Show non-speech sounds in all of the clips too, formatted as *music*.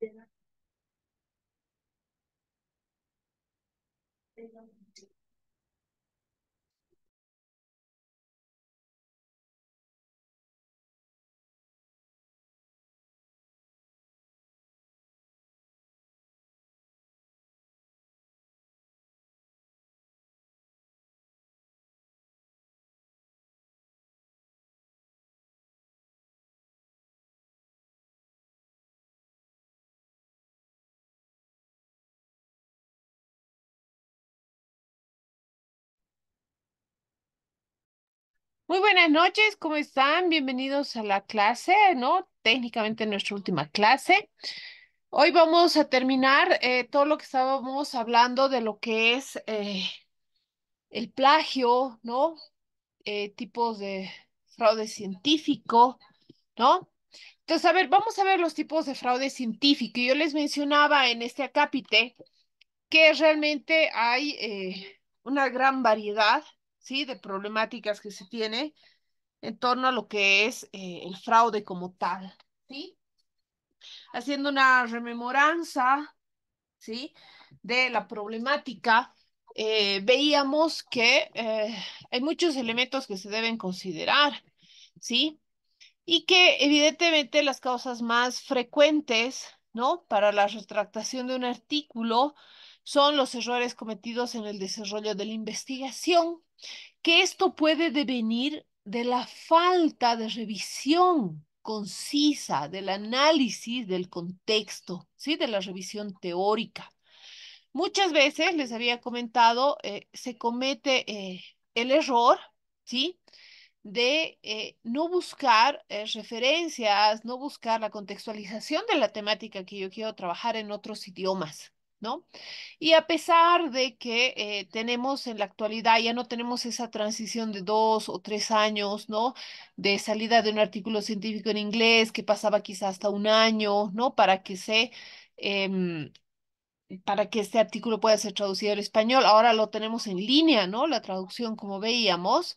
They don't do Thank you. Muy buenas noches, ¿cómo están? Bienvenidos a la clase, ¿no? Técnicamente nuestra última clase. Hoy vamos a terminar eh, todo lo que estábamos hablando de lo que es eh, el plagio, ¿no? Eh, tipos de fraude científico, ¿no? Entonces, a ver, vamos a ver los tipos de fraude científico. Yo les mencionaba en este acápite que realmente hay una gran variedad, de problemáticas que se tiene en torno a lo que es eh, el fraude como tal, Haciendo una rememoranza, ¿sí? De la problemática, eh, veíamos que eh, hay muchos elementos que se deben considerar, ¿sí? Y que evidentemente las causas más frecuentes, ¿no? Para la retractación de un artículo son los errores cometidos en el desarrollo de la investigación, que esto puede devenir de la falta de revisión concisa del análisis del contexto, ¿sí? de la revisión teórica. Muchas veces, les había comentado, eh, se comete eh, el error de eh, no buscar referencias, no buscar la contextualización de la temática que yo quiero trabajar en otros idiomas. ¿no? Y a pesar de que eh, tenemos en la actualidad, ya no tenemos esa transición de dos o tres años, ¿no? De salida de un artículo científico en inglés que pasaba quizás hasta un año, ¿no? Para que se... Em, para que este artículo pueda ser traducido al español. Ahora lo tenemos en línea, ¿no? La traducción, como veíamos.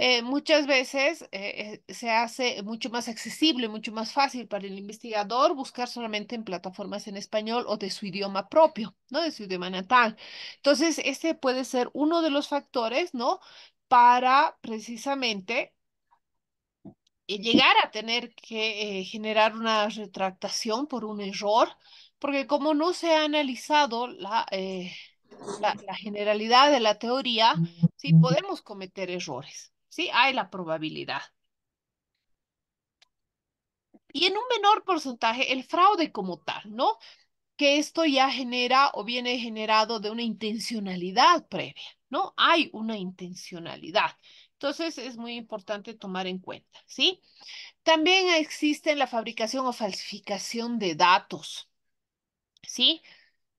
Eh, muchas veces eh, eh, se hace mucho más accesible, mucho más fácil para el investigador buscar solamente en plataformas en español o de su idioma propio, ¿no? De su idioma natal. Entonces, este puede ser uno de los factores, ¿no? Para precisamente llegar a tener que generar una retractación por un error, porque como no se ha analizado la, la, generalidad de la teoría, sí podemos cometer errores. ¿sí? Hay la probabilidad. Y en un menor porcentaje el fraude como tal, ¿no? Que esto ya genera o viene generado de una intencionalidad previa, ¿no? Hay una intencionalidad. Entonces es muy importante tomar en cuenta, ¿sí? También existe la fabricación o falsificación de datos, ¿sí?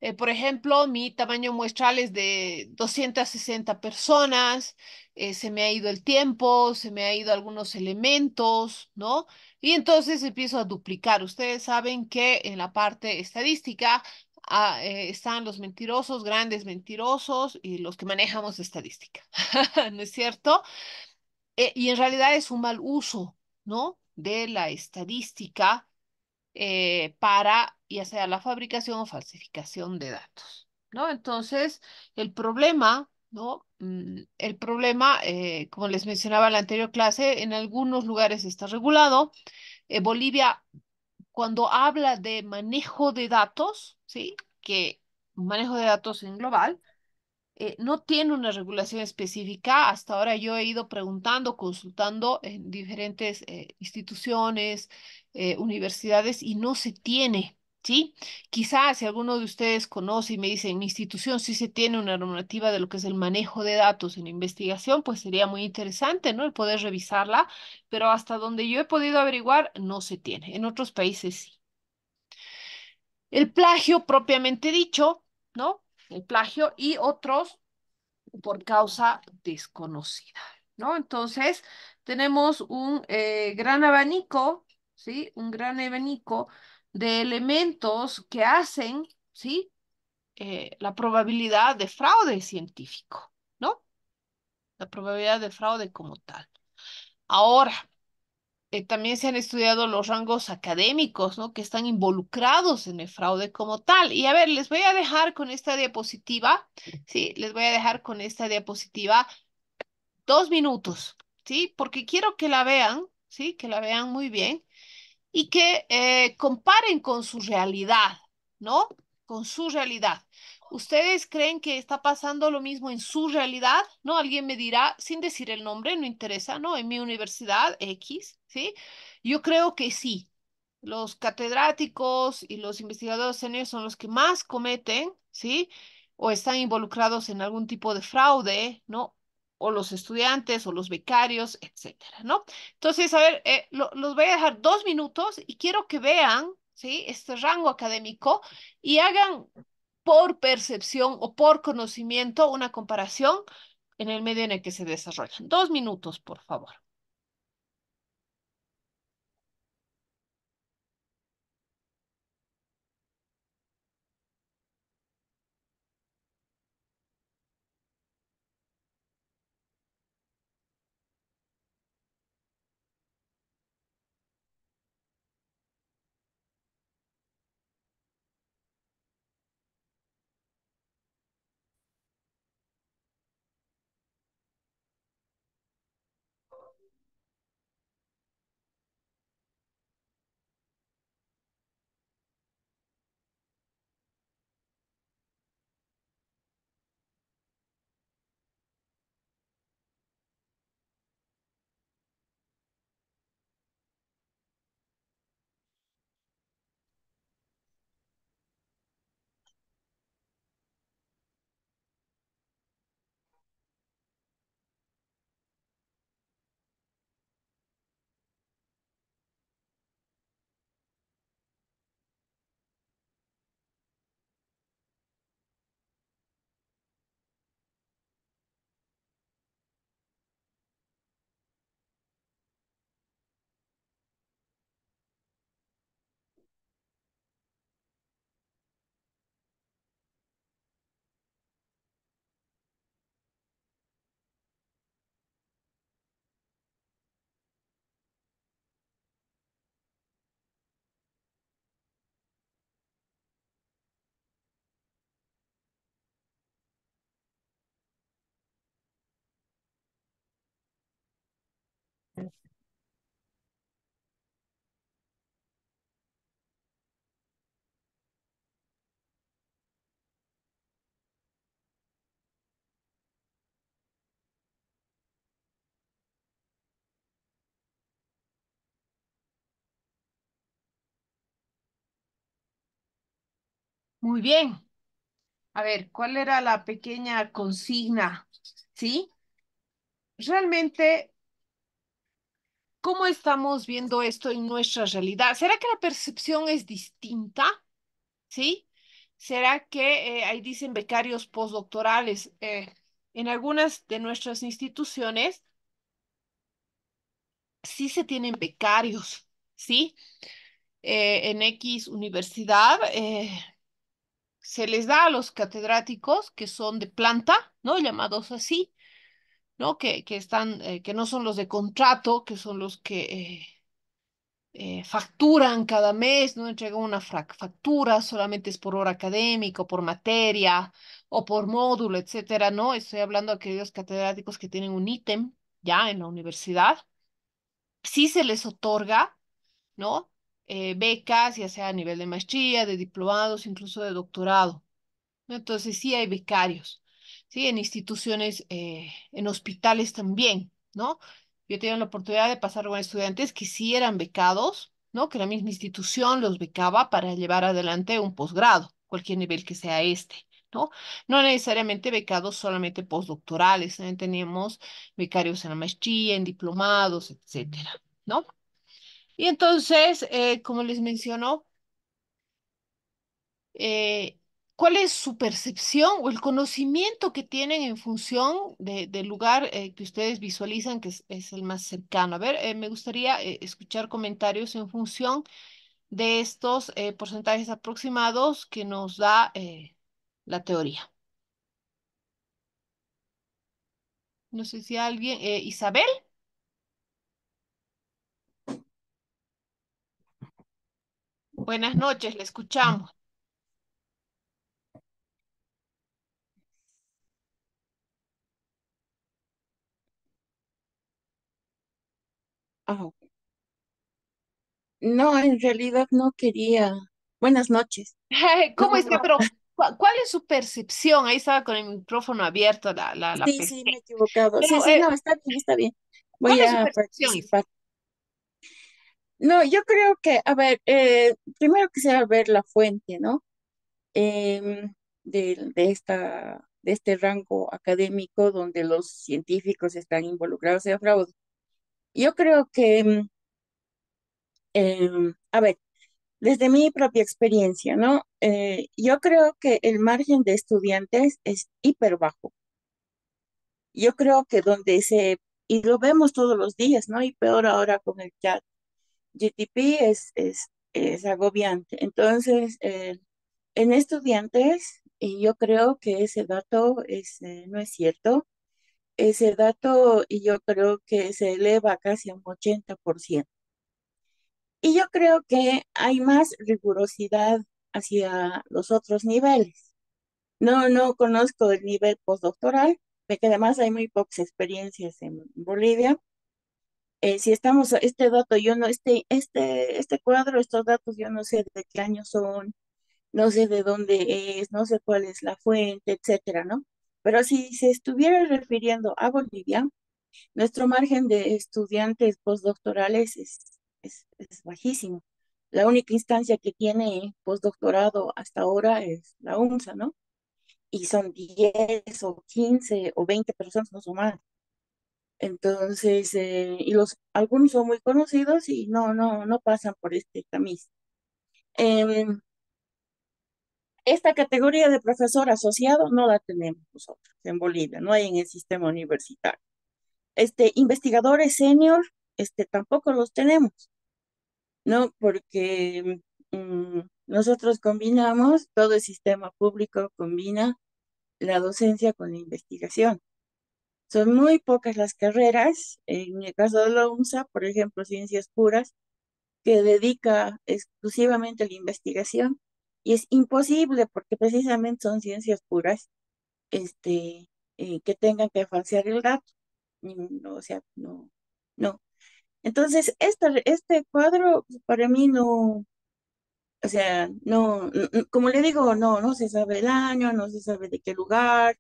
Eh, por ejemplo, mi tamaño muestral es de 260 personas, eh, se me ha ido el tiempo, se me ha ido algunos elementos, ¿no? Y entonces empiezo a duplicar. Ustedes saben que en la parte estadística ah, eh, están los mentirosos, grandes mentirosos y los que manejamos estadística, *laughs* ¿no es cierto? y en realidad es un mal uso, ¿no? De la estadística eh, para ya sea la fabricación o falsificación de datos. ¿no? Entonces, el problema, ¿no? Mm, el problema, eh, como les mencionaba en la anterior clase, en algunos lugares está regulado. Eh, Bolivia, cuando habla de manejo de datos, ¿sí? Que manejo de datos en global, eh, no tiene una regulación específica. Hasta ahora yo he ido preguntando, consultando en diferentes eh, instituciones, eh, universidades y no se tiene. ¿Sí? Quizás si alguno de ustedes conoce y me dice, en mi institución sí se tiene una normativa de lo que es el manejo de datos en investigación, pues sería muy interesante, ¿no? El poder revisarla, pero hasta donde yo he podido averiguar, no se tiene. En otros países sí. El plagio propiamente dicho, ¿no? el plagio y otros por causa desconocida, ¿no? Entonces, tenemos un eh, gran abanico, ¿sí? Un gran abanico de elementos que hacen, ¿sí? Eh, la probabilidad de fraude científico, ¿no? La probabilidad de fraude como tal. Ahora, eh, también se han estudiado los rangos académicos, ¿no? Que están involucrados en el fraude como tal. Y a ver, les voy a dejar con esta diapositiva, ¿sí? Les voy a dejar con esta diapositiva dos minutos, ¿sí? Porque quiero que la vean, ¿sí? Que la vean muy bien y que eh, comparen con su realidad, ¿no? Con su realidad. ¿Ustedes creen que está pasando lo mismo en su realidad? ¿No? Alguien me dirá, sin decir el nombre, no interesa, ¿no? En mi universidad X, ¿sí? Yo creo que sí. Los catedráticos y los investigadores senior son los que más cometen, ¿sí? O están involucrados en algún tipo de fraude, ¿no? o los estudiantes o los becarios, etcétera, ¿no? Entonces, a ver, eh, los voy a dejar dos minutos y quiero que vean, ¿sí? Este rango académico y hagan por percepción o por conocimiento una comparación en el medio en el que se desarrollan. Dos minutos, por favor. Muy bien. A ver, ¿cuál era la pequeña consigna? ¿Sí? Realmente ¿Cómo estamos viendo esto en nuestra realidad? ¿Será que la percepción es distinta? ¿Sí? ¿Será que eh, ahí dicen becarios postdoctorales? Eh, en algunas de nuestras instituciones sí se tienen becarios, ¿sí? Eh, en X universidad se les da a los catedráticos que son de planta, ¿no? Llamados así, que, están, eh, que no son los de contrato, que son los que eh, eh, facturan cada mes, no entregan una factura, solamente es por hora académica, por materia o por módulo, etcétera, ¿no? Estoy hablando de aquellos catedráticos que tienen un ítem ya en la universidad. Sí se les otorga, ¿no? becas, ya sea a nivel de maestría, de diplomados, incluso de doctorado. Entonces sí hay becarios. ¿sí? En instituciones, eh, en hospitales también, ¿no? Yo tenía la oportunidad de pasar con estudiantes que sí eran becados, ¿no? Que la misma institución los becaba para llevar adelante un posgrado, cualquier nivel que sea este. ¿no? No necesariamente becados solamente postdoctorales, también tenemos becarios en la maestría, en diplomados, etcétera, ¿no? Y entonces, eh, como les menciono, eh, cuál es su percepción o el conocimiento que tienen en función del lugar eh, que ustedes visualizan que es, el más cercano. A ver, eh, me gustaría eh, escuchar comentarios en función de estos porcentajes aproximados que nos da la teoría. No sé si alguien, Isabel. Buenas noches, le escuchamos. No, en realidad no quería. Buenas noches. *laughs* ¿Cómo está? Pero, ¿cuál es su percepción? Ahí estaba con el micrófono abierto la, Sí, sí, me he equivocado. Sí, sí, eh, no, está bien, está bien. Voy a participar. No, yo creo que, a ver, eh, primero quisiera ver la fuente, ¿no? Em, de, esta, de este rango académico donde los científicos están involucrados sea, fraude. Yo creo que, mm, em, a ver, desde mi propia experiencia, ¿no? Eh, yo creo que el margen de estudiantes es hiper bajo. Yo creo que donde se, y lo vemos todos los días, ¿no? Y peor ahora con el chat, GTP es, es, agobiante. Entonces, eh, en estudiantes, y yo creo que ese dato es, no es cierto ese dato y yo creo que se eleva casi un 80%. Y yo creo que hay más rigurosidad hacia los otros niveles. No, no conozco el nivel postdoctoral, porque además hay muy pocas experiencias en Bolivia. Eh, si estamos, este dato, yo no, este, este, este cuadro, estos datos, yo no sé de qué año son, no sé de dónde es, no sé cuál es la fuente, etcétera, ¿no? Pero si se estuviera refiriendo a Bolivia, nuestro margen de estudiantes postdoctorales es, es, bajísimo. La única instancia que tiene postdoctorado hasta ahora es la UNSA, ¿no? Y son 10 o 15 o 20 personas, no son más. Entonces, eh, y los, algunos son muy conocidos y no, no, no pasan por este tamiz. Eh, esta categoría de profesor asociado no la tenemos nosotros en Bolivia, no hay en el sistema universitario. Este, investigadores senior, este, tampoco los tenemos, ¿no? Porque mm, nosotros combinamos, todo el sistema público combina la docencia con la investigación. Son muy pocas las carreras, en el caso de la UNSA, por ejemplo, Ciencias Puras, que dedica exclusivamente a la investigación y es imposible porque precisamente son ciencias puras este, eh, que tengan que falsear el dato. No, o sea, no, no. Entonces, este, este cuadro pues, para mí no, o sea, no, como le digo, no, no se sabe el año, no se sabe de qué lugar,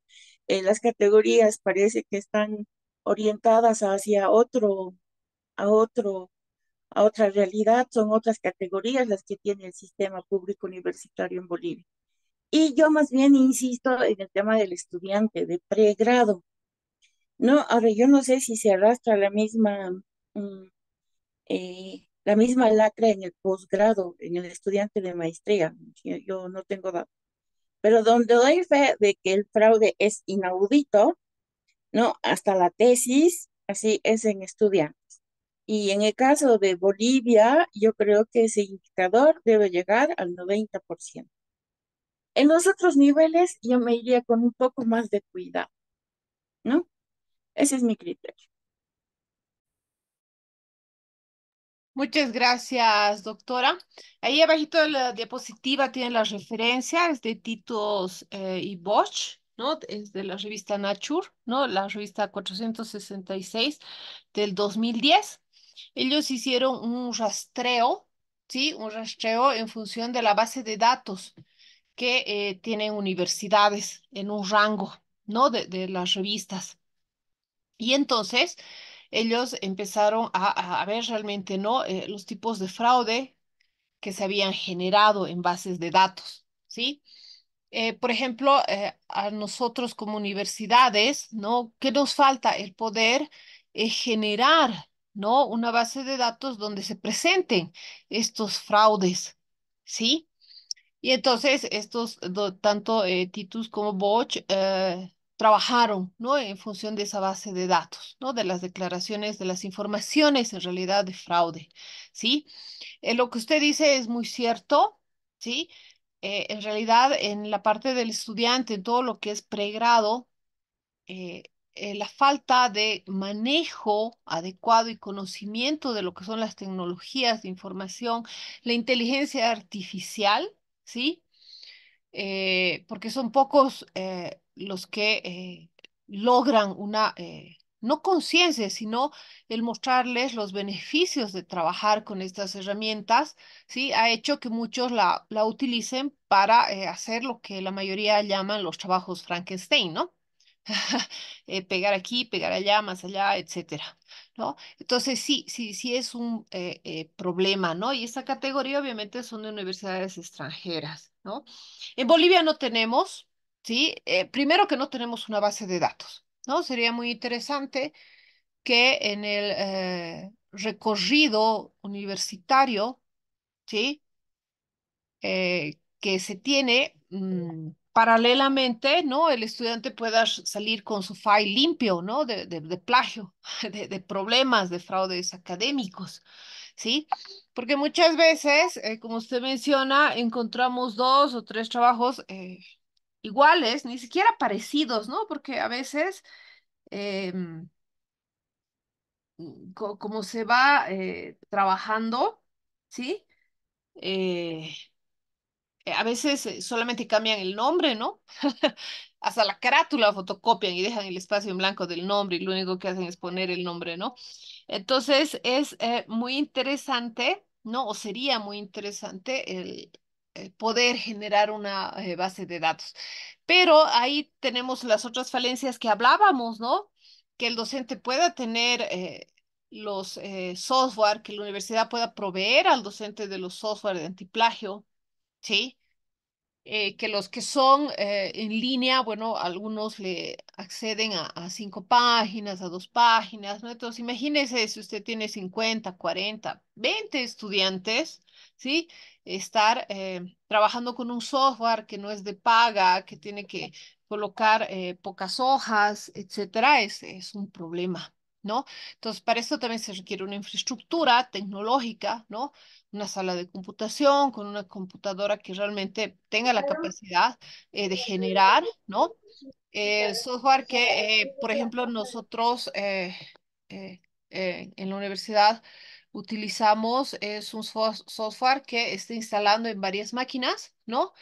eh, las categorías parece que están orientadas hacia otro, a otro a otra realidad, son otras categorías las que tiene el sistema público universitario en Bolivia. Y yo más bien insisto en el tema del estudiante de pregrado. No, ahora yo no sé si se arrastra la misma, mm, eh, la misma lacra en el posgrado, en el estudiante de maestría. Yo, no tengo datos. Pero donde doy fe de que el fraude es inaudito, ¿no? Hasta la tesis, así es en estudiante. Y en el caso de Bolivia, yo creo que ese indicador debe llegar al 90%. En los otros niveles, yo me iría con un poco más de cuidado, ¿no? Ese es mi criterio. Muchas gracias, doctora. Ahí abajito de la diapositiva tienen las referencias de Titos eh, y Bosch, ¿no? Es de la revista Nature, ¿no? La revista 466 del 2010 ellos hicieron un rastreo, ¿sí? Un rastreo en función de la base de datos que eh, tienen universidades en un rango, ¿no? De, las revistas. Y entonces ellos empezaron a, ver realmente, ¿no? Eh, los tipos de fraude que se habían generado en bases de datos, ¿sí? Eh, por ejemplo, a nosotros como universidades, ¿no? ¿Qué nos falta? El poder generar ¿no? Una base de datos donde se presenten estos fraudes, ¿sí? Y entonces estos, tanto eh, Titus como Boch, eh, trabajaron, ¿no? En función de esa base de datos, ¿no? De las declaraciones, de las informaciones en realidad de fraude, ¿sí? Eh, lo que usted dice es muy cierto, ¿sí? en realidad, en la parte del estudiante, en todo lo que es pregrado, eh, eh, la falta de manejo adecuado y conocimiento de lo que son las tecnologías de información, la inteligencia artificial, ¿sí? Eh, porque son pocos eh, los que logran una, no conciencia, sino el mostrarles los beneficios de trabajar con estas herramientas, ¿sí? Ha hecho que muchos la, la utilicen para hacer lo que la mayoría llaman los trabajos Frankenstein, ¿no? *laughs* Eh, pegar aquí, pegar allá, más allá, etcétera. ¿No? Entonces, sí, sí, sí es un eh, eh, problema, ¿no? Y esta categoría obviamente son de universidades extranjeras, ¿no? En Bolivia no tenemos, ¿sí? primero que no tenemos una base de datos, ¿no? Sería muy interesante que en el recorrido universitario, ¿sí? que se tiene, paralelamente, ¿no? El estudiante pueda salir con su file limpio, ¿no? De, de, de plagio, *laughs* de, de, problemas, de fraudes académicos, ¿sí? Porque muchas veces, eh, como usted menciona, encontramos dos o tres trabajos eh, iguales, ni siquiera parecidos, ¿no? Porque a veces, em, mm, como se va eh, trabajando, ¿sí? Eh, a veces eh, solamente cambian el nombre, ¿no? *laughs* Hasta la carátula fotocopian y dejan el espacio en blanco del nombre y lo único que hacen es poner el nombre, ¿no? Entonces es eh, muy interesante, ¿no? O sería muy interesante el, poder generar una eh, base de datos. Pero ahí tenemos las otras falencias que hablábamos, ¿no? Que el docente pueda tener... Eh, los software, que la universidad pueda proveer al docente de los software de antiplagio, ¿sí? Eh, que los que son eh, en línea, bueno, algunos le acceden a, cinco páginas, a dos páginas, ¿no? Entonces, imagínese si usted tiene 50, 40, 20 estudiantes, ¿sí? Estar eh, trabajando con un software que no es de paga, que tiene que colocar pocas hojas, etcétera, es, es un problema. ¿no? Entonces, para eso también se requiere una infraestructura tecnológica, ¿no? Una sala de computación con una computadora que realmente tenga la capacidad eh, de generar, ¿no? software que, eh, por ejemplo, nosotros eh, en la universidad utilizamos, es un software que está instalando en varias máquinas, ¿no?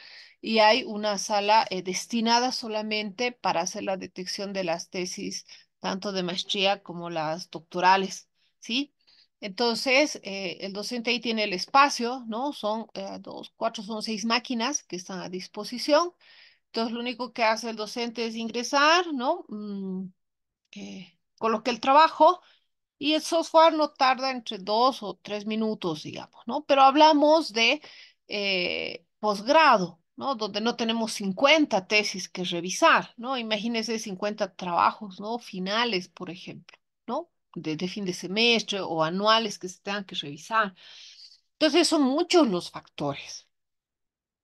Y hay una sala destinada solamente para hacer la detección de las tesis tanto de maestría como las doctorales, ¿sí? Entonces, eh, el docente ahí tiene el espacio, ¿no? Son eh, dos, cuatro, son seis máquinas que están a disposición. Entonces, lo único que hace el docente es ingresar, ¿no? Mm, eh, coloque el trabajo y el software no tarda entre dos o tres minutos, digamos, ¿no? Pero hablamos de posgrado, ¿no? Donde no tenemos 50 tesis que revisar, ¿no? Imagínese 50 trabajos, ¿no? Finales, por ejemplo, ¿no? De, de fin de semestre o anuales que se tengan que revisar. Entonces son muchos los factores,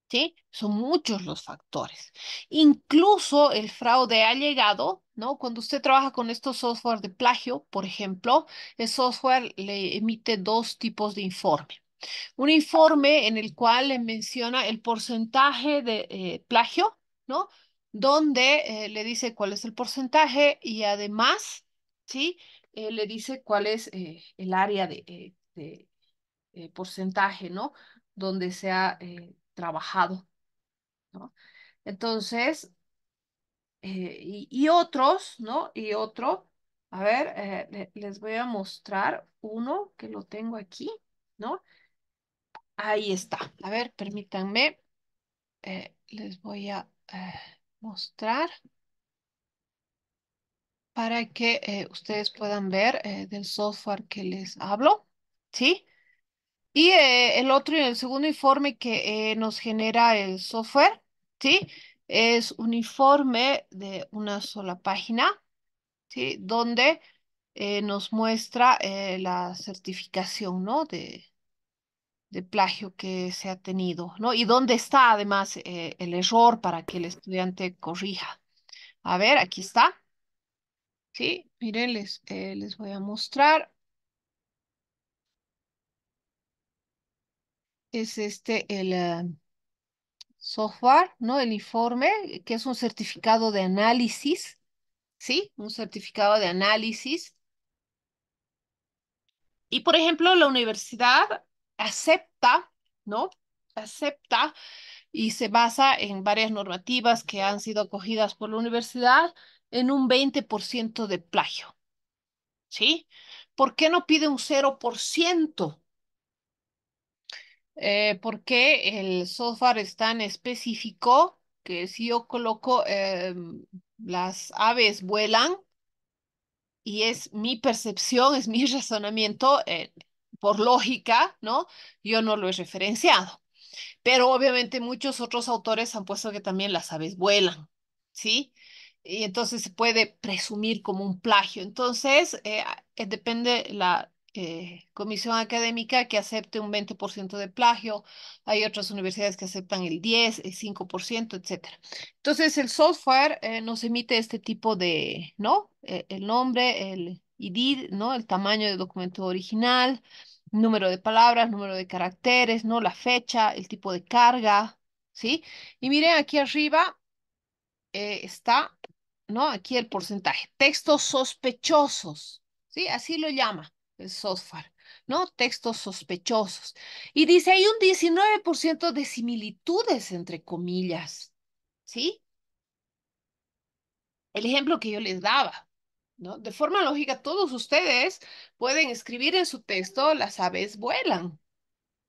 ¿sí? Son muchos los factores. Incluso el fraude ha llegado, ¿no? Cuando usted trabaja con estos software de plagio, por ejemplo, el software le emite dos tipos de informe. Un informe en el cual le menciona el porcentaje de eh, plagio, ¿no? Donde eh, le dice cuál es el porcentaje y además, ¿sí? Eh, le dice cuál es el área de, porcentaje, ¿no? Donde se ha trabajado, ¿no? Entonces, y, y, otros, ¿no? Y otro, a ver, les voy a mostrar uno que lo tengo aquí, ¿no? Ahí está. A ver, permítanme. Eh, les voy a eh, mostrar para que eh, ustedes puedan ver del software que les hablo. ¿Sí? Y el otro, el segundo informe que nos genera el software, ¿sí? Es un informe de una sola página, ¿sí? Donde nos muestra la certificación, ¿no? De, de plagio que se ha tenido, ¿no? Y dónde está además eh, el error para que el estudiante corrija. A ver, aquí está. Sí, miren, les, eh, les voy a mostrar. Es este el eh, software, ¿no? El informe, que es un certificado de análisis, ¿sí? Un certificado de análisis. Y, por ejemplo, la universidad acepta, ¿no? Acepta y se basa en varias normativas que han sido acogidas por la universidad en un 20% de plagio. ¿Sí? ¿Por qué no pide un 0%? Eh, porque el software es tan específico que si yo coloco em, las aves vuelan y es mi percepción, es mi *laughs* razonamiento, eh, por lógica, ¿no? Yo no lo he referenciado. Pero obviamente muchos otros autores han puesto que también las aves vuelan, ¿sí? Y entonces se puede presumir como un plagio. Entonces, eh, eh, depende la eh, comisión académica que acepte un 20% de plagio. Hay otras universidades que aceptan el 10, el 5%, etc. Entonces, el software nos emite este tipo de, ¿no? el nombre, el ID, ¿no? El tamaño del documento original, número de palabras, número de caracteres, ¿no? La fecha, el tipo de carga, ¿sí? Y miren, aquí arriba eh, está, ¿no? Aquí el porcentaje. Textos sospechosos, ¿sí? Así lo llama el software, ¿no? Textos sospechosos. Y dice, hay un 19% de similitudes, entre comillas, ¿sí? El ejemplo que yo les daba, de forma lógica, todos ustedes pueden escribir en su texto, las aves vuelan.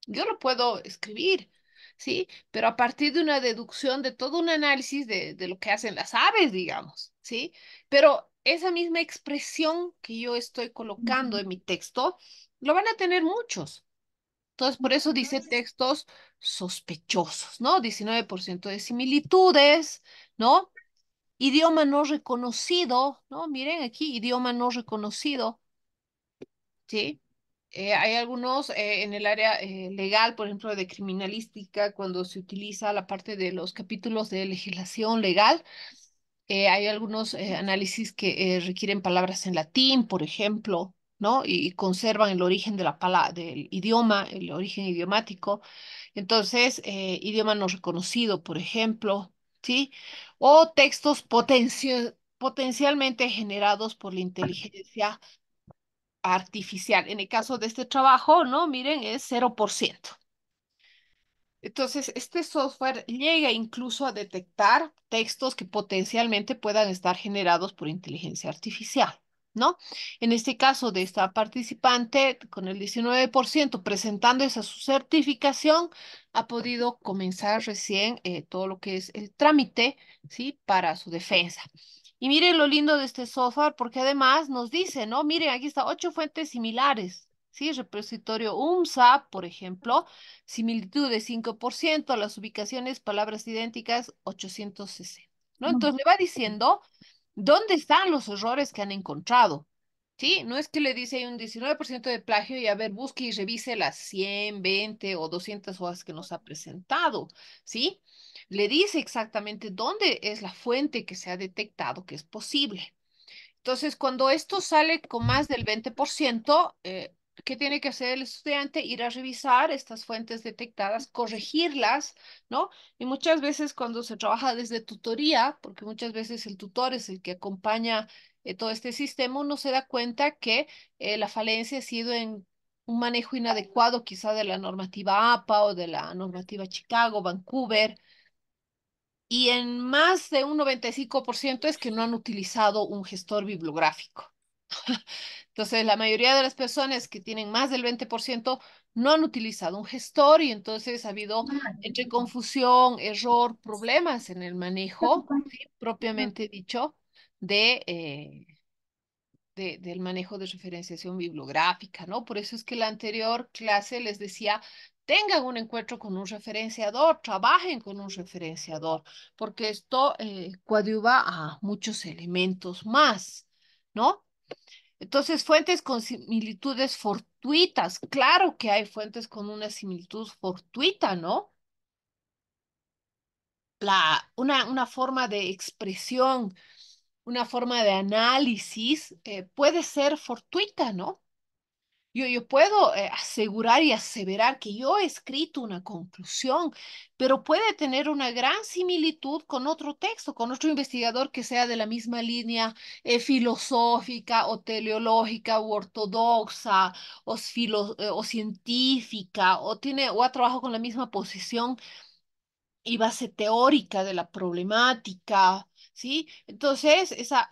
Yo lo puedo escribir, ¿sí? Pero a partir de una deducción, de todo un análisis de, de lo que hacen las aves, digamos, ¿sí? Pero esa misma expresión que yo estoy colocando en mi texto, lo van a tener muchos. Entonces, por eso dice textos sospechosos, ¿no? 19% de similitudes, ¿no? Idioma no reconocido, ¿no? Miren aquí, idioma no reconocido. ¿Sí? Eh, hay algunos eh, en el área eh, legal, por ejemplo, de criminalística, cuando se utiliza la parte de los capítulos de legislación legal, hay algunos análisis que requieren palabras en latín, por ejemplo, ¿no? Y, conservan el origen de la palabra, del idioma, el origen idiomático. Entonces, idioma no reconocido, por ejemplo, ¿sí? o textos potencialmente generados por la inteligencia artificial. En el caso de este trabajo, ¿no? Miren, es 0%. Entonces, este software llega incluso a detectar textos que potencialmente puedan estar generados por inteligencia artificial. ¿no? En este caso de esta participante, con el 19% presentando esa su certificación, ha podido comenzar recién eh, todo lo que es el trámite, ¿sí? Para su defensa. Y miren lo lindo de este software, porque además nos dice, ¿no? Miren, aquí está ocho fuentes similares, ¿sí? Repositorio UMSA, por ejemplo, similitud de 5%, a las ubicaciones, palabras idénticas, 860, ¿no? Entonces le va diciendo ¿Dónde están los errores que han encontrado? ¿Sí? No es que le dice hay un 19% de plagio y a ver, busque y revise las 100, 20 o 200 hojas que nos ha presentado, ¿sí? Le dice exactamente dónde es la fuente que se ha detectado que es posible. Entonces, cuando esto sale con más del 20%, eh, ¿Qué tiene que hacer el estudiante? Ir a revisar estas fuentes detectadas, corregirlas, ¿no? Y muchas veces cuando se trabaja desde tutoría, porque muchas veces el tutor es el que acompaña eh, todo este sistema, uno se da cuenta que eh, la falencia ha sido en un manejo inadecuado quizá de la normativa APA o de la normativa Chicago, Vancouver, y en más de un 95% es que no han utilizado un gestor bibliográfico. *laughs* Entonces, la mayoría de las personas que tienen más del 20% no han utilizado un gestor y entonces ha habido entre confusión, error, problemas en el manejo, propiamente dicho, eh, de, del manejo de referenciación bibliográfica, ¿no? Por eso es que la anterior clase les decía, tengan un encuentro con un referenciador, trabajen con un referenciador, porque esto eh, coadyuva a muchos elementos más, ¿no? Entonces, fuentes con similitudes fortuitas. Claro que hay fuentes con una similitud fortuita, ¿no? La, una, una forma de expresión, una forma de análisis eh, puede ser fortuita, ¿no? Yo, yo puedo eh, asegurar y aseverar que yo he escrito una conclusión, pero puede tener una gran similitud con otro texto, con otro investigador que sea de la misma línea eh, filosófica o teleológica o ortodoxa o, eh, o científica o, tiene, o ha trabajado con la misma posición y base teórica de la problemática, ¿sí? Entonces, esa,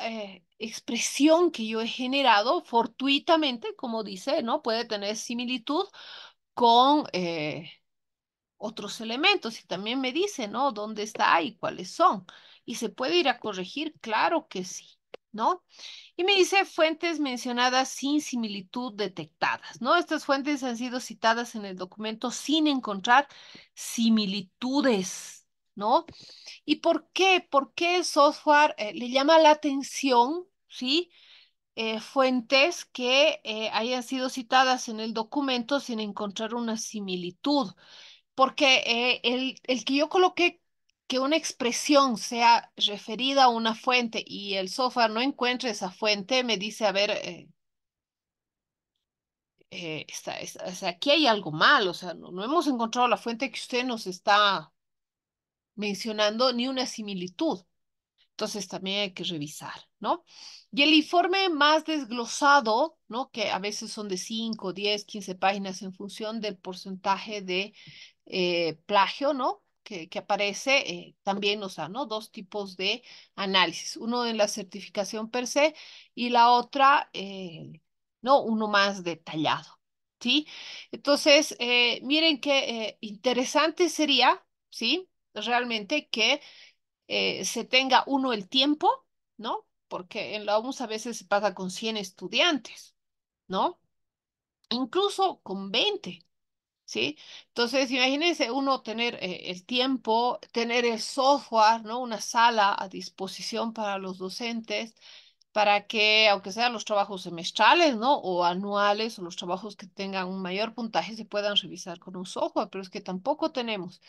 expresión que yo he generado fortuitamente, como dice, ¿no? Puede tener similitud con eh, otros elementos y también me dice, ¿no? ¿Dónde está y cuáles son? ¿Y se puede ir a corregir? Claro que sí, ¿no? Y me dice fuentes mencionadas sin similitud detectadas, ¿no? Estas fuentes han sido citadas en el documento sin encontrar similitudes, ¿no? ¿Y por qué? ¿Por qué el software eh, le llama la atención ¿sí? Eh, fuentes que eh, hayan sido citadas en el documento sin encontrar una similitud, porque eh, el, que yo coloqué que una expresión sea referida a una fuente y el sofá no encuentre esa fuente, me dice, a ver, aquí hay algo mal, o sea, no hemos encontrado la fuente que usted nos está mencionando ni una similitud. Entonces también hay que revisar. ¿no? Y el informe más desglosado, ¿no? Que a veces son de 5, 10, 15 páginas en función del porcentaje de eh, plagio, ¿no? Que, aparece eh, también o sea, ¿no? Dos tipos de análisis, uno en la certificación per se y la otra, eh, ¿no? Uno más detallado, ¿sí? Entonces, miren qué interesante sería, ¿sí? Realmente que se tenga uno el tiempo, ¿no? porque en la OMS a veces pasa con 100 estudiantes, ¿no? Incluso con 20, ¿sí? Entonces, imagínense uno tener eh, el tiempo, tener el software, ¿no? Una sala a disposición para los docentes, para que, aunque sean los trabajos semestrales, ¿no? O anuales, o los trabajos que tengan un mayor puntaje, se puedan revisar con un software, pero es que tampoco tenemos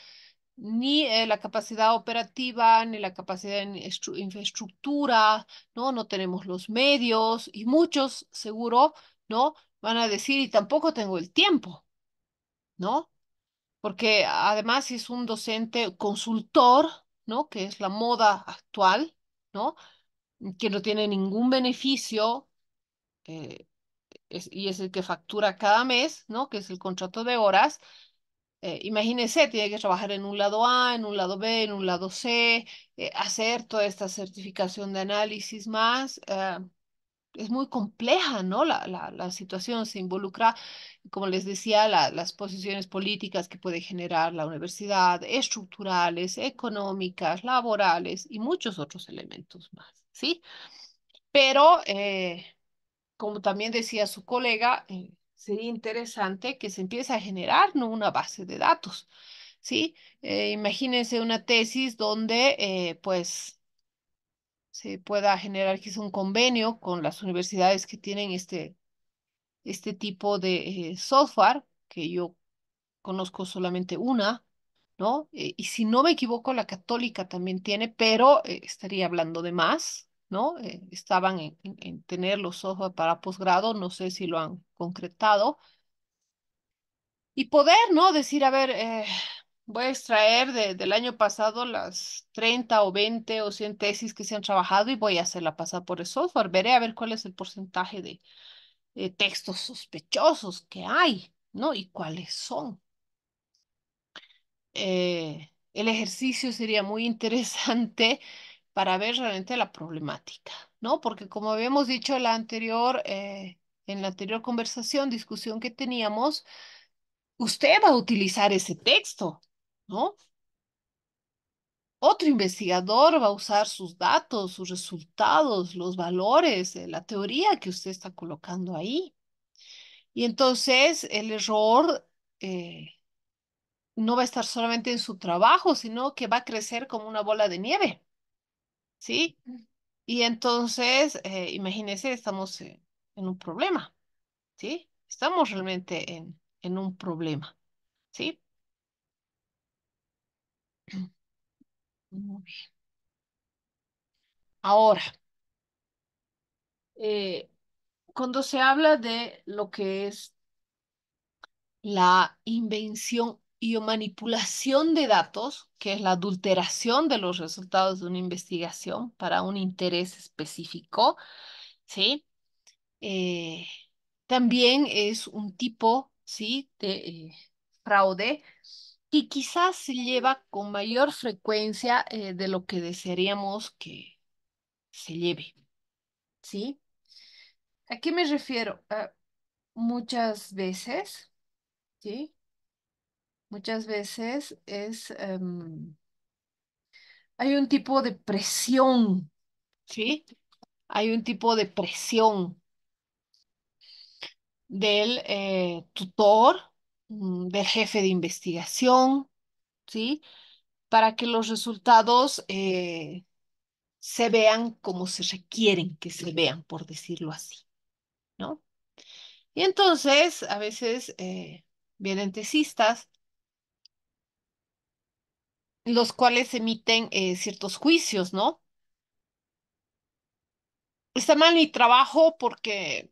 ni eh, la capacidad operativa, ni la capacidad en infraestructura, ¿no? No tenemos los medios y muchos seguro, ¿no? Van a decir, y tampoco tengo el tiempo, ¿no? Porque además es un docente consultor, ¿no? Que es la moda actual, ¿no? Que no tiene ningún beneficio eh, y es el que factura cada mes, ¿no? Que es el contrato de horas eh, imagínense, tiene que trabajar en un lado A, en un lado B, en un lado C, eh, hacer toda esta certificación de análisis más. Eh, es muy compleja, ¿no? La, la, situación se involucra, como les decía, las posiciones políticas que puede generar la universidad, estructurales, económicas, laborales y muchos otros elementos más, ¿sí? Pero, eh, como también decía su colega, sería interesante que se empiece a generar ¿no? una base de datos, ¿sí? Eh, imagínense una tesis donde, eh, pues, se pueda generar un convenio con las universidades que tienen este, este tipo de eh, software, que yo conozco solamente una, ¿no? y si no me equivoco, la católica también tiene, pero estaría hablando de más, eh, estaban en, tener los ojos para posgrado, no sé si lo han concretado. Y poder, ¿no? Decir, a ver, eh, voy a extraer del año pasado las 30 o 20 o 100 tesis que se han trabajado y voy a hacerla pasar por el software. Veré a ver cuál es el porcentaje de, textos sospechosos que hay, ¿no? Y cuáles son. Eh, el ejercicio sería muy *laughs* interesante para ver realmente la problemática, ¿no? Porque como habíamos dicho la anterior, eh, en la anterior conversación, discusión que teníamos, usted va a utilizar ese texto, ¿no? Otro investigador va a usar sus datos, sus resultados, los valores, eh, la teoría que usted está colocando ahí. Y entonces el error eh, no va a estar solamente en su trabajo, sino que va a crecer como una bola de nieve. ¿sí? Y entonces, eh, imagínense, estamos eh, en un problema, ¿sí? Estamos realmente en, un problema, ¿sí? *clears throat* Muy bien. Ahora, eh, cuando se habla de lo que es la invención y manipulación de datos, que es la adulteración de los resultados de una investigación para un interés específico, ¿sí? Eh, también es un tipo, ¿sí? De eh, fraude que quizás se lleva con mayor frecuencia eh, de lo que desearíamos que se lleve, ¿sí? ¿A qué me refiero? muchas veces, ¿sí? muchas veces es, em, hay un tipo de presión, ¿sí? Hay un tipo de presión del eh, tutor, mm, del jefe de investigación, ¿sí? Para que los resultados eh, se vean como se requieren que se vean, por decirlo así, ¿no? Y entonces, a veces eh, vienen tesistas los cuales emiten eh, ciertos juicios, ¿no? Está mal mi trabajo porque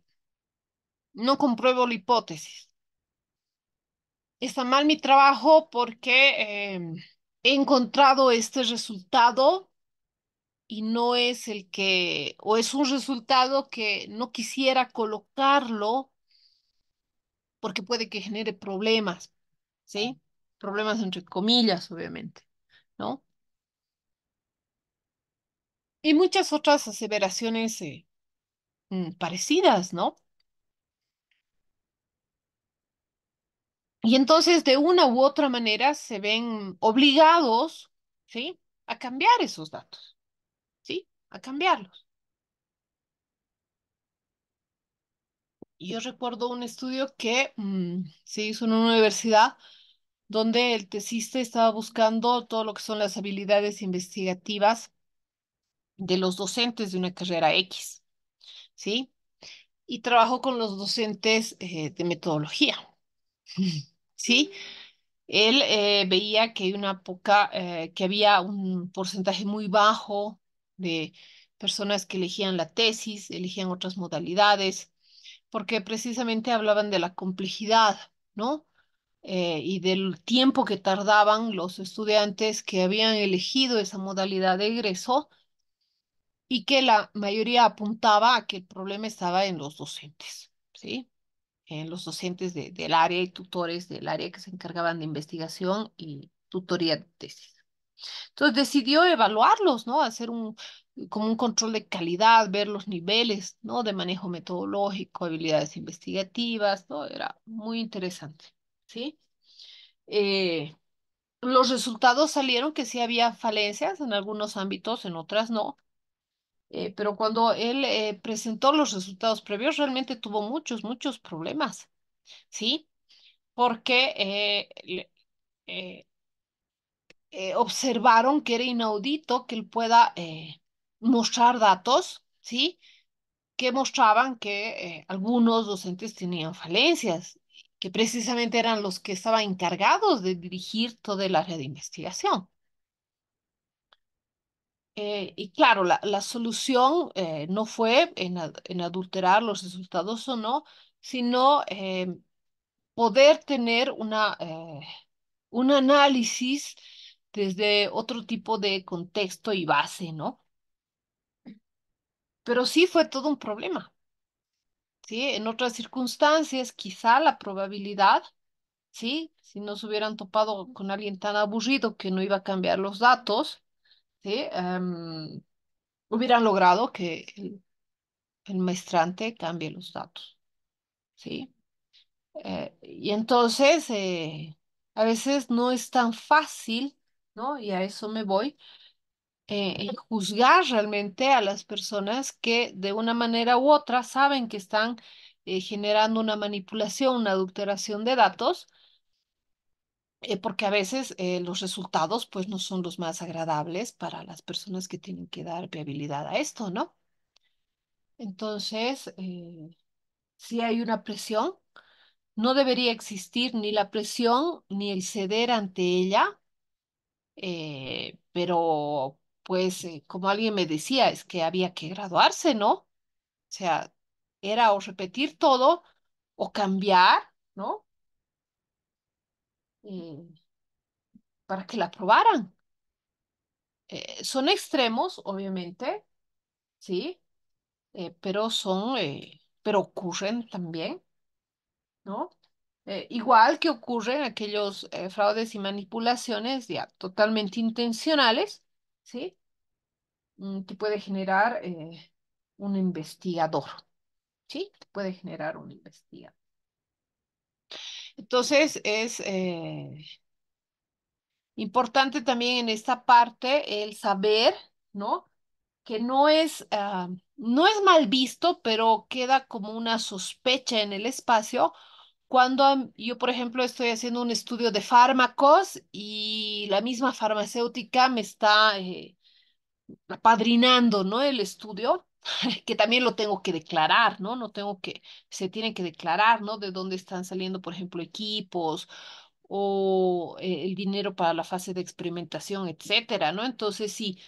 no compruebo la hipótesis. Está mal mi trabajo porque em, he encontrado este resultado y no es el que, o es un resultado que no quisiera colocarlo porque puede que genere problemas, ¿sí? Problemas entre comillas, obviamente. Y muchas otras aseveraciones eh, mm, parecidas, ¿no? Y entonces, de una u otra manera, se ven obligados, ¿sí? A cambiar esos datos, ¿sí? A cambiarlos. yo recuerdo un estudio que mm, se hizo en una universidad donde el tesista estaba buscando todo lo que son las habilidades investigativas de los docentes de una carrera X, ¿sí? Y trabajó con los docentes eh, de metodología, *laughs* ¿sí? Él eh, veía que, una poca, eh, que había un porcentaje muy bajo de personas que elegían la tesis, elegían otras modalidades, porque precisamente hablaban de la complejidad, ¿no? Eh, y del tiempo que tardaban los estudiantes que habían elegido esa modalidad de egreso y que la mayoría apuntaba a que el problema estaba en los docentes, ¿sí? En los docentes del área y tutores del área que se encargaban de investigación y tutoría de tesis. Entonces decidió evaluarlos, ¿no? Hacer un, como un control de calidad, ver los niveles, ¿no? De manejo metodológico, habilidades investigativas, ¿no? Era muy interesante. ¿sí? Eh, los resultados salieron que sí había falencias en algunos ámbitos, en otras no. Eh, pero cuando él eh, presentó los resultados previos, realmente tuvo muchos, muchos problemas, ¿sí? Porque observaron que era inaudito que él pueda mostrar datos, ¿sí? que mostraban que algunos docentes tenían falencias que precisamente eran los que estaban encargados de dirigir toda el área de investigación. Eh, y claro, la, solución eh, no fue en, adulterar los resultados o no, sino eh, poder tener una, un análisis desde otro tipo de contexto y base, ¿no? Pero sí fue todo un problema. En otras circunstancias, quizá la probabilidad, ¿sí? Si no se hubieran topado con alguien tan aburrido que no iba a cambiar los datos, em, hubieran logrado que el, maestrante cambie los datos, eh, y entonces, eh, a veces no es tan fácil, ¿no? Y a eso me voy, eh, juzgar realmente a las personas que de una manera u otra saben que están eh, generando una manipulación, una adulteración de datos, eh, porque a veces eh, los resultados pues no son los más agradables para las personas que tienen que dar viabilidad a esto, ¿no? Entonces, si hay una presión, no debería existir ni la presión ni el ceder ante ella, pero pues eh, como alguien me decía, es que había que graduarse, ¿no? O sea, era o repetir todo o cambiar, ¿no? Eh, para que la aprobaran. Eh, son extremos, obviamente, ¿sí? pero son, pero ocurren también, ¿no? igual que ocurren aquellos fraudes y manipulaciones ya totalmente intencionales, Mm, eh, ¿sí? Que puede generar un investigador, ¿sí? puede generar un investigador. Entonces, es eh, importante también en esta parte el saber, ¿no? que no es, ah, no es mal visto, pero queda como una sospecha en el espacio cuando yo, por ejemplo, estoy haciendo un estudio de fármacos y la misma farmacéutica me está eh, apadrinando, ¿no? El estudio, *laughs* que también lo tengo que declarar, ¿no? No tengo que, se tienen que declarar, ¿no? De dónde están saliendo, por ejemplo, equipos o eh, el dinero para la fase de experimentación, etcétera, ¿no? Entonces, sí,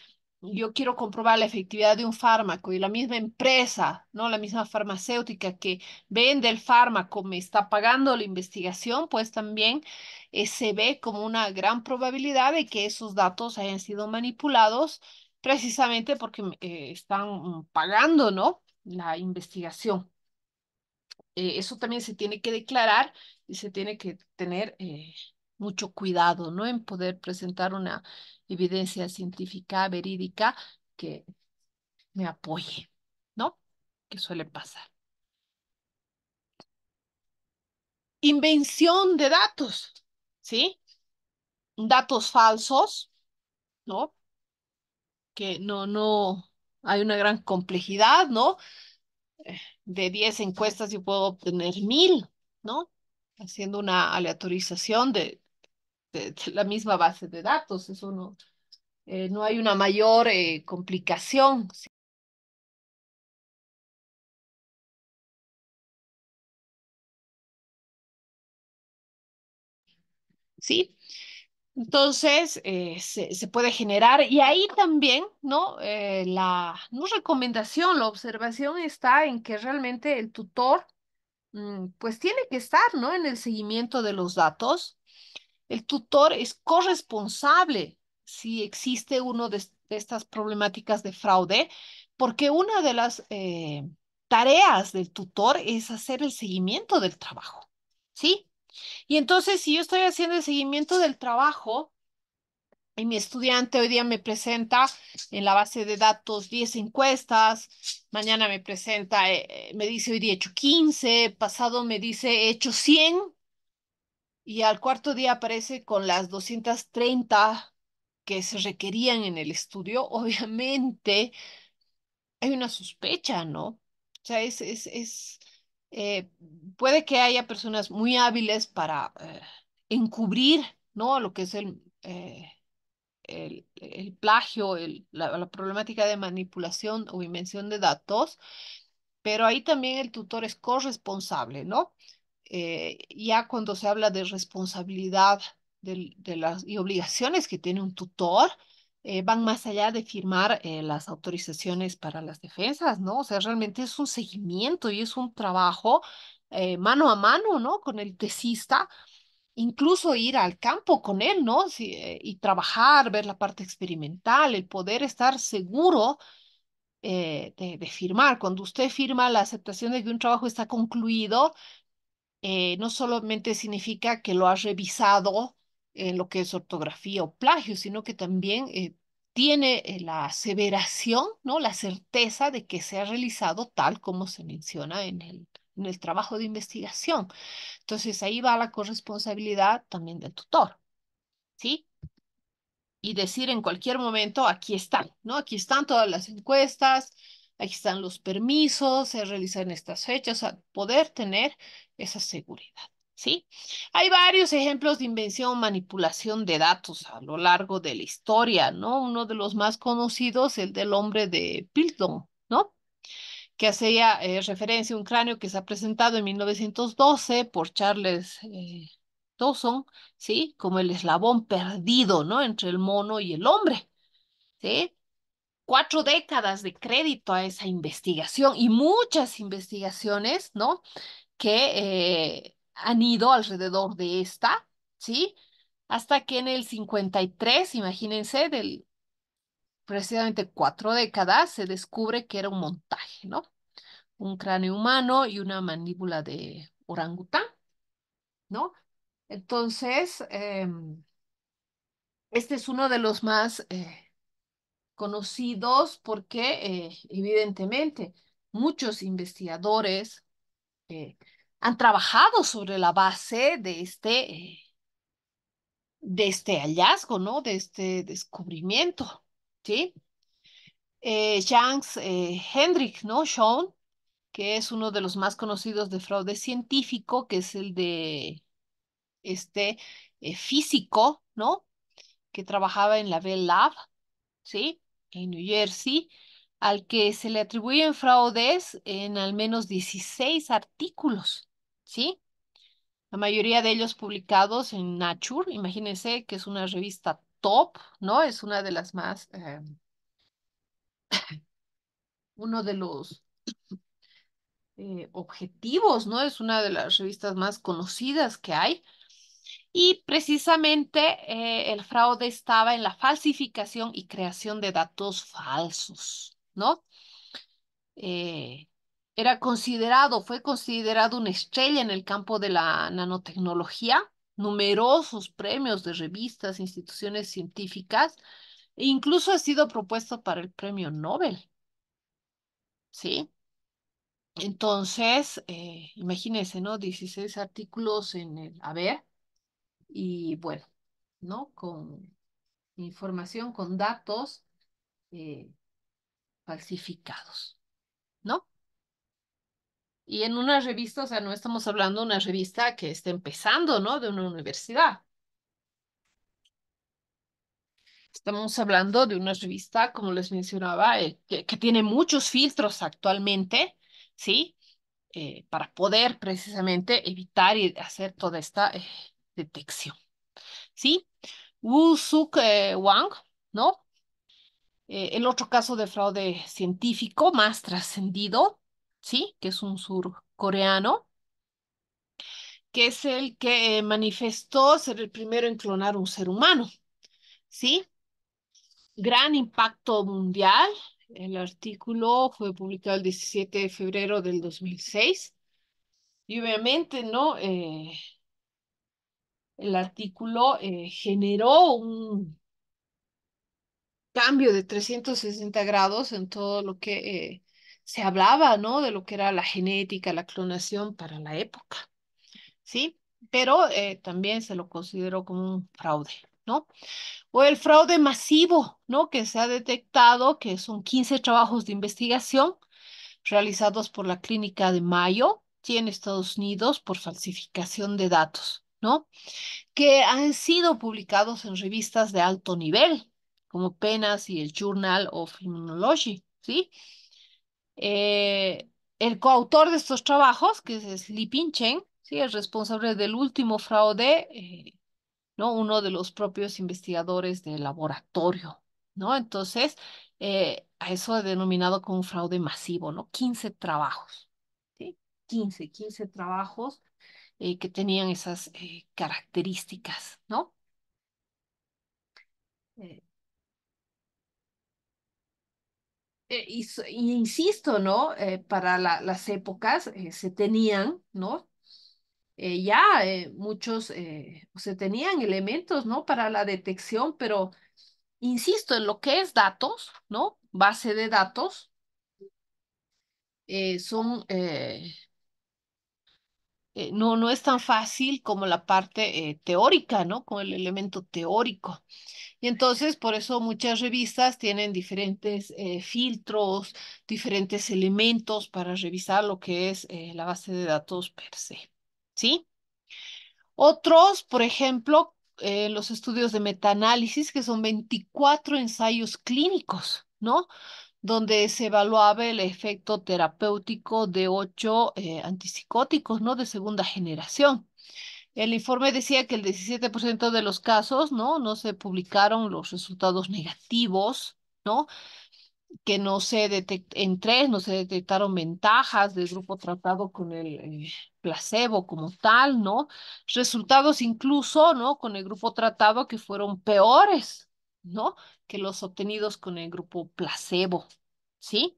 yo quiero comprobar la efectividad de un fármaco y la misma empresa, ¿no? La misma farmacéutica que vende el fármaco me está pagando la investigación, pues también eh, se ve como una gran probabilidad de que esos datos hayan sido manipulados precisamente porque eh, están pagando, ¿no? La investigación. Eh, eso también se tiene que declarar y se tiene que tener mucho cuidado, ¿no? En poder presentar una evidencia científica verídica que me apoye, ¿no? Que suele pasar. Invención de datos, ¿sí? Datos falsos, ¿no? Que no, no, hay una gran complejidad, ¿no? Eh, de 10 encuestas yo puedo obtener mil, ¿no? Haciendo una aleatorización de la misma base de datos, eso no, eh, no hay una mayor eh, complicación. ¿sí? Entonces, eh, se, puede generar y ahí también, ¿no? la recomendación, la observación está en que realmente el tutor, mm, pues tiene que estar, ¿no? En el seguimiento de los datos, el tutor es corresponsable si existe uno de, estas problemáticas de fraude, porque una de las eh, tareas del tutor es hacer el seguimiento del trabajo, ¿sí? Y entonces, si yo estoy haciendo el seguimiento del trabajo y mi estudiante hoy día me presenta en la base de datos 10 encuestas, mañana me presenta, eh, eh, me dice hoy día he hecho 15, pasado me dice he hecho 100, y al cuarto día aparece con las 230 que se requerían en el estudio, obviamente hay una sospecha, ¿no? O sea, es, eh, puede que haya personas muy hábiles para eh, encubrir, ¿no? Lo que es el, eh, el, plagio, la, la problemática de manipulación o invención de datos, pero ahí también el tutor es corresponsable, ¿no? Eh, ya cuando se habla de responsabilidad de, las, y obligaciones que tiene un tutor, eh, van más allá de firmar eh, las autorizaciones para las defensas, ¿no? O sea, realmente es un seguimiento y es un trabajo mano a mano, ¿no? Con el tesista, incluso ir al campo con él, ¿no? y trabajar, ver la parte experimental, el poder estar seguro. De, de firmar. Cuando usted firma la aceptación de que un trabajo está concluido, eh, no solamente significa que lo ha revisado en lo que es ortografía o plagio, sino que también eh, tiene eh, la aseveración, ¿no? la certeza de que se ha realizado tal como se menciona en el, en el trabajo de investigación. Entonces ahí va la corresponsabilidad también del tutor. ¿Sí? Y decir en cualquier momento, aquí están, ¿no? Aquí están todas las encuestas, aquí están los permisos, se realizan estas fechas, o poder tener esa seguridad. ¿Sí? Hay varios ejemplos de invención, manipulación de datos a lo largo de la historia, ¿no? Uno de los más conocidos, el del hombre de Pilton, ¿no? Que hacía eh, referencia a un cráneo que se ha presentado en 1912 por Charles eh, Dawson, ¿sí? Como el eslabón perdido, ¿no? Entre el mono y el hombre, ¿sí? Cuatro décadas de crédito a esa investigación y muchas investigaciones, ¿no? que eh, han ido alrededor de esta, ¿sí? Hasta que en el 53, imagínense, del precisamente cuatro décadas, se descubre que era un montaje, ¿no? Un cráneo humano y una mandíbula de orangután, ¿no? Entonces, em, este es uno de los más eh, conocidos porque, eh, evidentemente, muchos investigadores han trabajado sobre la base de este, eh, de este hallazgo, ¿no? De este descubrimiento, ¿sí? Eh, Janks eh, Hendrik, ¿no? que es uno de los más conocidos de fraude científico, que es el de este eh, físico, ¿no? Que trabajaba en la Bell Lab, ¿sí? En New Jersey, al que se le atribuyen fraudes en al menos 16 artículos, ¿sí? La mayoría de ellos publicados en Nature, imagínense que es una revista top, ¿no? Es una de las más, eh, *coughs* uno de los *coughs* eh, objetivos, ¿no? Es una de las revistas más conocidas que hay. Y precisamente eh, el fraude estaba en la falsificación y creación de datos falsos, ¿no? Eh, era considerado, fue considerado una estrella en el campo de la nanotecnología, numerosos premios de revistas, instituciones científicas, e incluso ha sido propuesto para el premio Nobel. ¿Sí? Entonces, eh, imagínense, ¿no? 16 artículos en el haber y bueno, ¿no? Con información, con datos eh, falsificados, ¿no? Y en una revista, o sea, no estamos hablando de una revista que está empezando, ¿no? De una universidad. Estamos hablando de una revista, como les mencionaba, eh, que, tiene muchos filtros actualmente, ¿sí? Eh, para poder precisamente evitar y hacer toda esta eh, detección, ¿sí? Wu Suk Wang, ¿no? el otro caso de fraude científico más trascendido ¿sí? Que es un surcoreano, que es el que eh, manifestó ser el primero en clonar un ser humano, ¿sí? Gran impacto mundial. El artículo fue publicado el 17 de febrero del 2006. Y obviamente, ¿no? Eh, el artículo eh, generó un cambio de 360 grados en todo lo que se hablaba, ¿no? De lo que era la genética, la clonación para la época, ¿sí? Pero eh, también se lo consideró como un fraude, ¿no? O el fraude masivo, ¿no? Que se ha detectado, que son 15 trabajos de investigación realizados por la Clínica de Mayo, sí, en Estados Unidos, por falsificación de datos, ¿no? Que han sido publicados en revistas de alto nivel, como Penas y el Journal of Immunology, ¿sí? Eh, el coautor de estos trabajos, que es Li Pinchen, ¿sí? es responsable del último fraude, eh, ¿no? uno de los propios investigadores del laboratorio. ¿no? Entonces, eh, a eso ha denominado como fraude masivo, ¿no? 15 trabajos, ¿sí? 15, 15 trabajos que tenían esas características, ¿no? Eh, y, insisto, ¿no? Eh, para las épocas eh, se tenían, ¿no? ya muchos, se tenían elementos, ¿no? Para la detección, pero insisto, en lo que es datos, ¿no? Base de datos, son... no, no es tan fácil como la parte teórica, ¿no? Con el elemento teórico. Y entonces, por eso muchas revistas tienen diferentes eh, filtros, diferentes elementos para revisar lo que es eh, la base de datos per se. ¿Sí? Otros, por ejemplo, eh, los estudios de metaanálisis, que son 24 ensayos clínicos, ¿no? donde se evaluaba el efecto terapéutico de ocho antipsicóticos, ¿no? De segunda generación. El informe decía que el 17% de los casos, ¿no? No se publicaron los resultados negativos, ¿no? Que no se tres no se detectaron ventajas del grupo tratado con el eh, placebo como tal, ¿no? Resultados incluso, ¿no? Con el grupo tratado que fueron peores, ¿no? Que los obtenidos con el grupo placebo, ¿sí?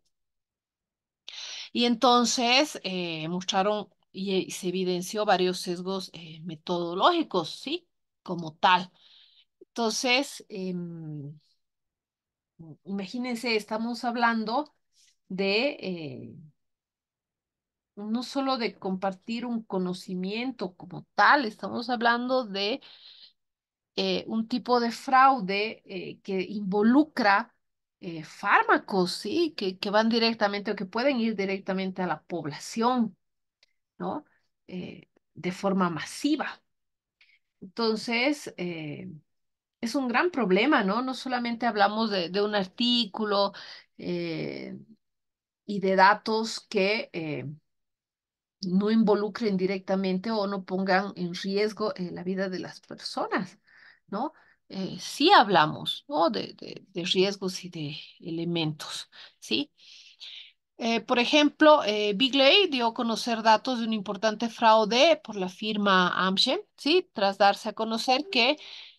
Y entonces eh, mostraron y eh, se evidenció varios sesgos eh, metodológicos, ¿sí? Como tal. Entonces, em, imagínense, estamos hablando de eh, no solo de compartir un conocimiento como tal, estamos hablando de un tipo de fraude que involucra fármacos, ¿sí? Que, que van directamente o que pueden ir directamente a la población, ¿no? Eh, de forma masiva. Entonces, eh, es un gran problema, ¿no? No solamente hablamos de, un artículo eh, y de datos que no involucren directamente o no pongan en riesgo la vida de las personas, ¿no? sí hablamos ¿no? de riesgos y de elementos, ¿sí? Eh, por ejemplo, eh, Bigley dio a conocer datos de un importante fraude por la firma Amgen, ¿sí? tras darse a conocer que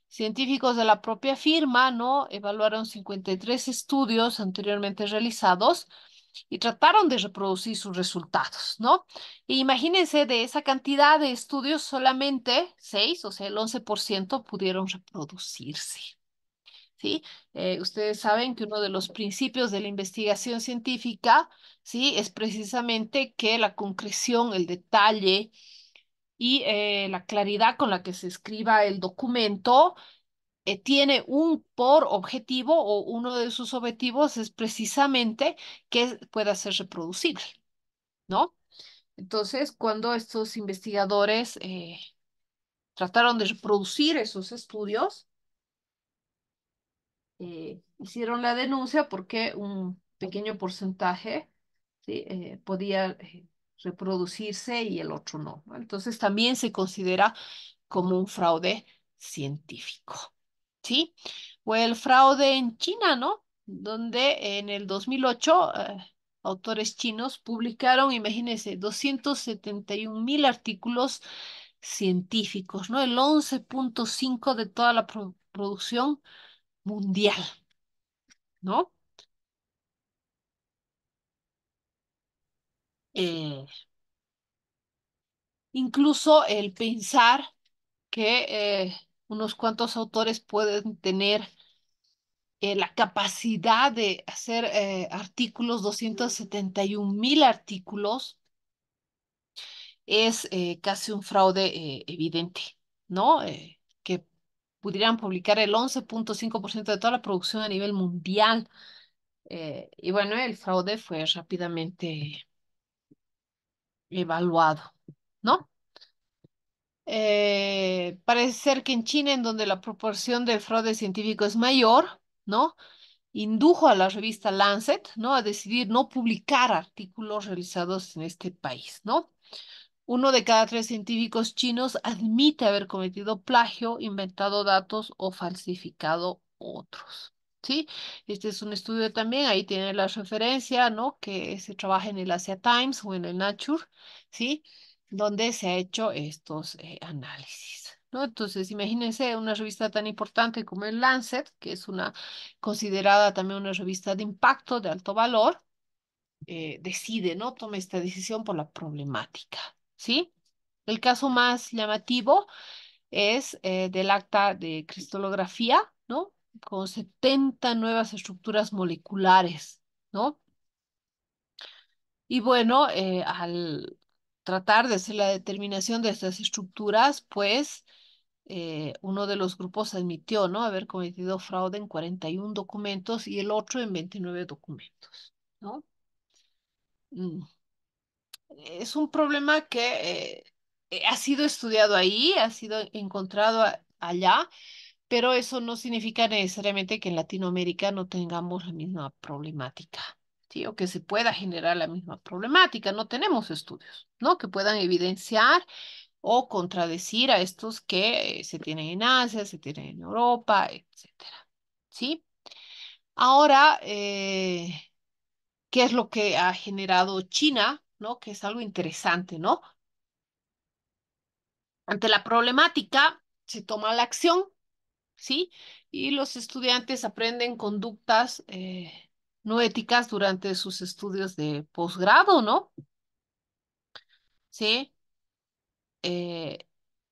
científicos de la propia firma ¿no? evaluaron 53 estudios anteriormente realizados y trataron de reproducir sus resultados, ¿no? E imagínense, de esa cantidad de estudios, solamente 6, o sea, el 11% pudieron reproducirse. ¿sí? Eh, ustedes saben que uno de los principios de la investigación científica, ¿sí? Es precisamente que la concreción, el detalle y eh, la claridad con la que se escriba el documento eh, tiene un por objetivo o uno de sus objetivos es precisamente que pueda ser reproducible, ¿no? Entonces, cuando estos investigadores trataron de reproducir esos estudios, eh, hicieron la denuncia porque un pequeño porcentaje eh, podía eh, reproducirse y el otro no. Entonces también se considera como un fraude científico. ¿Sí? O el fraude en China, ¿no? Donde en el 2008 autores chinos publicaron, imagínense, 271 mil artículos científicos, ¿no? El 11.5 de toda la producción mundial, ¿no? Eh, incluso el pensar que eh, unos cuantos autores pueden tener eh, la capacidad de hacer artículos, 271 mil artículos, es casi un fraude evidente, ¿no? pudieran publicar el 11.5% de toda la producción a nivel mundial. Eh, y bueno, el fraude fue rápidamente evaluado, ¿no? Eh, parece ser que en China, en donde la proporción del fraude científico es mayor, ¿no? Indujo a la revista Lancet, ¿no? A decidir no publicar artículos realizados en este país, ¿no? Uno de cada tres científicos chinos admite haber cometido plagio, inventado datos o falsificado otros. ¿Sí? Este es un estudio también, ahí tiene la referencia, ¿no? Que se trabaja en el Asia Times o en el Nature, ¿sí? Donde se ha hecho estos eh, análisis, ¿no? Entonces, imagínense una revista tan importante como el Lancet, que es una considerada también una revista de impacto de alto valor, eh, decide, ¿no? Toma esta decisión por la problemática. ¿sí? El caso más llamativo es eh, del acta de cristalografía, ¿no? Con 70 nuevas estructuras moleculares, ¿no? Y bueno, eh, al tratar de hacer la determinación de estas estructuras, pues eh, uno de los grupos admitió, ¿no? Haber cometido fraude en 41 documentos y el otro en 29 documentos, ¿no? Mm es un problema que eh, ha sido estudiado ahí, ha sido encontrado allá, pero eso no significa necesariamente que en Latinoamérica no tengamos la misma problemática, ¿sí? o que se pueda generar la misma problemática. No tenemos estudios ¿no? que puedan evidenciar o contradecir a estos que eh, se tienen en Asia, se tienen en Europa, etcétera. ¿Sí? Ahora, eh, ¿qué es lo que ha generado China ¿no? Que es algo interesante, ¿no? Ante la problemática se toma la acción, ¿sí? Y los estudiantes aprenden conductas eh, no éticas durante sus estudios de posgrado, ¿no? ¿Sí? Eh,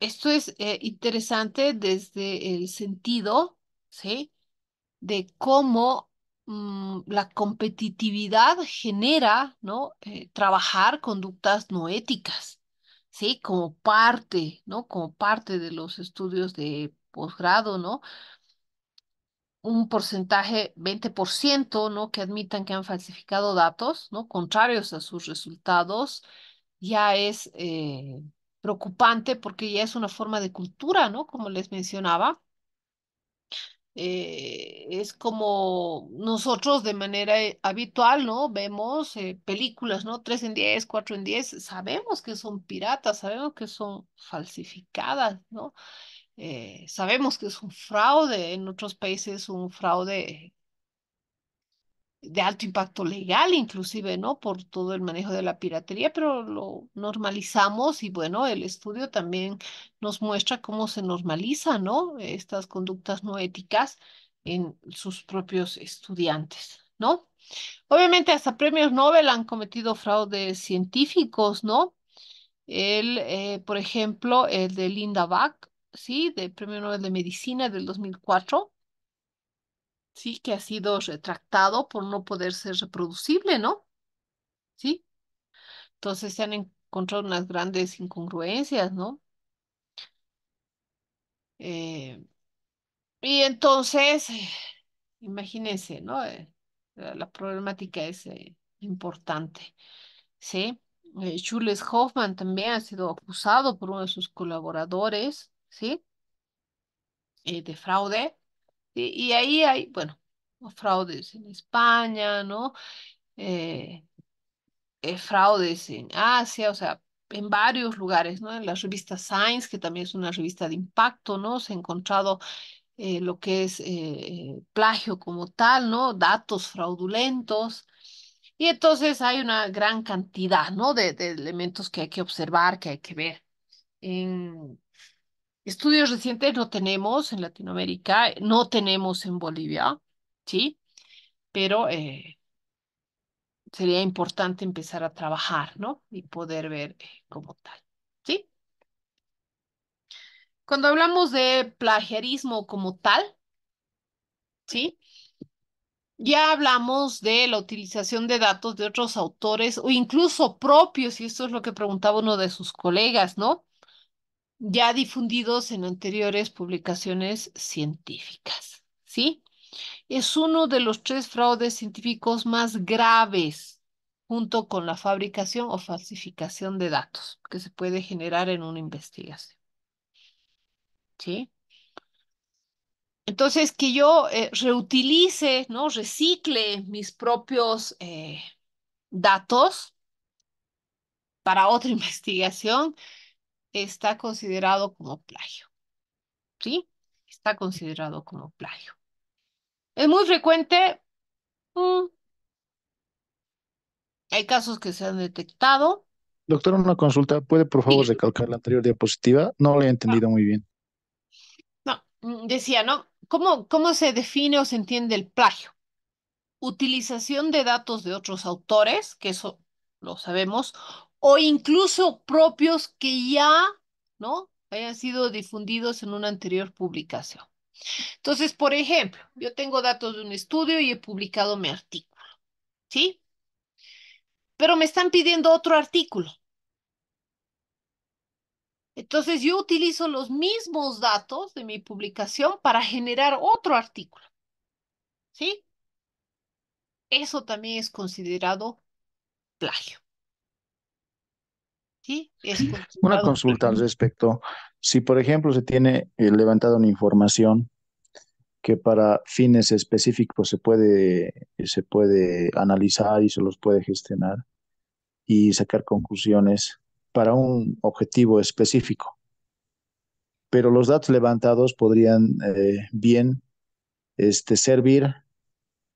esto es eh, interesante desde el sentido, ¿sí? De cómo Mm, la competitividad genera, ¿no? Eh, trabajar conductas no éticas, ¿sí? Como parte, ¿no? Como parte de los estudios de posgrado, ¿no? un porcentaje, 20%, ¿no? Que admitan que han falsificado datos, ¿no? Contrarios a sus resultados, ya es eh, preocupante porque ya es una forma de cultura, ¿no? Como les mencionaba. Eh, es como nosotros de manera eh, habitual, ¿no? Vemos eh, películas, ¿no? Tres en diez, cuatro en diez. sabemos que son piratas, sabemos que son falsificadas, ¿no? sabemos que es un fraude, en otros países un fraude de alto impacto legal, inclusive, ¿no? Por todo el manejo de la piratería, pero lo normalizamos y bueno, el estudio también nos muestra cómo se normalizan ¿no? Estas conductas no éticas en sus propios estudiantes, ¿no? Obviamente hasta premios Nobel han cometido fraudes científicos, ¿no? El, eh, por ejemplo, el de Linda Bach, ¿sí? De Premio Nobel de Medicina del 2004 ¿sí? Que ha sido retractado por no poder ser reproducible, ¿no? ¿Sí? Entonces se han encontrado unas grandes incongruencias, ¿no? Eh, y entonces, imagínense, ¿no? Eh, la, problemática es eh, importante, ¿sí? Jules Hoffman también ha sido acusado por uno de sus colaboradores, ¿sí? de fraude y ahí hay, bueno, fraudes en España, ¿no? Eh, eh, fraudes en Asia, o sea, en varios lugares, ¿no? En la revista Science, que también es una revista de impacto, ¿no? Se ha encontrado eh, lo que es plagio como tal, ¿no? Datos fraudulentos. Y entonces hay una gran cantidad, ¿no? De, de elementos que hay que observar, que hay que ver. En, Estudios recientes no tenemos en Latinoamérica, no tenemos en Bolivia, ¿sí? Pero eh, sería importante empezar a trabajar, ¿no? Y poder ver eh, como tal, ¿sí? Cuando hablamos de plagiarismo como tal, ¿sí? Ya hablamos de la utilización de datos de otros autores o incluso propios, y esto es lo que preguntaba uno de sus colegas, ¿no? ya difundidos en anteriores publicaciones científicas. ¿Sí? Es uno de los tres fraudes científicos más graves junto con la fabricación o falsificación de datos que se puede generar en una investigación. ¿Sí? Entonces, que yo eh, reutilice, ¿no? Recicle mis propios eh, datos para otra *laughs* investigación está considerado como plagio. ¿Sí? Está considerado como plagio. Es muy frecuente. Mm, hay casos que se han detectado. Doctora, una consulta. ¿Puede por favor recalcar la anterior diapositiva? No la he entendido muy bien. No, mm, decía, ¿no? ¿Cómo, ¿Cómo se define o se entiende el plagio? Utilización de datos de otros autores, que eso lo sabemos, o incluso propios que ya, ¿no? Hayan sido difundidos en una anterior publicación. Entonces, por ejemplo, yo tengo datos de un estudio y he publicado mi artículo, ¿sí? Pero me están pidiendo otro artículo. Entonces, yo utilizo los mismos datos de mi publicación para generar otro artículo, ¿sí? Eso también es considerado plagio. Una consulta al respecto. Si, por ejemplo, se tiene eh, levantada una información que para fines específicos se puede, se puede analizar y se los puede gestionar y sacar conclusiones para un objetivo específico. Pero los datos levantados podrían eh, bien este, servir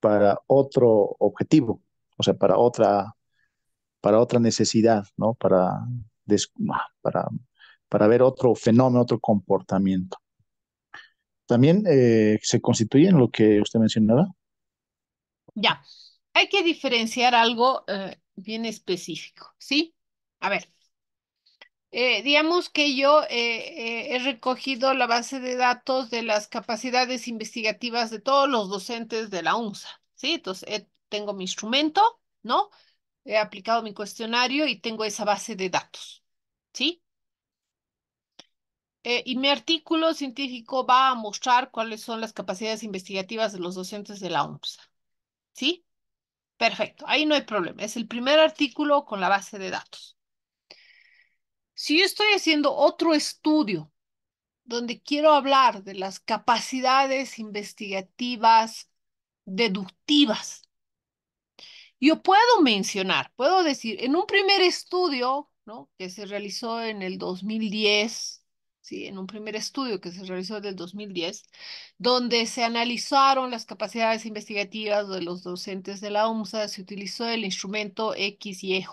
para otro objetivo, o sea, para otra para otra necesidad, ¿no? Para, ah, para, para ver otro fenómeno, otro comportamiento. También eh, se constituye en lo que usted mencionaba. Ya, hay que diferenciar algo eh, bien específico, ¿sí? A ver, eh, digamos que yo he recogido la base de datos de las capacidades investigativas de todos los docentes de la UNSA, ¿sí? Entonces, tengo mi instrumento, ¿no? he aplicado mi cuestionario y tengo esa base de datos, ¿sí? Eh, y mi artículo científico va a mostrar cuáles son las capacidades investigativas de los docentes de la UMSA, ¿sí? Perfecto, ahí no hay problema. Es el primer artículo con la base de datos. Si yo estoy haciendo otro estudio donde quiero hablar de las capacidades investigativas deductivas yo puedo mencionar, puedo decir, en un primer estudio, Que se realizó en el 2010, ¿sí? En un primer estudio que se realizó en el 2010, donde se analizaron las capacidades investigativas de los docentes de la UMSA, se utilizó el instrumento X XYJ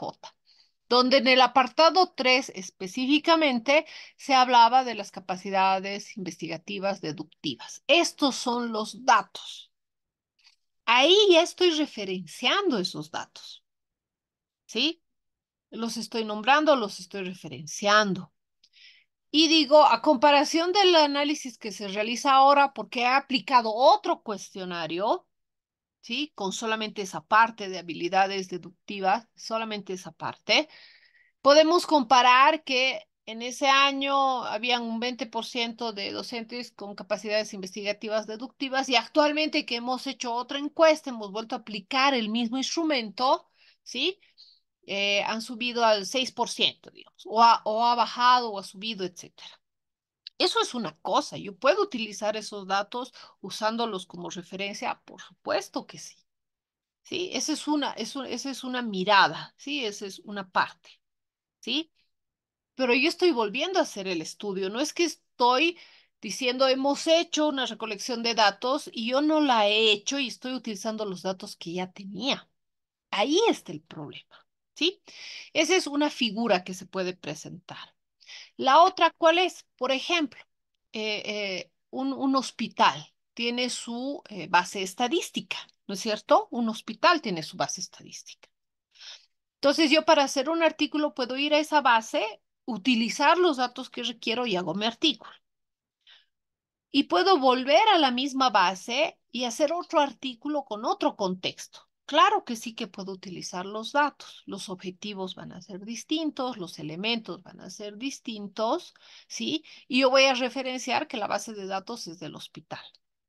donde en el apartado 3 específicamente se hablaba de las capacidades investigativas deductivas. Estos son los datos Ahí ya estoy referenciando esos datos. ¿Sí? Los estoy nombrando, los estoy referenciando. Y digo, a comparación del análisis que se realiza ahora, porque he aplicado otro cuestionario, ¿sí? Con solamente esa parte de habilidades deductivas, solamente esa parte, podemos comparar que en ese año habían un 20% de docentes con capacidades investigativas deductivas y actualmente que hemos hecho otra encuesta, hemos vuelto a aplicar el mismo instrumento, ¿sí? Eh, han subido al 6%, digamos, o ha, bajado o ha subido, etcétera. Eso es una cosa. Yo puedo utilizar esos datos usándolos como referencia, por supuesto que sí. Sí, esa es una, esa es una mirada, sí, esa es una parte, sí pero yo estoy volviendo a hacer el estudio, no es que estoy diciendo hemos hecho una recolección de datos y yo no la he hecho y estoy utilizando los datos que ya tenía. Ahí está el problema, ¿sí? Esa es una figura que se puede presentar. La otra, ¿cuál es? Por ejemplo, eh, eh, un, hospital tiene su eh, base estadística, ¿no es cierto? Un hospital tiene su base estadística. Entonces yo para hacer un artículo puedo ir a esa base utilizar los datos que requiero y hago mi artículo. Y puedo volver a la misma base y hacer otro artículo con otro contexto. Claro que sí que puedo utilizar los datos. Los objetivos van a ser distintos, los elementos van a ser distintos, ¿sí? Y yo voy a referenciar que la base de datos es del hospital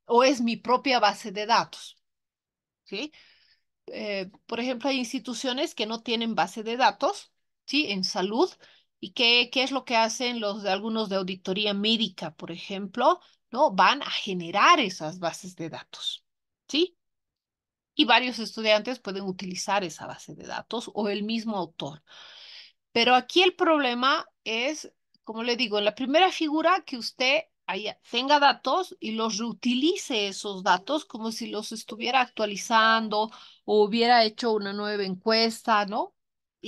o es mi propia base de datos, ¿sí? Eh, por ejemplo, hay instituciones que no tienen base de datos, ¿sí? En salud, ¿Y qué, es lo que hacen los de algunos de auditoría médica, por ejemplo? ¿No? Van a generar esas bases de datos, ¿sí? Y varios estudiantes pueden utilizar esa base de datos o el mismo autor. Pero aquí el problema es, como le digo, en la primera figura que usted haya, tenga datos y los reutilice esos datos como si los estuviera actualizando o hubiera hecho una nueva encuesta, ¿no?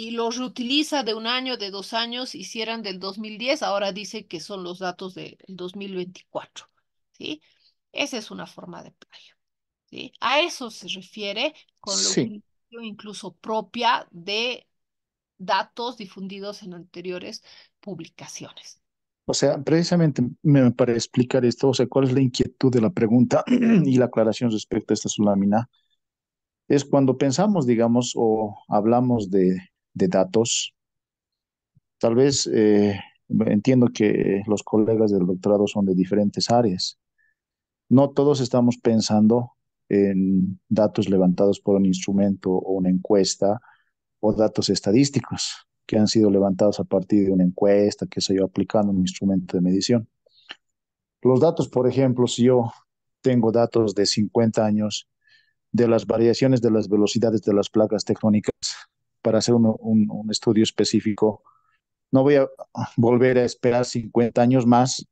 y los reutiliza de un año, de dos años, hicieran del 2010, ahora dice que son los datos del 2024. ¿sí? Esa es una forma de plagio. A eso se refiere con la incluso propia de datos difundidos en anteriores publicaciones. O sea, precisamente para explicar esto, o sea, cuál es la inquietud de la pregunta *clears throat* y la aclaración respecto a esta lámina, es cuando pensamos, digamos, o hablamos de de datos. Tal vez eh, entiendo que los colegas del doctorado son de diferentes áreas. No todos estamos pensando en datos levantados por un instrumento o una encuesta o datos estadísticos que han sido levantados a partir de una encuesta, que se yo, aplicando un instrumento de medición. Los datos, por ejemplo, si yo tengo datos de 50 años de las variaciones de las velocidades de las placas tectónicas para hacer un, estudio específico. No voy a volver a esperar 50 años más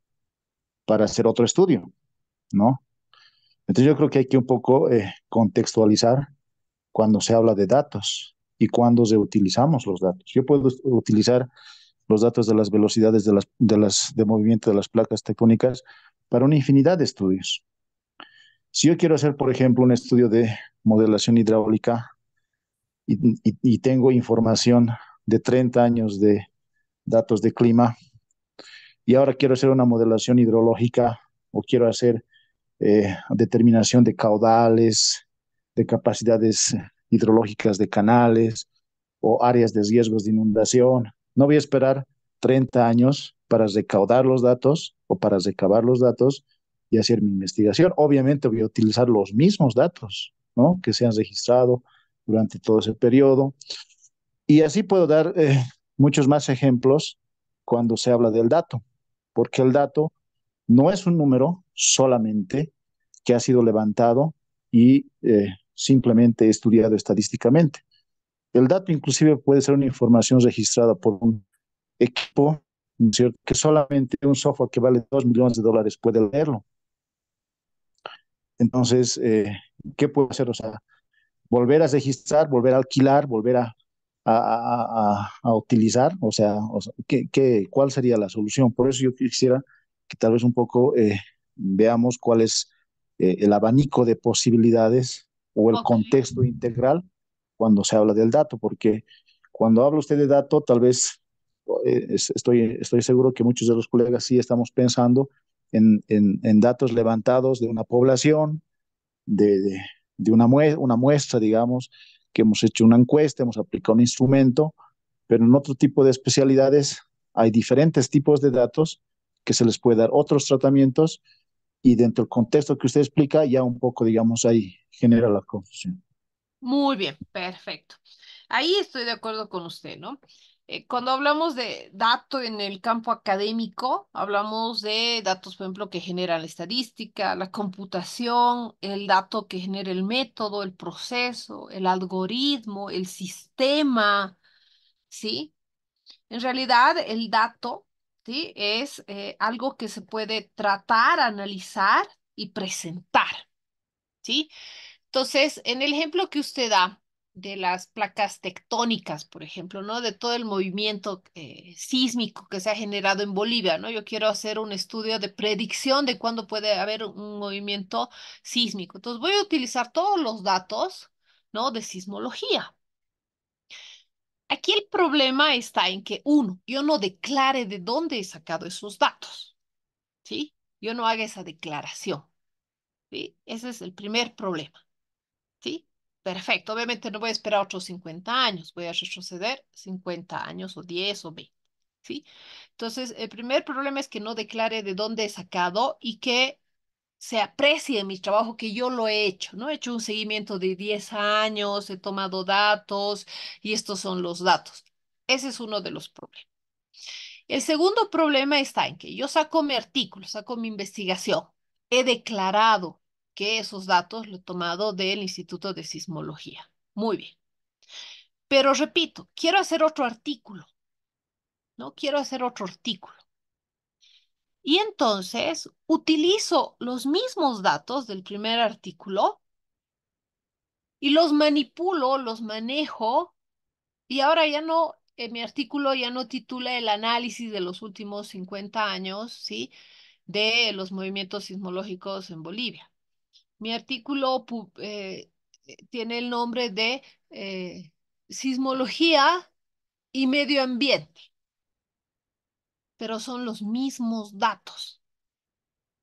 para hacer otro estudio, ¿no? Entonces yo creo que hay que un poco eh, contextualizar cuando se habla de datos y cuando se utilizamos los datos. Yo puedo utilizar los datos de las velocidades de, las, de, las, de movimiento de las placas tectónicas para una infinidad de estudios. Si yo quiero hacer, por ejemplo, un estudio de modelación hidráulica y, tengo información de 30 años de datos de clima y ahora quiero hacer una modelación hidrológica o quiero hacer eh, determinación de caudales, de capacidades hidrológicas de canales o áreas de riesgos de inundación. No voy a esperar 30 años para recaudar los datos o para recabar los datos y hacer mi investigación. Obviamente voy a utilizar los mismos datos que se han registrado, durante todo ese periodo. Y así puedo dar eh, muchos más ejemplos cuando se habla del dato, porque el dato no es un número solamente que ha sido levantado y eh, simplemente estudiado estadísticamente. El dato inclusive puede ser una información registrada por un equipo, que solamente un software que vale 2 millones de dólares puede leerlo. Entonces, eh, ¿qué puedo hacer? O sea, volver a registrar, volver a alquilar, volver a, a, a, a utilizar, o sea, ¿qué, qué, cuál sería la solución? Por eso yo quisiera que tal vez un poco eh, veamos cuál es eh, el abanico de posibilidades o el contexto integral cuando se habla del dato, porque cuando habla usted de dato, tal vez eh, estoy, estoy seguro que muchos de los colegas sí estamos pensando en, en, en datos levantados de una población, de, de, de una, muestra, una muestra, digamos, que hemos hecho una encuesta, hemos aplicado un instrumento, pero en otro tipo de especialidades hay diferentes tipos de datos que se les puede dar otros tratamientos y dentro del contexto que usted explica ya un poco, digamos, ahí genera la confusión. Muy bien, perfecto. Ahí estoy de acuerdo con usted, ¿no? Eh, cuando hablamos de dato en el campo académico, hablamos de datos, por ejemplo, que generan la estadística, la computación, el dato que genera el método, el proceso, el algoritmo, el sistema, ¿sí? En realidad, el dato, ¿sí? Es eh, algo que se puede tratar, analizar y presentar, ¿sí? Entonces, en el ejemplo que usted da, de las placas tectónicas, por ejemplo, ¿no? De todo el movimiento eh, sísmico que se ha generado en Bolivia, ¿no? Yo quiero hacer un estudio de predicción de cuándo puede haber un movimiento sísmico. Entonces voy a utilizar todos los datos, ¿no? De sismología. Aquí el problema está en que, uno, yo no declare de dónde he sacado esos datos, ¿sí? Yo no haga esa declaración, ¿sí? Ese es el primer problema, ¿sí? Perfecto, obviamente no voy a esperar otros 50 años, voy a retroceder 50 años o 10 o 20, ¿sí? Entonces, el primer problema es que no declare de dónde he sacado y que se aprecie mi trabajo, que yo lo he hecho, ¿no? He hecho un seguimiento de 10 años, he tomado datos y estos son los datos. Ese es uno de los problemas. El segundo problema está en que yo saco mi artículo, saco mi investigación, he declarado que esos datos lo he tomado del Instituto de Sismología. Muy bien. Pero repito, quiero hacer otro artículo. No quiero hacer otro artículo. Y entonces utilizo los mismos datos del primer artículo y los manipulo, los manejo. Y ahora ya no, mi artículo ya no titula el análisis de los últimos 50 años, ¿sí? De los movimientos sismológicos en Bolivia. Mi artículo eh, tiene el nombre de eh, Sismología y Medio Ambiente, pero son los mismos datos.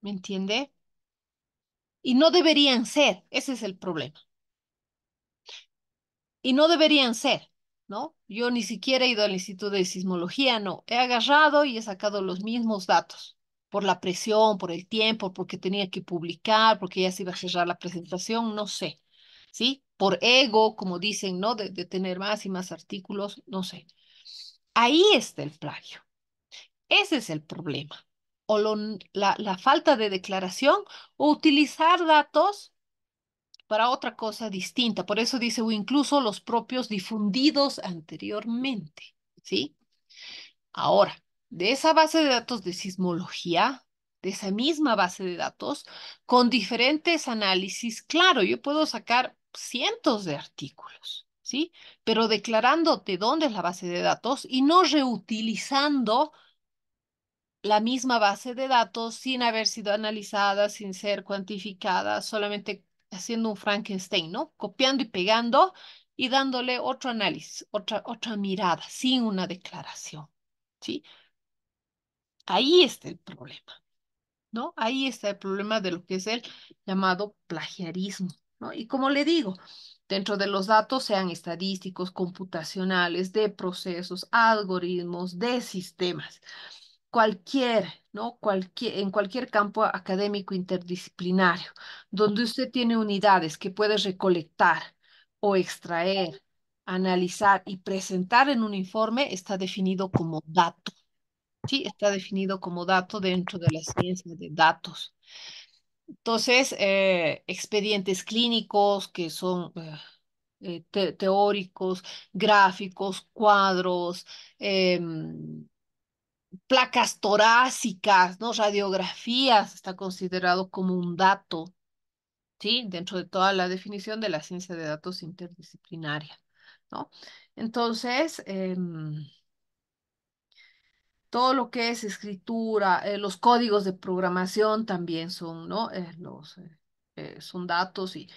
¿Me entiende? Y no deberían ser, ese es el problema. Y no deberían ser, ¿no? Yo ni siquiera he ido al Instituto de Sismología, no. He agarrado y he sacado los mismos datos por la presión, por el tiempo, porque tenía que publicar, porque ya se iba a cerrar la presentación, no sé, ¿sí? Por ego, como dicen, ¿no? De, tener más y más artículos, no sé. Ahí está el plagio. Ese es el problema. O la falta de declaración o utilizar datos para otra cosa distinta. Por eso dice, o incluso los propios difundidos anteriormente, ¿sí? Ahora, de esa base de datos de sismología, de esa misma base de datos, con diferentes análisis, claro, yo puedo sacar cientos de artículos, ¿sí? Pero declarando de dónde es la base de datos y no reutilizando la misma base de datos sin haber sido analizada, sin ser cuantificada, solamente haciendo un Frankenstein, ¿no? Copiando y pegando y dándole otro análisis, otra, otra mirada, sin una declaración, ¿sí? Ahí está el problema, ¿no? Ahí está el problema de lo que es el llamado plagiarismo, ¿no? Y como le digo, dentro de los datos sean estadísticos, computacionales, de procesos, algoritmos, de sistemas, cualquier, ¿no? Cualquier, en cualquier campo académico interdisciplinario, donde usted tiene unidades que puede recolectar o extraer, analizar y presentar en un informe, está definido como dato. Sí, está definido como dato dentro de la ciencia de datos. Entonces, eh, expedientes clínicos que son eh, eh, teóricos, gráficos, cuadros, em, placas torácicas, ¿no? radiografías, está considerado como un dato, ¿sí? dentro de toda la definición de la ciencia de datos interdisciplinaria. ¿no? Entonces, em, todo lo que es escritura, eh, los códigos de programación también son, ¿no? Eh, eh, son datos y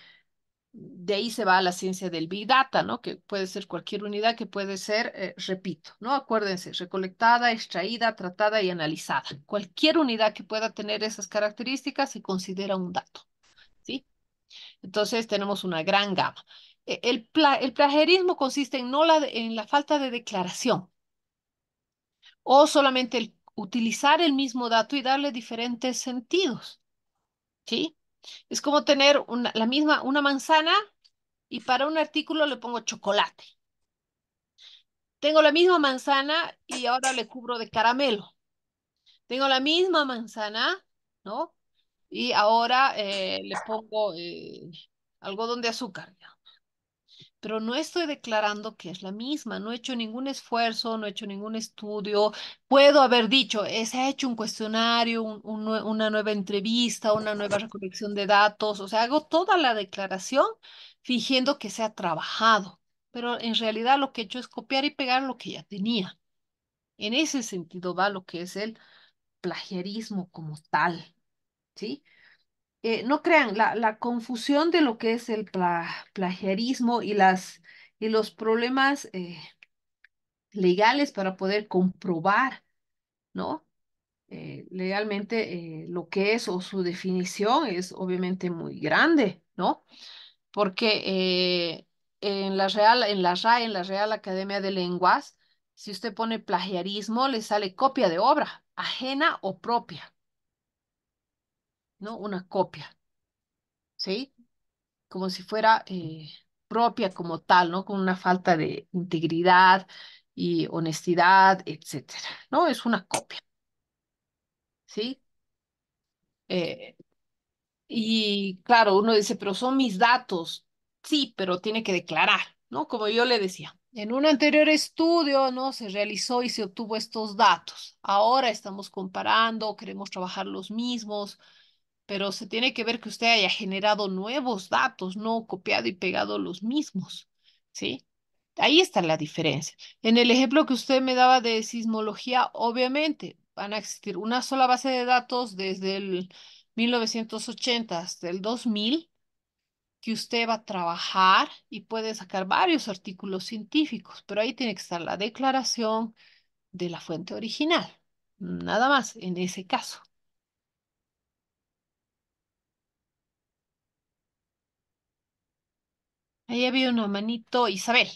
de ahí se va a la ciencia del Big Data, ¿no? Que puede ser cualquier unidad que puede ser, repito, ¿no? Acuérdense, recolectada, extraída, tratada y analizada. Cualquier unidad que pueda tener esas características se considera un dato, ¿sí? Entonces tenemos una gran gama. E, el, plagiarismo consiste en, no la, en la falta de declaración, o solamente utilizar el mismo dato y darle diferentes sentidos. ¿Sí? Es como tener una, la misma, una manzana y para un artículo le pongo chocolate. Tengo la misma manzana y ahora le cubro de caramelo. Tengo la misma manzana, ¿no? Y ahora eh, le pongo eh, algodón de azúcar pero no estoy declarando que es la misma, no he hecho ningún esfuerzo, no he hecho ningún estudio, puedo haber dicho, eh, se ha hecho un cuestionario, una nueva entrevista, una nueva recolección de datos, o sea, hago toda la declaración fingiendo que se ha trabajado, pero en realidad lo que he hecho es copiar y pegar lo que ya tenía. En ese sentido va lo que es el plagiarismo como tal, ¿sí? Eh, no crean, la, confusión de lo que es el plagiarismo y, las, y los problemas eh, legales para poder comprobar, ¿no? Eh, legalmente lo que es o su definición es obviamente muy grande, ¿no? Porque en la Real, en la RAE, en la Real Academia de Lenguas, si usted pone plagiarismo, le sale copia de obra, ajena o propia. ¿no? Una copia, ¿sí? Como si fuera eh, propia como tal, ¿no? Con una falta de integridad y honestidad, etcétera, ¿no? Es una copia, ¿sí? Eh, y claro, uno dice, pero son mis datos. Sí, pero tiene que declarar, ¿no? Como yo le decía. En un anterior estudio, ¿no? Se realizó y se obtuvo estos datos. Ahora estamos comparando, queremos trabajar los mismos, pero se tiene que ver que usted haya generado nuevos datos, no copiado y pegado los mismos, ¿sí? Ahí está la diferencia. En el ejemplo que usted me daba de sismología, obviamente van a existir una sola base de datos desde el 1980 hasta el 2000 que usted va a trabajar y puede sacar varios artículos científicos, pero ahí tiene que estar la declaración de la fuente original, nada más en ese caso. Ahí había uno, manito, Isabel.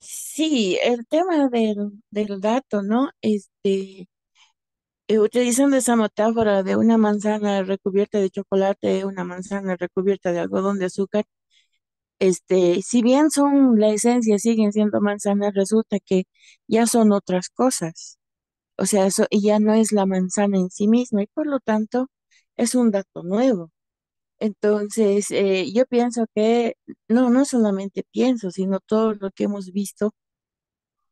Sí, el tema del, del ¿no? Este, eh, utilizando esa metáfora de una manzana recubierta de chocolate, una manzana recubierta de algodón de azúcar, este, si bien son la esencia, siguen siendo manzanas, resulta que ya son otras cosas. O sea, eso ya no es la manzana en sí misma y por lo tanto es un dato nuevo. Entonces, eh, yo pienso que, no, no solamente pienso, sino todo lo que hemos visto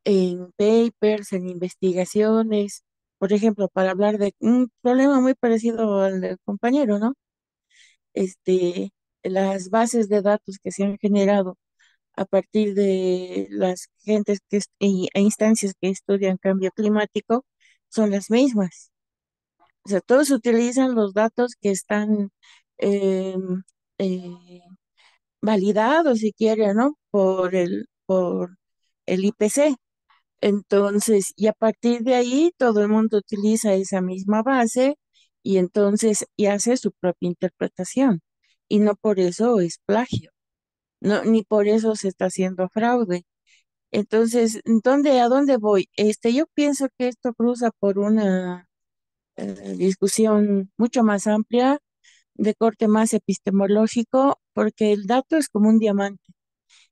en papers, en investigaciones, por ejemplo, para hablar de un problema muy parecido al del compañero, ¿no? Este, las bases de datos que se han generado a partir de las gentes que e instancias que estudian cambio climático son las mismas. O sea, todos utilizan los datos que están Em, eh, validado, si quiere, ¿no? Por el, por el IPC. Entonces, y a partir de ahí, todo el mundo utiliza esa misma base y entonces y hace su propia interpretación. Y no por eso es plagio, no, ni por eso se está haciendo fraude. Entonces, ¿dónde, ¿a dónde voy? Este, yo pienso que esto cruza por una eh, discusión mucho más amplia de corte más epistemológico, porque el dato es como un diamante.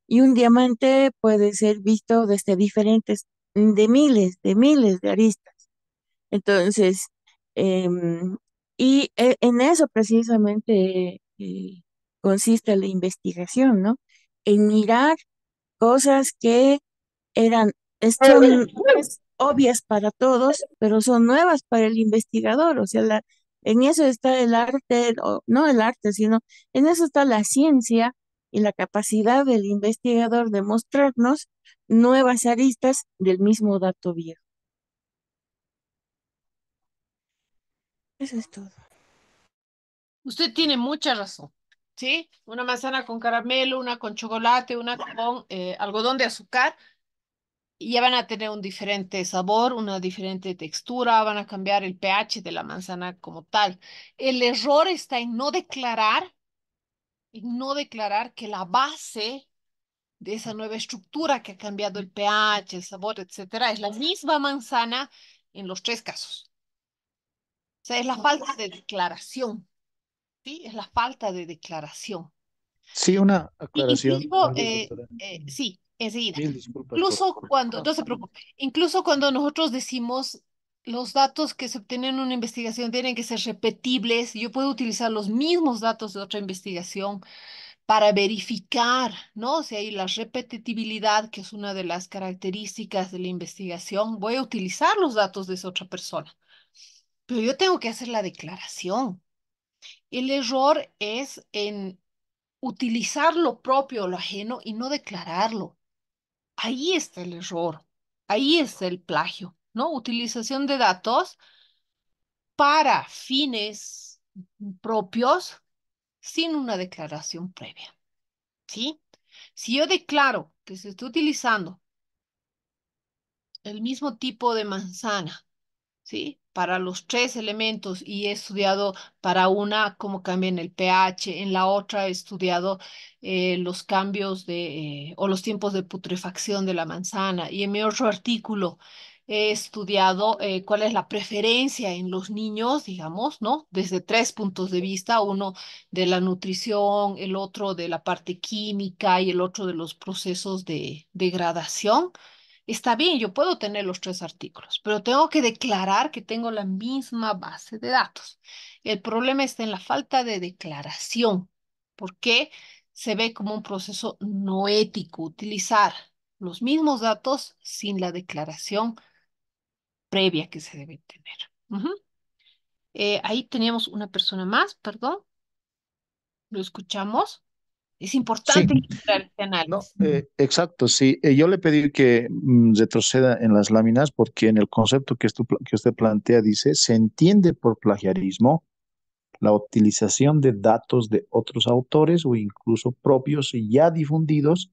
Y un diamante puede ser visto desde diferentes, de miles, de miles de aristas. Entonces, em, y e, en eso precisamente eh, consiste la investigación, ¿no? En mirar cosas que eran, obvias para todos, pero son nuevas para el investigador. O sea, la, en eso está el arte, no el arte, sino en eso está la ciencia y la capacidad del investigador de mostrarnos nuevas aristas del mismo dato viejo. Eso es todo. Usted tiene mucha razón, ¿sí? Una manzana con caramelo, una con chocolate, una con eh, algodón de azúcar ya van a tener un diferente sabor, una diferente textura, van a cambiar el pH de la manzana como tal. El error está en no declarar, en no declarar que la base de esa nueva estructura que ha cambiado el pH, el sabor, etcétera, es la misma manzana en los tres casos. O sea, es la falta de declaración. ¿Sí? Es la falta de declaración. Sí, una aclaración. Eh, eh, sí, enseguida. Bien, incluso cuando, no se incluso cuando nosotros decimos los datos que se obtienen en una investigación tienen que ser repetibles, yo puedo utilizar los mismos datos de otra investigación para verificar, ¿no? Si hay la repetitividad, que es una de las características de la investigación, voy a utilizar los datos de esa otra persona. Pero yo tengo que hacer la declaración. El error es en utilizar lo propio o lo ajeno y no declararlo. Ahí está el error, ahí está el plagio, ¿no? Utilización de datos para fines propios sin una declaración previa, ¿sí? Si yo declaro que se está utilizando el mismo tipo de manzana ¿sí? Para los tres elementos y he estudiado para una cómo cambian el pH, en la otra he estudiado eh, los cambios de, eh, o los tiempos de putrefacción de la manzana y en mi otro artículo he estudiado eh, cuál es la preferencia en los niños, digamos, ¿no? Desde tres puntos de vista, uno de la nutrición, el otro de la parte química y el otro de los procesos de degradación, Está bien, yo puedo tener los tres artículos, pero tengo que declarar que tengo la misma base de datos. El problema está en la falta de declaración, porque se ve como un proceso no ético utilizar los mismos datos sin la declaración previa que se debe tener. Eh, ahí teníamos una persona más, perdón. ¿Lo escuchamos? Es importante sí. Este no, eh, exacto, sí. Eh, yo le pedí que mm, retroceda en las láminas porque en el concepto que, que usted plantea dice, se entiende por plagiarismo la utilización de datos de otros autores o incluso propios ya difundidos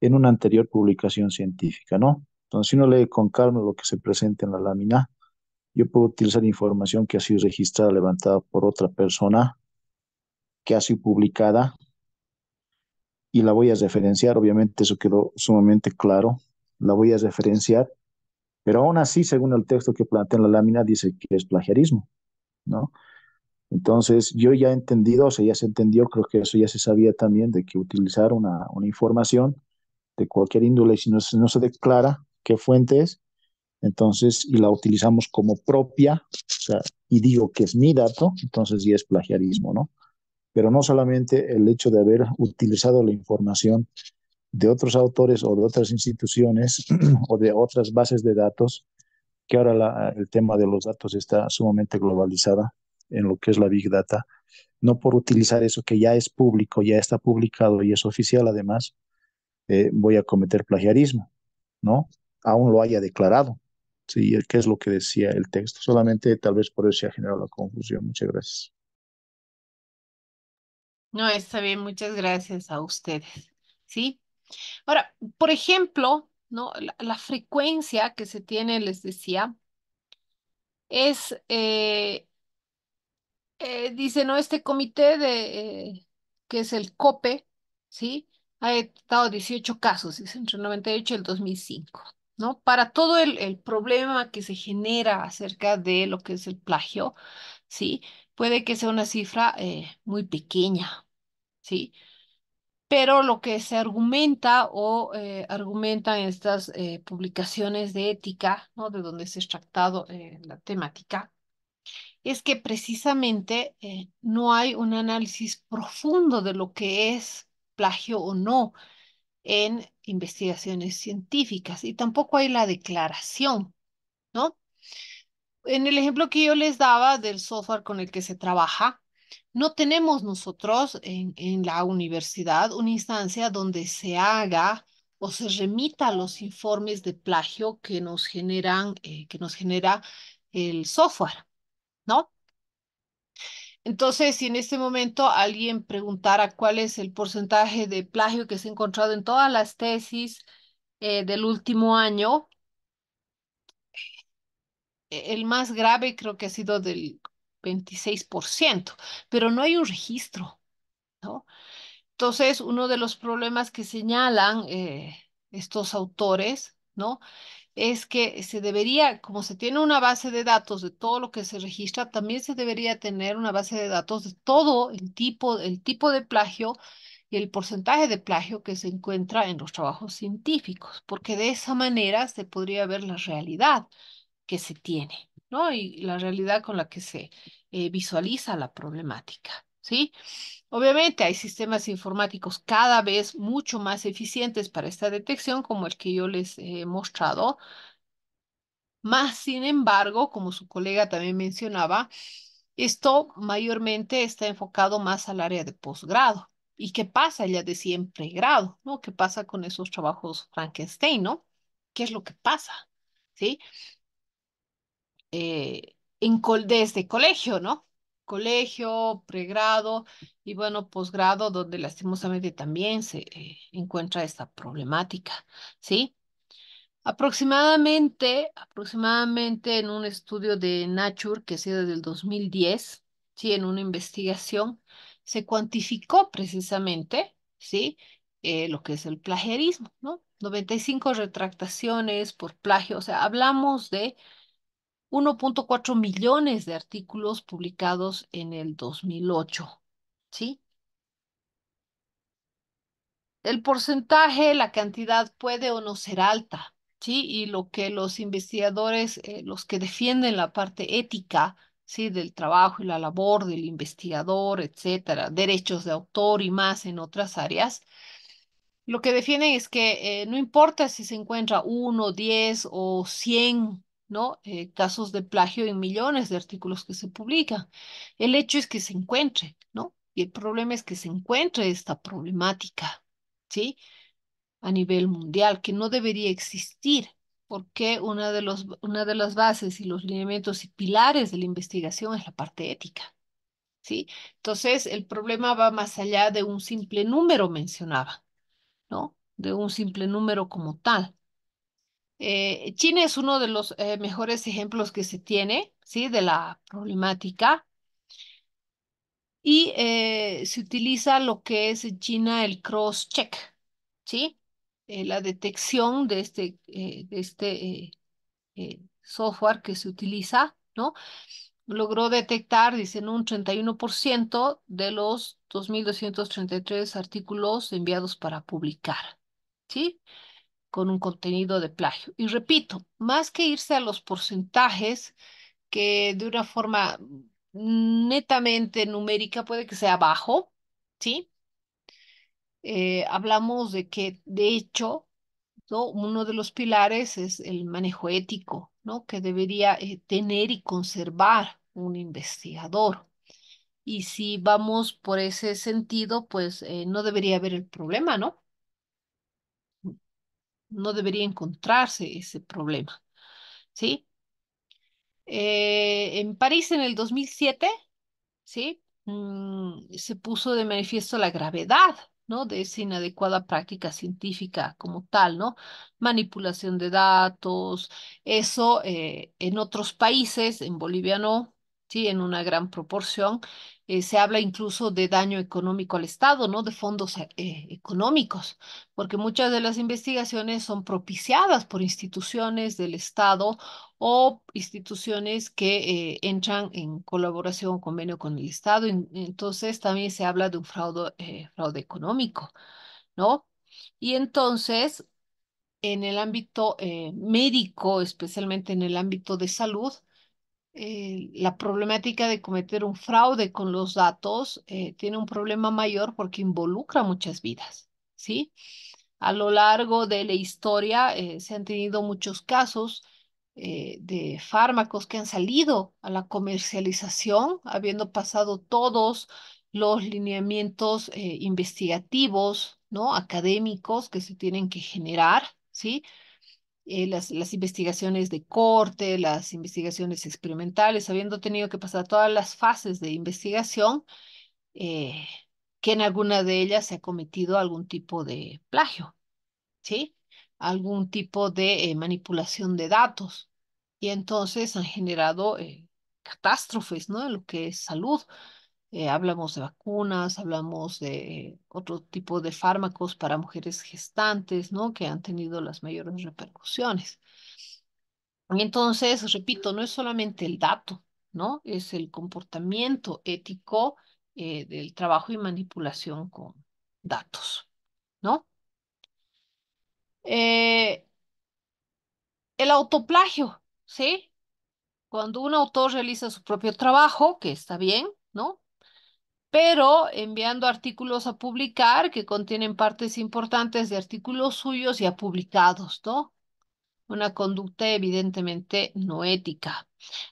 en una anterior publicación científica, ¿no? Entonces, si uno lee con calma lo que se presenta en la lámina, yo puedo utilizar información que ha sido registrada, levantada por otra persona, que ha sido publicada y la voy a referenciar, obviamente eso quedó sumamente claro, la voy a referenciar, pero aún así, según el texto que plantea en la lámina, dice que es plagiarismo, ¿no? Entonces, yo ya he entendido, o sea, ya se entendió, creo que eso ya se sabía también, de que utilizar una, una información de cualquier índole, si no, si no se declara qué fuente es, entonces, y la utilizamos como propia, o sea, y digo que es mi dato, entonces ya es plagiarismo, ¿no? pero no solamente el hecho de haber utilizado la información de otros autores o de otras instituciones *clears throat* o de otras bases de datos, que ahora el tema de los datos está sumamente globalizada en lo que es la Big Data, no por utilizar eso que ya es público, ya está publicado y es oficial además, eh, voy a cometer plagiarismo, ¿no? Aún lo haya declarado, ¿sí? ¿Qué es lo que decía el texto? Solamente tal vez por eso se ha generado la confusión. Muchas gracias. No, está bien, muchas gracias a ustedes. ¿Sí? Ahora, por ejemplo, ¿no? La, frecuencia que se tiene, les decía, es, eh, eh, dice, ¿no? Este comité de, eh, que es el COPE, ¿sí? Ha estado 18 casos, entre el 98 y el 2005, ¿no? Para todo el, el problema que se genera acerca de lo que es el plagio, ¿sí? Puede que sea una cifra muy pequeña, ¿sí? Pero lo que se argumenta o argumenta eh, argumentan estas eh, publicaciones de ética, ¿no? De donde se ha extractado eh, la temática, es que precisamente no hay un análisis profundo de lo que es plagio o no en investigaciones científicas y tampoco hay la declaración, ¿no? En el ejemplo que yo les daba del software con el que se trabaja, no tenemos nosotros en, la universidad una instancia donde se haga o se remita los informes de plagio que nos generan, eh, que nos genera el software, ¿no? Entonces, si en este momento alguien preguntara cuál es el porcentaje de plagio que se ha encontrado en todas las tesis eh, del último año, e, el más grave creo que ha sido del 26%, pero no hay un registro, ¿no? Entonces, uno de los problemas que señalan eh, estos autores, ¿no? Es que se debería, como se tiene una base de datos de todo lo que se registra, también se debería tener una base de datos de todo el tipo, el tipo de plagio y el porcentaje de plagio que se encuentra en los trabajos científicos, porque de esa manera se podría ver la realidad que se tiene. ¿no? Y la realidad con la que se eh, visualiza la problemática, ¿sí? Obviamente hay sistemas informáticos cada vez mucho más eficientes para esta detección, como el que yo les he mostrado. Más sin embargo, como su colega también mencionaba, esto mayormente está enfocado más al área de posgrado. ¿Y qué pasa ya de siempre grado? ¿No? ¿Qué pasa con esos trabajos Frankenstein, no? ¿Qué es lo que pasa? ¿Sí? Eh, en desde colegio, ¿no? Colegio, pregrado y bueno, posgrado, donde lastimosamente también se eh, encuentra esta problemática, ¿sí? Aproximadamente, aproximadamente en un estudio de Nature que sido desde el 2010, ¿sí? En una investigación, se cuantificó precisamente, ¿sí? Eh, lo que es el plagiarismo, ¿no? 95 retractaciones por plagio, o sea, hablamos de 1.4 millones de artículos publicados en el 2008. ¿Sí? El porcentaje, la cantidad puede o no ser alta, ¿sí? Y lo que los investigadores, eh, los que defienden la parte ética, ¿sí? Del trabajo y la labor del investigador, etcétera, derechos de autor y más en otras áreas, lo que defienden es que eh, no importa si se encuentra uno, diez o cien ¿no? Eh, casos de plagio en millones de artículos que se publican. El hecho es que se encuentre, ¿no? Y el problema es que se encuentre esta problemática, ¿sí? A nivel mundial, que no debería existir, porque una de, una de las bases y los lineamientos y pilares de la investigación es la parte ética, ¿sí? Entonces, el problema va más allá de un simple número, mencionaba, ¿no? De un simple número como tal eh, China es uno de los eh, mejores ejemplos que se tiene, ¿sí? De la problemática. Y eh, se utiliza lo que es en China el cross-check, ¿sí? la detección de este, de este software que se utiliza, ¿no? Logró detectar, dicen, un 31% de los 2.233 artículos enviados para publicar, ¿sí? sí con un contenido de plagio. Y repito, más que irse a los porcentajes, que de una forma netamente numérica puede que sea bajo, ¿sí? Eh, hablamos de que, de hecho, uno de los pilares es el manejo ético, ¿no? Que debería eh, tener y conservar un investigador. Y si vamos por ese sentido, pues eh, no debería haber el problema, ¿no? no debería encontrarse ese problema. ¿Sí? Eh, en París en el 2007, ¿sí? Mm, se puso de manifiesto la gravedad, ¿no? De esa inadecuada práctica científica como tal, ¿no? Manipulación de datos, eso eh, en otros países, en Bolivia no, Sí, en una gran proporción. Eh, se habla incluso de daño económico al Estado, ¿no? De fondos eh, eh, económicos, porque muchas de las investigaciones son propiciadas por instituciones del Estado o instituciones que entran en colaboración o convenio con el Estado. Entonces también se habla de un fraude, fraude económico, ¿no? Y entonces, en el ámbito médico, especialmente en el ámbito de salud, eh, la problemática de cometer un fraude con los datos eh, tiene un problema mayor porque involucra muchas vidas, ¿sí? A lo largo de la historia eh, se han tenido muchos casos de fármacos que han salido a la comercialización, habiendo pasado todos los lineamientos investigativos, ¿no? Académicos que se tienen que generar, ¿sí? Eh, las, investigaciones de corte, las investigaciones experimentales, habiendo tenido que pasar todas las fases de investigación, eh, que en alguna de ellas se ha cometido algún tipo de plagio, ¿sí? Algún tipo de eh, manipulación de datos. Y entonces han generado catástrofes, ¿no? En lo que es salud, eh, hablamos de vacunas, hablamos de otro tipo de fármacos para mujeres gestantes, ¿no? Que han tenido las mayores repercusiones. entonces, repito, no es solamente el dato, ¿no? Es el comportamiento ético eh, del trabajo y manipulación con datos, ¿no? Eh, el autoplagio, ¿sí? Cuando un autor realiza su propio trabajo, que está bien, ¿no? pero enviando artículos a publicar que contienen partes importantes de artículos suyos ya publicados, ¿no? Una conducta evidentemente no ética.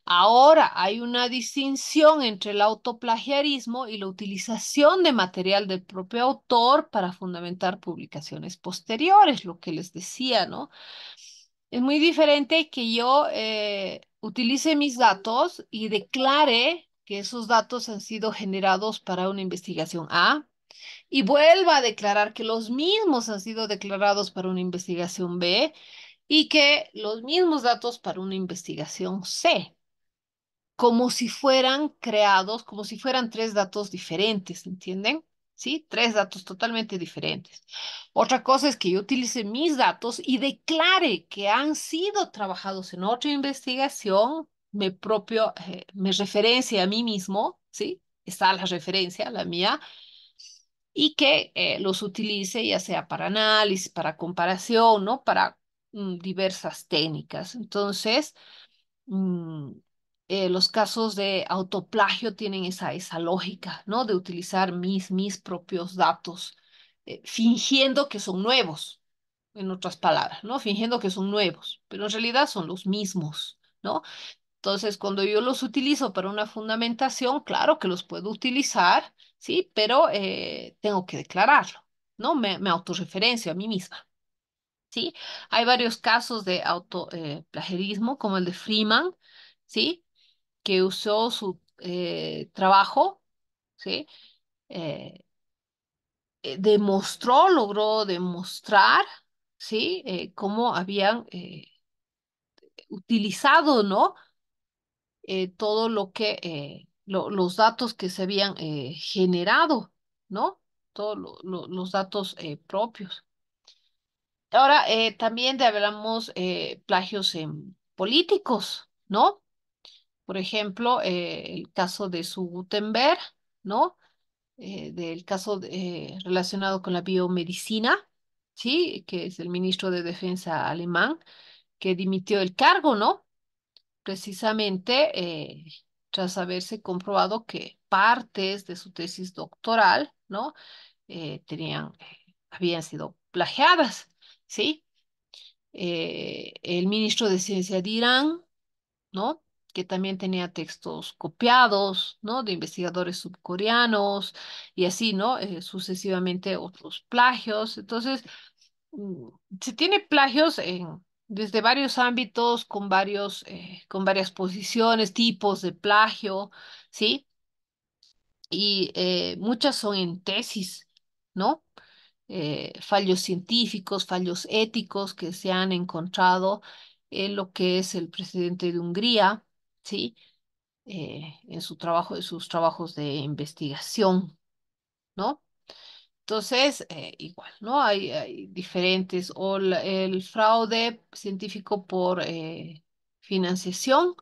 Ahora hay una distinción entre el autoplagiarismo y la utilización de material del propio autor para fundamentar publicaciones posteriores, lo que les decía, ¿no? Es muy diferente que yo eh, utilice mis datos y declare que esos datos han sido generados para una investigación A y vuelva a declarar que los mismos han sido declarados para una investigación B y que los mismos datos para una investigación C, como si fueran creados, como si fueran tres datos diferentes, ¿entienden? ¿Sí? Tres datos totalmente diferentes. Otra cosa es que yo utilice mis datos y declare que han sido trabajados en otra investigación me propio, eh, me referencia a mí mismo, ¿sí? Está la referencia, la mía, y que eh, los utilice ya sea para análisis, para comparación, ¿no? Para mm, diversas técnicas. Entonces, mm, eh, los casos de autoplagio tienen esa, esa lógica, ¿no? De utilizar mis, mis propios datos, fingiendo que son nuevos, en otras palabras, ¿no? Fingiendo que son nuevos, pero en realidad son los mismos, ¿no? Entonces, cuando yo los utilizo para una fundamentación, claro que los puedo utilizar, ¿sí? Pero eh, tengo que declararlo, ¿no? Me, autorreferencio a mí misma, ¿sí? Hay varios casos de auto eh, como el de Freeman, ¿sí? Que usó su eh, trabajo, ¿sí? demostró, logró demostrar, ¿sí? cómo habían utilizado, ¿no? Eh, todo lo que, eh, los datos que se habían eh, generado, ¿no? Todos los datos propios. Ahora, también hablamos plagios políticos, ¿no? Por ejemplo, el caso de su Gutenberg, ¿no? del caso relacionado con la biomedicina, ¿sí? Que es el ministro de Defensa alemán, que dimitió el cargo, ¿no? precisamente eh, tras haberse comprobado que partes de su tesis doctoral, ¿no? Eh, tenían, eh, habían sido plagiadas, ¿sí? el ministro de Ciencia de Irán, ¿no? que también tenía textos copiados, ¿no? De investigadores subcoreanos y así, ¿no? sucesivamente otros plagios. Entonces, mm, se tiene plagios en, desde varios ámbitos, con, varios, eh, con varias posiciones, tipos de plagio, ¿sí? Y eh, muchas son en tesis, ¿no? Eh, fallos científicos, fallos éticos que se han encontrado en lo que es el presidente de Hungría, ¿sí? en su trabajo, en sus trabajos de investigación, ¿no? Entonces, eh, igual, ¿no? Hay, diferentes, o el fraude científico por eh, financiación,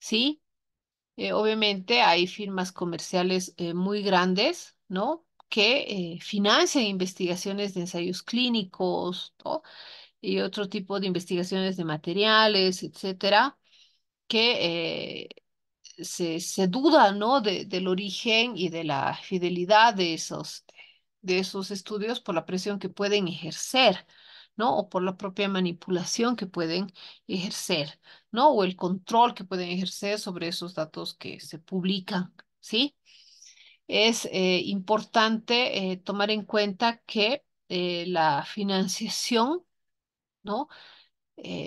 ¿sí? Eh, obviamente hay firmas comerciales muy grandes, ¿no? Que financian investigaciones de ensayos clínicos, ¿no? Y otro tipo de investigaciones de materiales, etcétera, que se, duda, ¿no? del origen y de la fidelidad de esos de esos estudios por la presión que pueden ejercer, ¿no? O por la propia manipulación que pueden ejercer, ¿no? O el control que pueden ejercer sobre esos datos que se publican, ¿sí? Es eh, importante eh, tomar en cuenta que eh, la financiación, ¿no?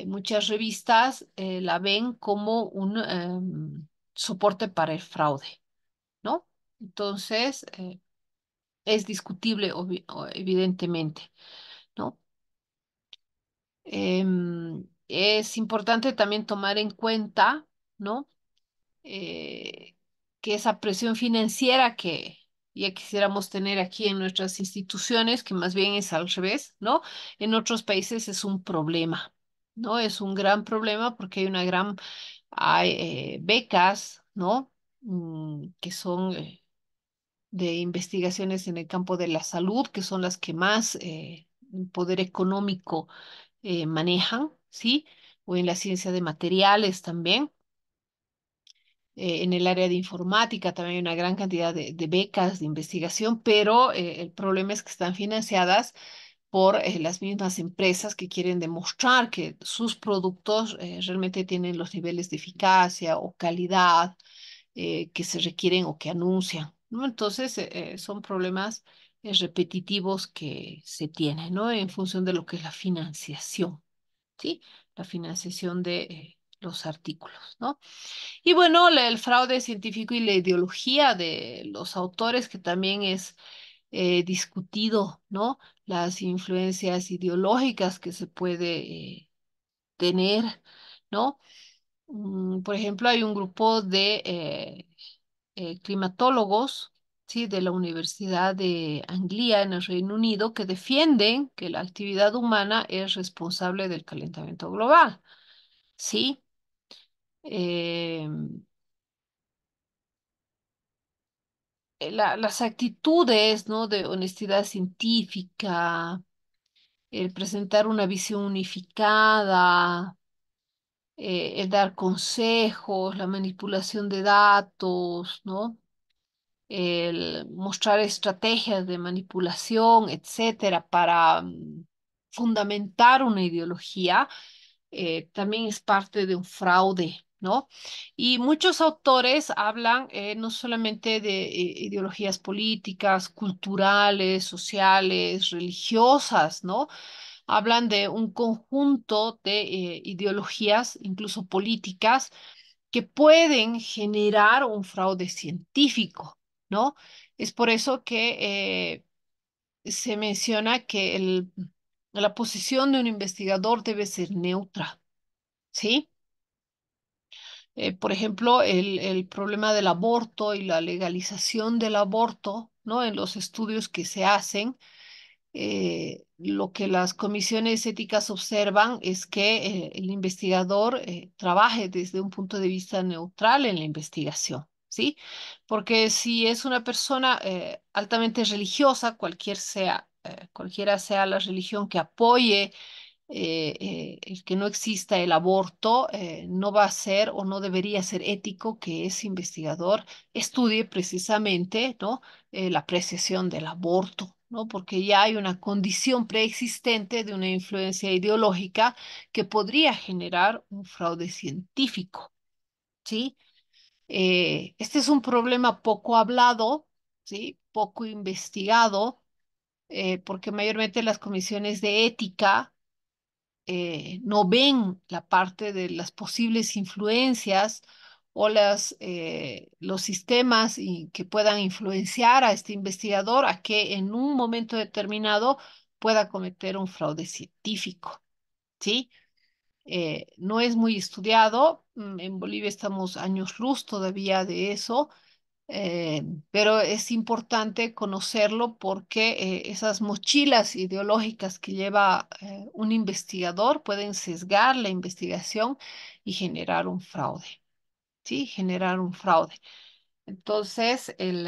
muchas revistas la ven como un em, soporte para el fraude, ¿no? Entonces, es discutible, evidentemente, ¿no? Em, es importante también tomar en cuenta, ¿no? Eh, que esa presión financiera que ya quisiéramos tener aquí en nuestras instituciones, que más bien es al revés, ¿no? En otros países es un problema, ¿no? Es un gran problema porque hay una gran, hay, eh, becas, ¿no? Mm, que son eh, de investigaciones en el campo de la salud, que son las que más eh, poder económico eh, manejan, ¿sí? O en la ciencia de materiales también. Eh, en el área de informática también hay una gran cantidad de becas de investigación, pero el problema es que están financiadas por las mismas empresas que quieren demostrar que sus productos realmente tienen los niveles de eficacia o calidad que se requieren o que anuncian. Entonces, eh, eh, son problemas eh, repetitivos que se tienen, ¿no? En función de lo que es la financiación, ¿sí? La financiación de los artículos, ¿no? Y bueno, el fraude científico y la ideología de los autores, que también es discutido, ¿no? Las influencias ideológicas que se puede tener, ¿no? Mm, por ejemplo, hay un grupo de eh, climatólogos ¿sí? de la Universidad de Anglia en el Reino Unido que defienden que la actividad humana es responsable del calentamiento global. ¿sí? Em, eh, las actitudes ¿no? de honestidad científica, el presentar una visión unificada, el eh, dar consejos, la manipulación de datos, ¿no? el mostrar estrategias de manipulación, etcétera, para mm, fundamentar una ideología, eh, también es parte de un fraude, ¿no? Y muchos autores hablan eh, no solamente de ideologías políticas, culturales, sociales, religiosas, ¿no? hablan de un conjunto de eh, ideologías, incluso políticas, que pueden generar un fraude científico, ¿no? Es por eso que eh, se menciona que la posición de un investigador debe ser neutra, ¿sí? Eh, por ejemplo, el, el, problema del aborto y la legalización del aborto, ¿no? En los estudios que se hacen, eh, lo que las comisiones éticas observan es que eh, el investigador eh, trabaje desde un punto de vista neutral en la investigación, ¿sí? Porque si es una persona altamente religiosa, cualquier sea, cualquiera sea la religión que apoye el que no exista el aborto, no va a ser o no debería ser ético que ese investigador estudie precisamente ¿no? la precesión del aborto ¿no? porque ya hay una condición preexistente de una influencia ideológica que podría generar un fraude científico. ¿sí? Eh, este es un problema poco hablado, ¿sí? poco investigado, eh, porque mayormente las comisiones de ética eh, no ven la parte de las posibles influencias o eh, los sistemas que puedan influenciar a este investigador a que en un momento determinado pueda cometer un fraude científico. ¿sí? Eh, no es muy estudiado, mm, en Bolivia estamos años luz todavía de eso, eh, pero es importante conocerlo porque esas mochilas ideológicas que lleva un investigador pueden sesgar la investigación y generar un fraude. ¿sí? Generar un fraude. Entonces, el,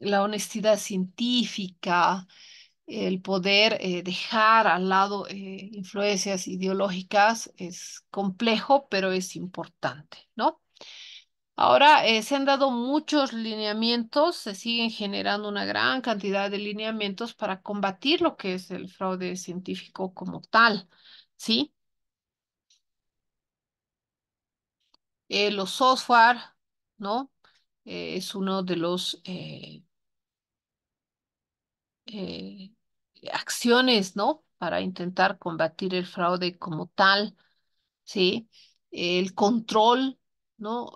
la honestidad científica, el poder eh, dejar al lado eh, influencias ideológicas es complejo, pero es importante, ¿no? Ahora eh, se han dado muchos lineamientos, se siguen generando una gran cantidad de lineamientos para combatir lo que es el fraude científico como tal, ¿sí? Eh, los software, ¿no? Eh, es uno de los eh, acciones, ¿no? Para intentar combatir el fraude como tal, ¿sí? El control, ¿no?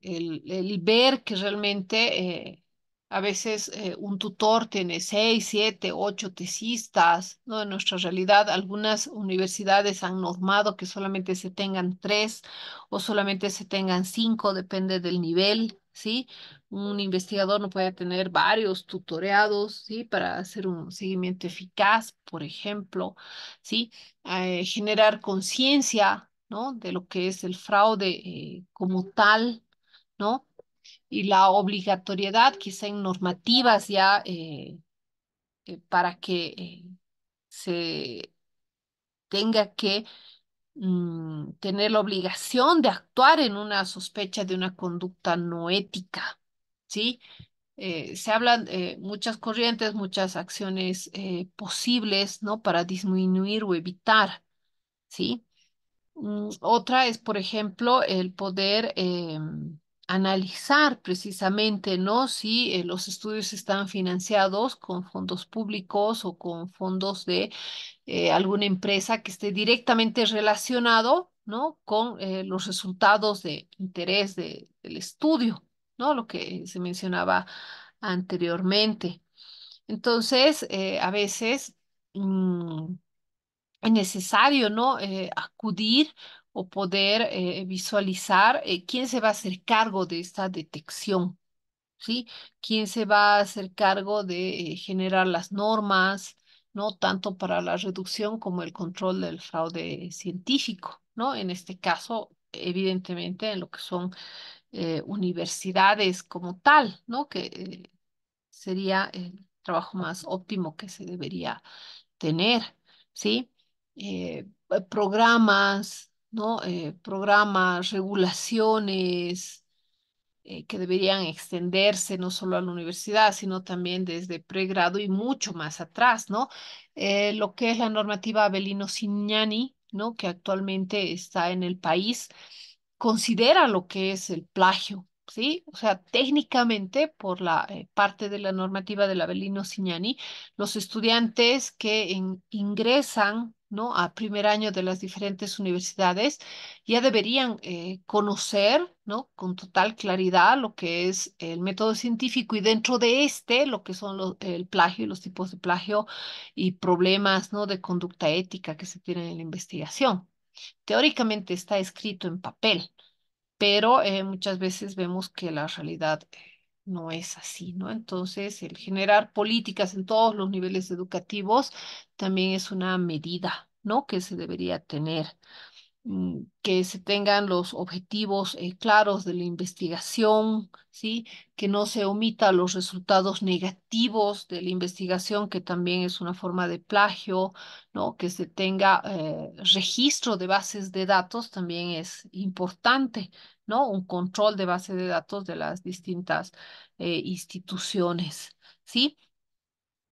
El, el, ver que realmente a veces eh, un tutor tiene seis, siete, ocho tesistas, ¿no? En nuestra realidad, algunas universidades han normado que solamente se tengan tres o solamente se tengan cinco, depende del nivel, ¿sí? Un investigador no puede tener varios tutoreados, ¿sí? Para hacer un seguimiento eficaz, por ejemplo, ¿sí? Eh, generar conciencia, ¿no? De lo que es el fraude eh, como tal, ¿no? y la obligatoriedad quizá en normativas ya eh, eh, para que eh, se tenga que mm, tener la obligación de actuar en una sospecha de una conducta no ética, ¿sí? se hablan muchas corrientes, muchas acciones posibles, ¿no? Para disminuir o evitar, ¿sí? Mm, otra es, por ejemplo, el poder em, analizar precisamente, ¿no? Si eh, los estudios están financiados con fondos públicos o con fondos de eh, alguna empresa que esté directamente relacionado, ¿no? Con eh, los resultados de interés del estudio, ¿no? Lo que se mencionaba anteriormente. Entonces, a veces mm, es necesario, ¿no? acudir o poder eh, visualizar eh, quién se va a hacer cargo de esta detección, ¿sí? ¿Quién se va a hacer cargo de eh, generar las normas, ¿no? Tanto para la reducción como el control del fraude científico, ¿no? En este caso, evidentemente, en lo que son universidades como tal, ¿no? Que sería el trabajo más óptimo que se debería tener, ¿sí? programas, ¿no? Eh, programas, regulaciones eh, que deberían extenderse no solo a la universidad, sino también desde pregrado y mucho más atrás, ¿no? Eh, lo que es la normativa Abelino Signani, ¿no? Que actualmente está en el país, considera lo que es el plagio, ¿sí? O sea, técnicamente, por la parte de la normativa del Abelino Signani, los estudiantes que ingresan ¿no? A primer año de las diferentes universidades, ya deberían eh, conocer, ¿no? Con total claridad lo que es el método científico y dentro de este lo que son el plagio y los tipos de plagio y problemas, ¿no? De conducta ética que se tienen en la investigación. Teóricamente está escrito en papel, pero eh, muchas veces vemos que la realidad eh, no es así, ¿no? Entonces, el generar políticas en todos los niveles educativos también es una medida, ¿no? Que se debería tener mm, que se tengan los objetivos eh, claros de la investigación, ¿sí? que no se omita los resultados negativos de la investigación, que también es una forma de plagio, ¿no? que se tenga eh, registro de bases de datos, también es importante, ¿no? Un control de base de datos de las distintas eh, instituciones, ¿sí?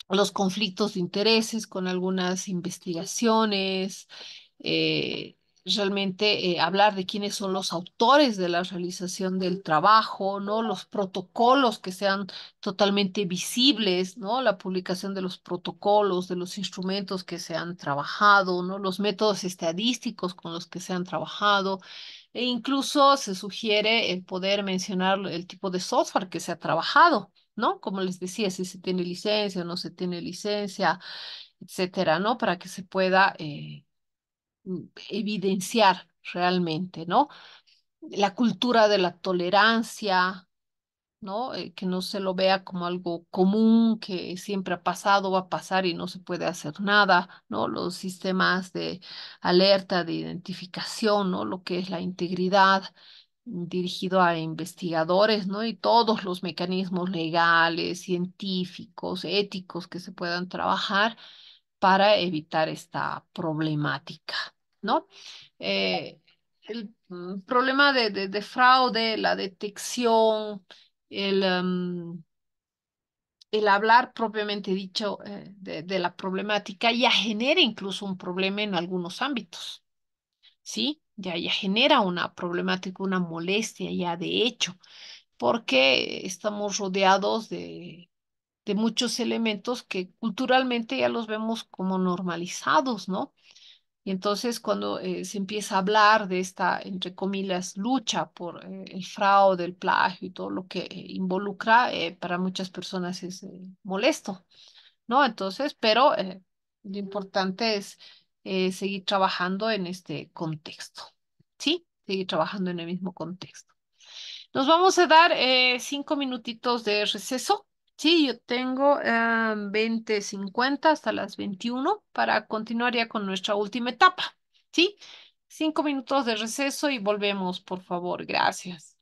Los conflictos de intereses con algunas investigaciones, eh, realmente eh, hablar de quiénes son los autores de la realización del trabajo, ¿no? Los protocolos que sean totalmente visibles, ¿no? La publicación de los protocolos, de los instrumentos que se han trabajado, ¿no? Los métodos estadísticos con los que se han trabajado, e incluso se sugiere el poder mencionar el tipo de software que se ha trabajado, ¿no? Como les decía, si se tiene licencia o no se tiene licencia, etcétera, ¿no? Para que se pueda eh, mm, evidenciar realmente, ¿no? La cultura de la tolerancia, ¿no? Eh, que no se lo vea como algo común, que siempre ha pasado, va a pasar y no se puede hacer nada, ¿no? Los sistemas de alerta, de identificación, ¿no? Lo que es la integridad dirigido a investigadores, ¿no? Y todos los mecanismos legales, científicos, éticos que se puedan trabajar para evitar esta problemática, ¿no? Eh, el mm, problema de, de, de, fraude, la detección, el, em, el hablar propiamente dicho eh, de, la problemática ya genera incluso un problema en algunos ámbitos, ¿sí? Ya, ya genera una problemática, una molestia ya de hecho, porque estamos rodeados de, de muchos elementos que culturalmente ya los vemos como normalizados, ¿no? Y entonces cuando eh, se empieza a hablar de esta, entre comillas, lucha por eh, el fraude, el plagio y todo lo que eh, involucra, para muchas personas es molesto, ¿no? Entonces, pero lo importante es seguir trabajando en este contexto, ¿sí? Seguir trabajando en el mismo contexto. Nos vamos a dar cinco minutitos de receso Sí, yo tengo ah, veinte 20, hasta las 21 para continuar ya con nuestra última etapa. ¿Sí? Cinco minutos de receso y volvemos, por favor. Gracias.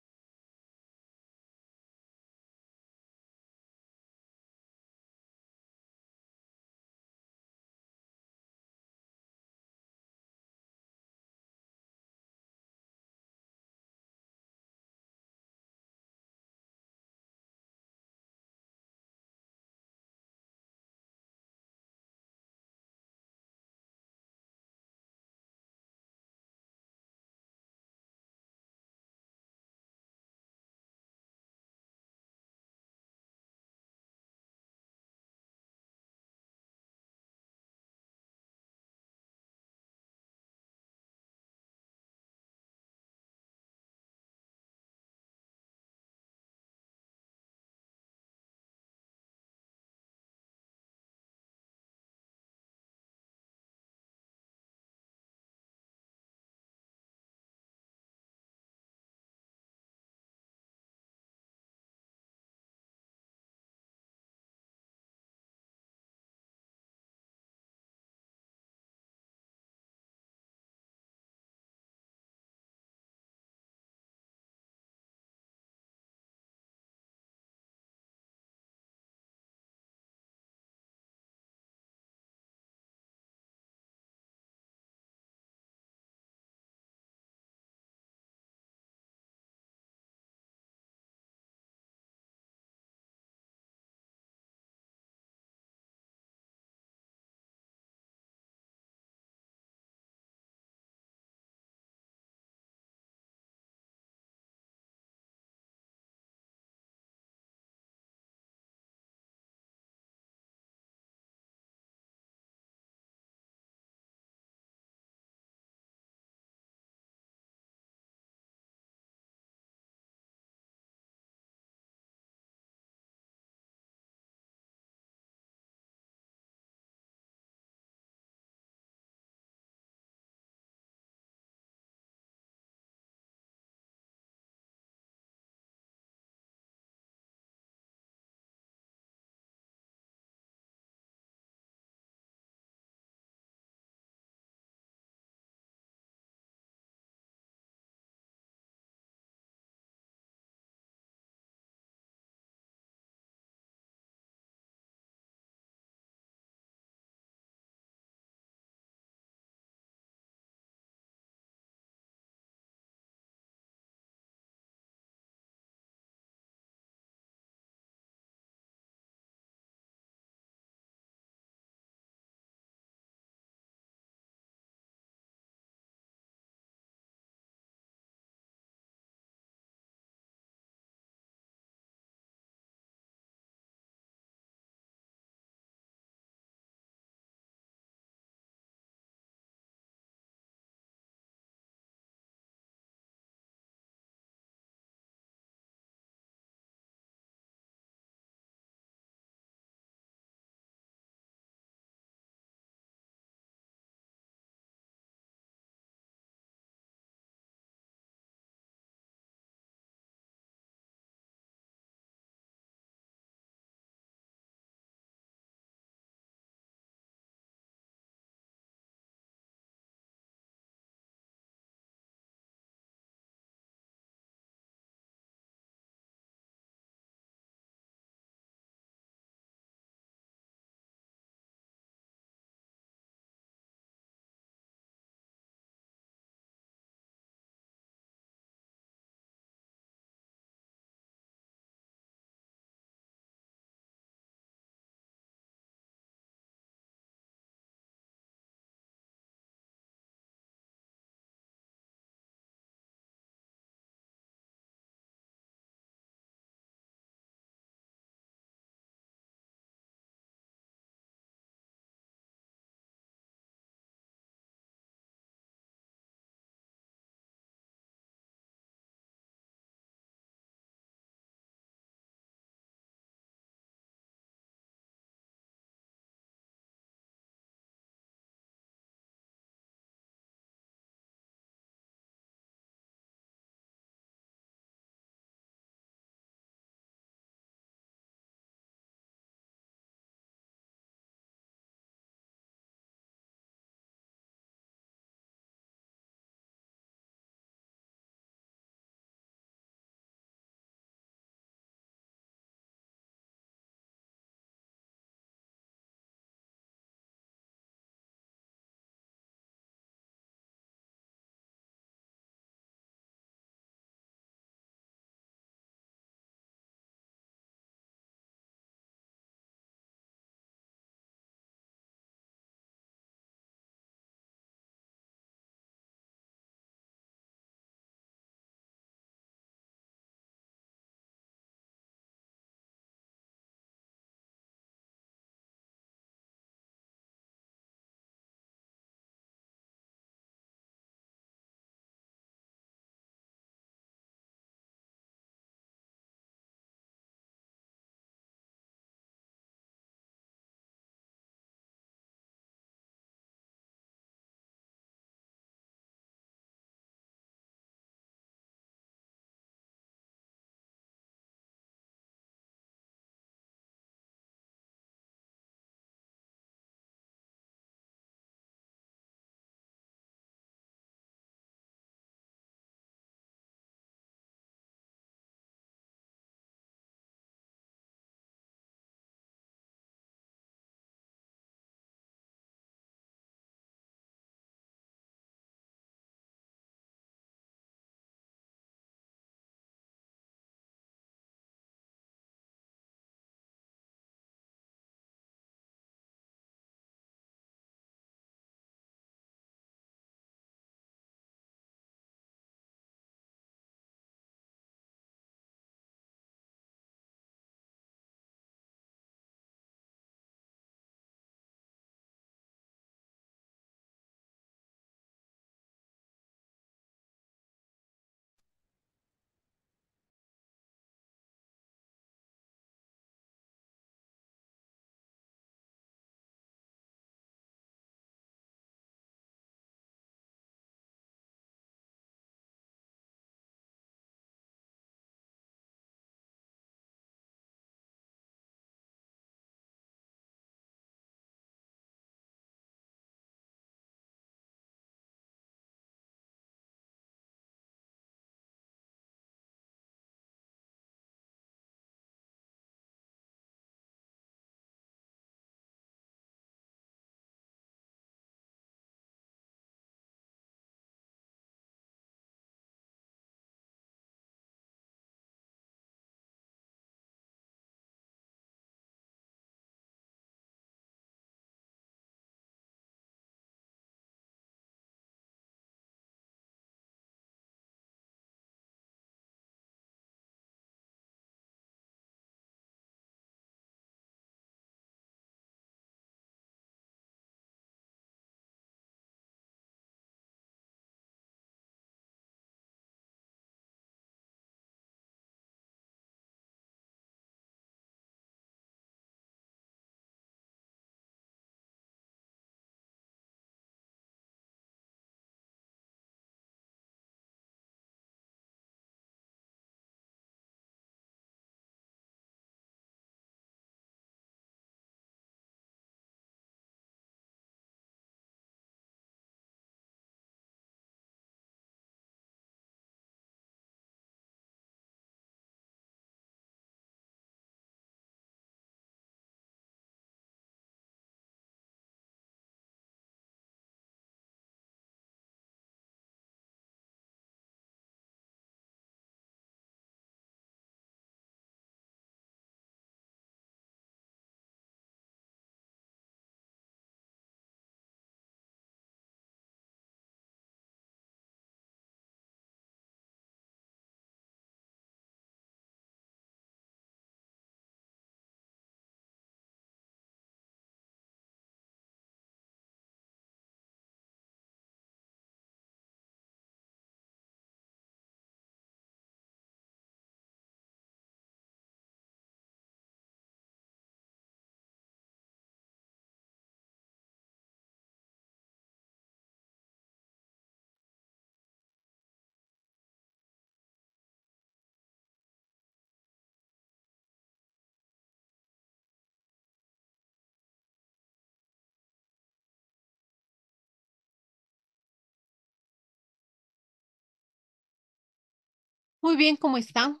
Muy bien, ¿cómo están?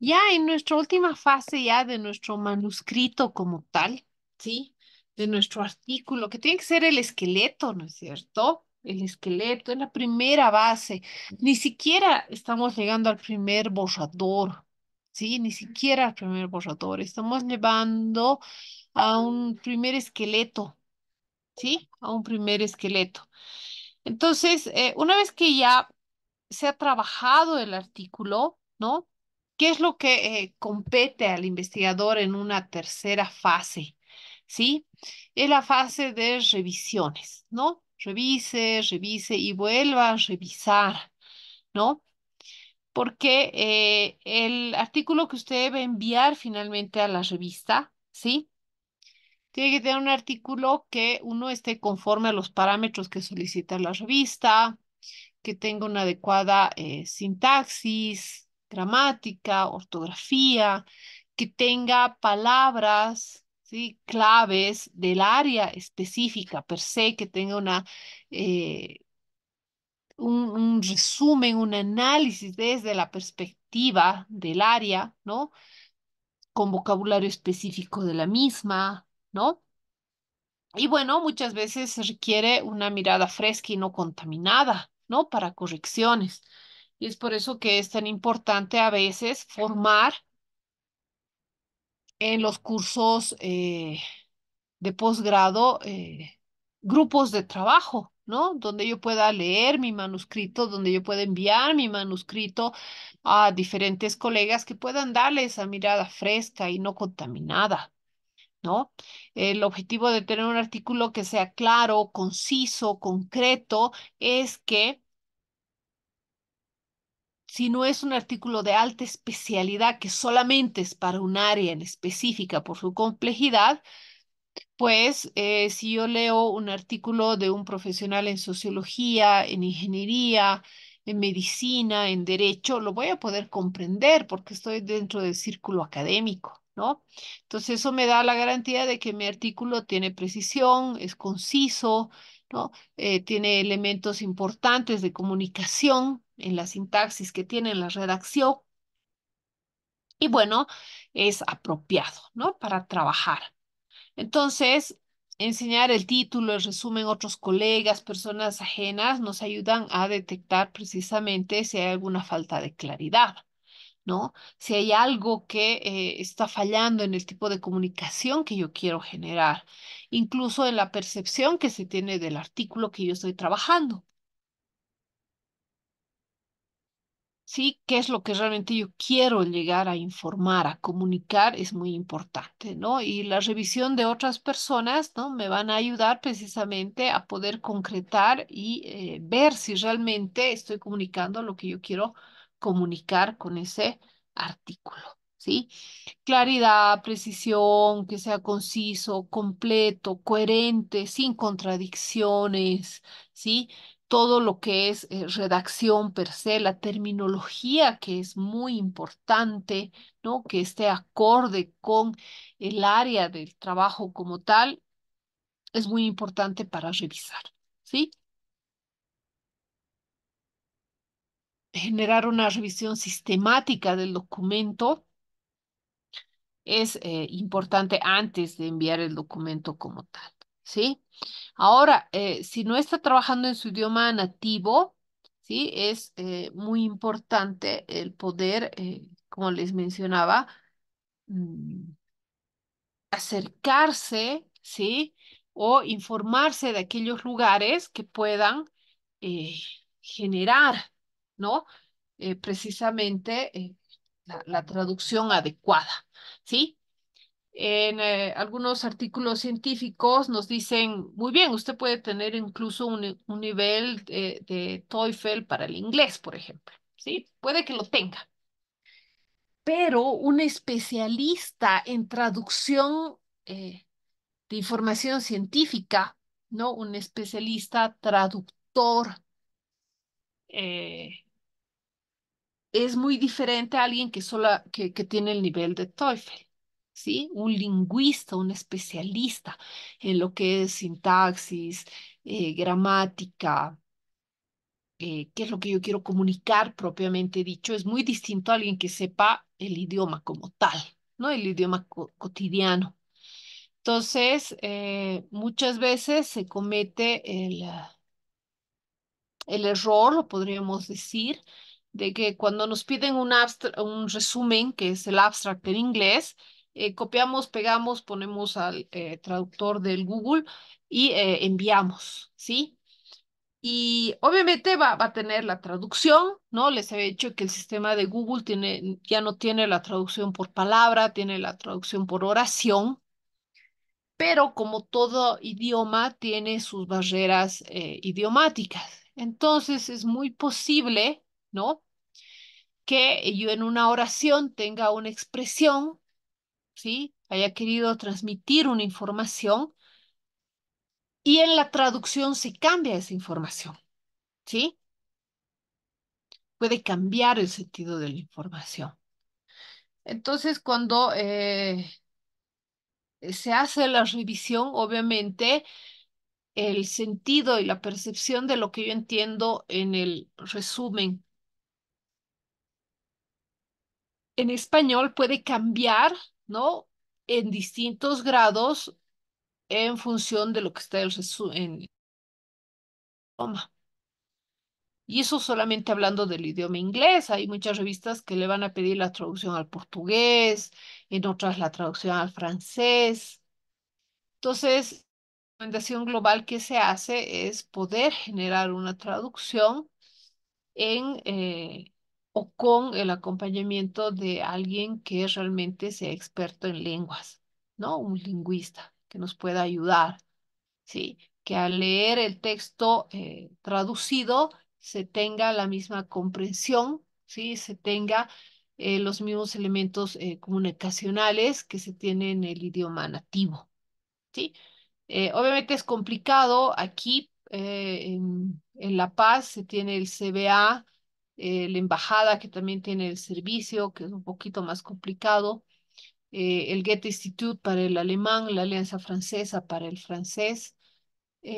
Ya en nuestra última fase ya de nuestro manuscrito como tal, ¿sí? De nuestro artículo, que tiene que ser el esqueleto, ¿no es cierto? El esqueleto es la primera base. Ni siquiera estamos llegando al primer borrador, ¿sí? Ni siquiera al primer borrador. Estamos llevando a un primer esqueleto, ¿sí? A un primer esqueleto. Entonces, eh, una vez que ya se ha trabajado el artículo, ¿no? ¿Qué es lo que eh, compete al investigador en una tercera fase? ¿Sí? Es la fase de revisiones, ¿no? Revise, revise y vuelva a revisar, ¿no? Porque eh, el artículo que usted debe enviar finalmente a la revista, ¿sí? Tiene que tener un artículo que uno esté conforme a los parámetros que solicita la revista, que tenga una adecuada eh, sintaxis, gramática, ortografía, que tenga palabras ¿sí? claves del área específica per se, que tenga una, eh, un, resumen, un análisis desde la perspectiva del área, ¿no? Con vocabulario específico de la misma, ¿no? Y bueno, muchas veces se requiere una mirada fresca y no contaminada, ¿no? Para correcciones. Y es por eso que es tan importante a veces formar en los cursos eh, de posgrado eh, grupos de trabajo, ¿no? Donde yo pueda leer mi manuscrito, donde yo pueda enviar mi manuscrito a diferentes colegas que puedan darle esa mirada fresca y no contaminada. El objetivo de tener un artículo que sea claro, conciso, concreto, es que si no es un artículo de alta especialidad que solamente es para un área en específica por su complejidad, pues eh, si yo leo un artículo de un profesional en sociología, en ingeniería, en medicina, en derecho, lo voy a poder comprender porque estoy dentro del círculo académico. ¿no? Entonces eso me da la garantía de que mi artículo tiene precisión, es conciso, ¿no? Eh, tiene elementos importantes de comunicación en la sintaxis que tiene en la redacción. Y bueno, es apropiado, ¿no? Para trabajar. Entonces, enseñar el título, el resumen, otros colegas, personas ajenas, nos ayudan a detectar precisamente si hay alguna falta de claridad. Si hay algo que eh, está fallando en el tipo de comunicación que yo quiero generar, incluso en la percepción que se tiene del artículo que yo estoy trabajando. ¿Sí? ¿Qué es lo que realmente yo quiero llegar a informar, a comunicar? Es muy importante, ¿no? Y la revisión de otras personas, ¿no? Me van a ayudar precisamente a poder concretar y eh, ver si realmente estoy comunicando lo que yo quiero comunicar comunicar con ese artículo, ¿sí? Claridad, precisión, que sea conciso, completo, coherente, sin contradicciones, ¿sí? Todo lo que es eh, redacción per se, la terminología que es muy importante, ¿no? Que esté acorde con el área del trabajo como tal, es muy importante para revisar, ¿sí? generar una revisión sistemática del documento es eh, importante antes de enviar el documento como tal, ¿sí? Ahora, eh, si no está trabajando en su idioma nativo, ¿sí? Es eh, muy importante el poder, como les mencionaba, mm, acercarse, ¿sí? O informarse de aquellos lugares que puedan generar ¿no? Eh, precisamente eh, la, traducción adecuada, ¿sí? En eh, algunos artículos científicos nos dicen, muy bien, usted puede tener incluso un, nivel de, de TOEFL para el inglés, por ejemplo, ¿sí? Puede que lo tenga. Pero un especialista en traducción de información científica, ¿no? Un especialista traductor eh, es muy diferente a alguien que, que, que tiene el nivel de TOEFL. ¿Sí? Un lingüista, un especialista en lo que es sintaxis, eh, gramática, eh, qué es lo que yo quiero comunicar propiamente dicho, es muy distinto a alguien que sepa el idioma como tal, ¿no? El idioma cotidiano. Entonces, eh, muchas veces se comete el, el error, lo podríamos decir, de que cuando nos piden un, un resumen, que es el abstract en inglés, eh, copiamos, pegamos, ponemos al eh, traductor del Google y eh, enviamos, ¿sí? Y obviamente va, a tener la traducción, ¿no? Les he dicho que el sistema de Google tiene, ya no tiene la traducción por palabra, tiene la traducción por oración, pero como todo idioma tiene sus barreras idiomáticas. Entonces es muy posible, ¿no? que yo en una oración tenga una expresión, ¿sí? Haya querido transmitir una información y en la traducción se cambia esa información, ¿sí? Puede cambiar el sentido de la información. Entonces, cuando eh, se hace la revisión, obviamente, el sentido y la percepción de lo que yo entiendo en el resumen en español puede cambiar, ¿no? En distintos grados en función de lo que está el en idioma. Y eso solamente hablando del idioma inglés. Hay muchas revistas que le van a pedir la traducción al portugués, en otras la traducción al francés. Entonces, la recomendación global que se hace es poder generar una traducción en, eh, o con el acompañamiento de alguien que realmente sea experto en lenguas, ¿no? Un lingüista que nos pueda ayudar, ¿sí? Que al leer el texto eh, traducido se tenga la misma comprensión, ¿sí? Se tenga eh, los mismos elementos eh, comunicacionales que se tienen en el idioma nativo, ¿sí? obviamente es complicado aquí en La Paz se tiene el CBA, eh, la embajada que también tiene el servicio, que es un poquito más complicado, eh, el Goethe Institute para el alemán, la Alianza Francesa para el francés, la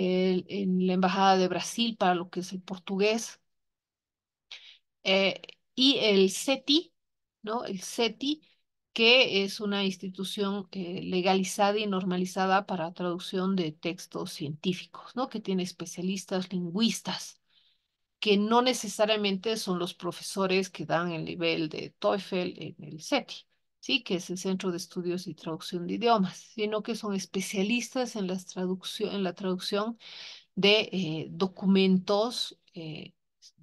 Embajada de Brasil para lo que es el portugués, eh, y el CETI, ¿no? El CETI, que es una institución legalizada y normalizada para traducción de textos científicos, ¿no? Que tiene especialistas, lingüistas que no necesariamente son los profesores que dan el nivel de TOEFL en el CETI, ¿sí? que es el Centro de Estudios y Traducción de Idiomas, sino que son especialistas en, las traducción, en la traducción de eh, documentos eh,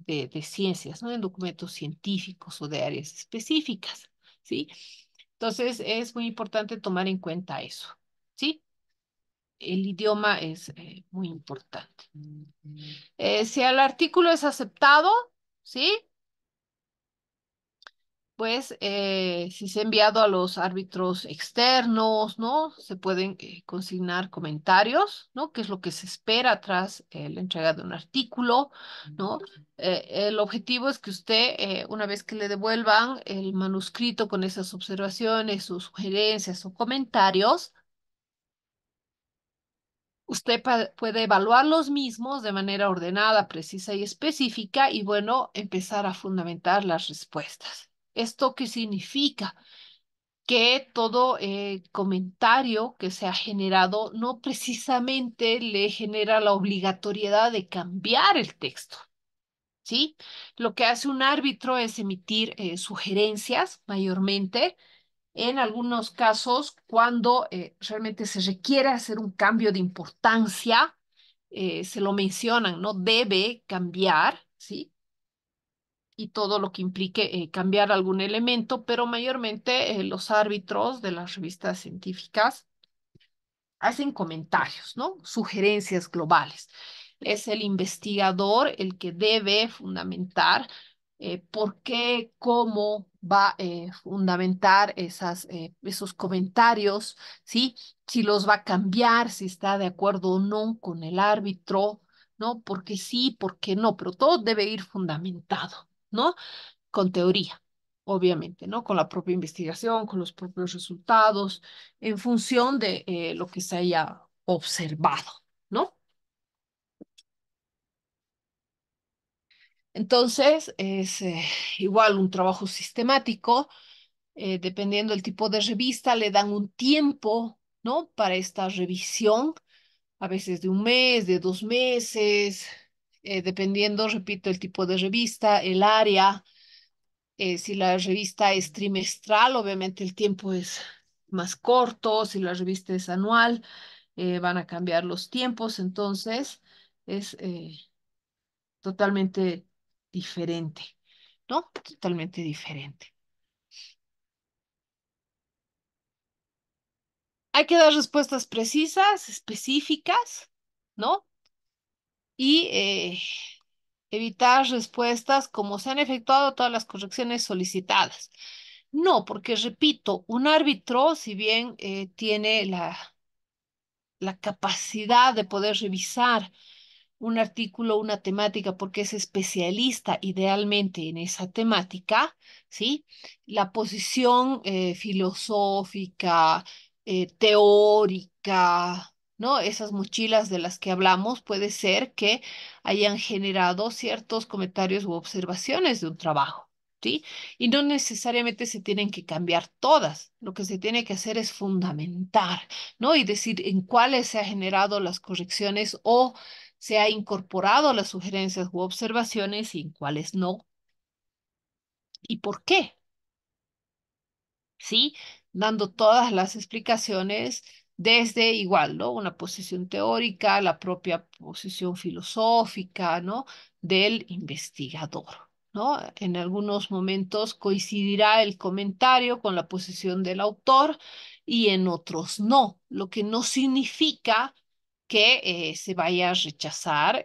de, de, ciencias, ¿no? en documentos científicos o de áreas específicas. ¿sí? Entonces, es muy importante tomar en cuenta eso. ¿sí? el idioma es eh, muy importante. Eh, si el artículo es aceptado, ¿sí? Pues eh, si se ha enviado a los árbitros externos, ¿no? Se pueden consignar comentarios, ¿no? Que es lo que se espera tras la entrega de un artículo, ¿no? el objetivo es que usted, una vez que le devuelvan el manuscrito con esas observaciones, sus sugerencias o comentarios, usted puede evaluar los mismos de manera ordenada, precisa y específica y bueno, empezar a fundamentar las respuestas. ¿Esto qué significa? Que todo eh, comentario que se ha generado no precisamente le genera la obligatoriedad de cambiar el texto. ¿Sí? Lo que hace un árbitro es emitir eh, sugerencias mayormente, en algunos casos cuando eh, realmente se requiere hacer un cambio de importancia, eh, se lo mencionan, ¿no? Debe cambiar, ¿sí? Y todo lo que implique eh, cambiar algún elemento, pero mayormente los árbitros de las revistas científicas hacen comentarios, ¿no? Sugerencias globales. Es el investigador el que debe fundamentar por qué, cómo, va a eh, fundamentar esas, eh, esos comentarios, ¿sí? Si los va a cambiar, si está de acuerdo o no con el árbitro, ¿no? Porque sí, porque no, pero todo debe ir fundamentado, ¿no? Con teoría, obviamente, ¿no? Con la propia investigación, con los propios resultados, en función de eh, lo que se haya observado, ¿no? Entonces, es eh, igual un trabajo sistemático, eh, dependiendo del tipo de revista, le dan un tiempo, ¿no? Para esta revisión, a veces de un mes, de dos meses, eh, dependiendo, repito, el tipo de revista, el área. si la revista es trimestral, obviamente el tiempo es más corto, si la revista es anual, van a cambiar los tiempos, entonces es totalmente diferente, ¿no? Totalmente diferente. Hay que dar respuestas precisas, específicas, ¿no? Y eh, evitar respuestas como se han efectuado todas las correcciones solicitadas. No, porque repito, un árbitro, si bien eh, tiene la, la capacidad de poder revisar un artículo, una temática, porque es especialista idealmente en esa temática, ¿sí? La posición eh, filosófica, eh, teórica, ¿no? Esas mochilas de las que hablamos puede ser que hayan generado ciertos comentarios u observaciones de un trabajo, ¿sí? Y no necesariamente se tienen que cambiar todas, lo que se tiene que hacer es fundamentar, ¿no? Y decir en cuáles se han generado las correcciones o se ha incorporado las sugerencias u observaciones y en cuáles no. ¿Y por qué? ¿Sí? Dando todas las explicaciones desde igual, ¿no? Una posición teórica, la propia posición filosófica, ¿no? Del investigador, ¿no? En algunos momentos coincidirá el comentario con la posición del autor y en otros no, lo que no significa que eh, se vaya a rechazar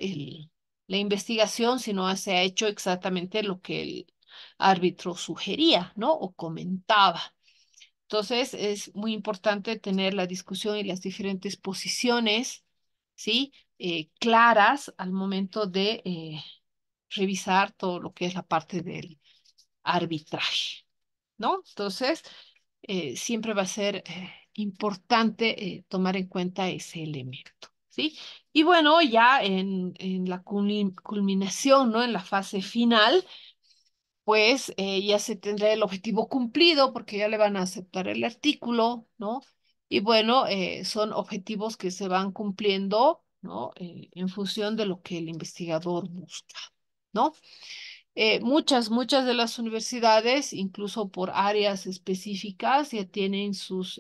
la investigación si no se ha hecho exactamente lo que el árbitro sugería, ¿no? O comentaba. Entonces, es muy importante tener la discusión y las diferentes posiciones, ¿sí? Eh, claras al momento de eh, revisar todo lo que es la parte del arbitraje, ¿no? Entonces, siempre va a ser importante tomar en cuenta ese elemento. ¿sí? Y bueno, ya en, la culminación, ¿no? En la fase final, pues eh, ya se tendrá el objetivo cumplido porque ya le van a aceptar el artículo, ¿no? Y bueno, eh, son objetivos que se van cumpliendo, ¿no? Eh, en función de lo que el investigador busca, ¿no? muchas, muchas de las universidades, incluso por áreas específicas, ya tienen sus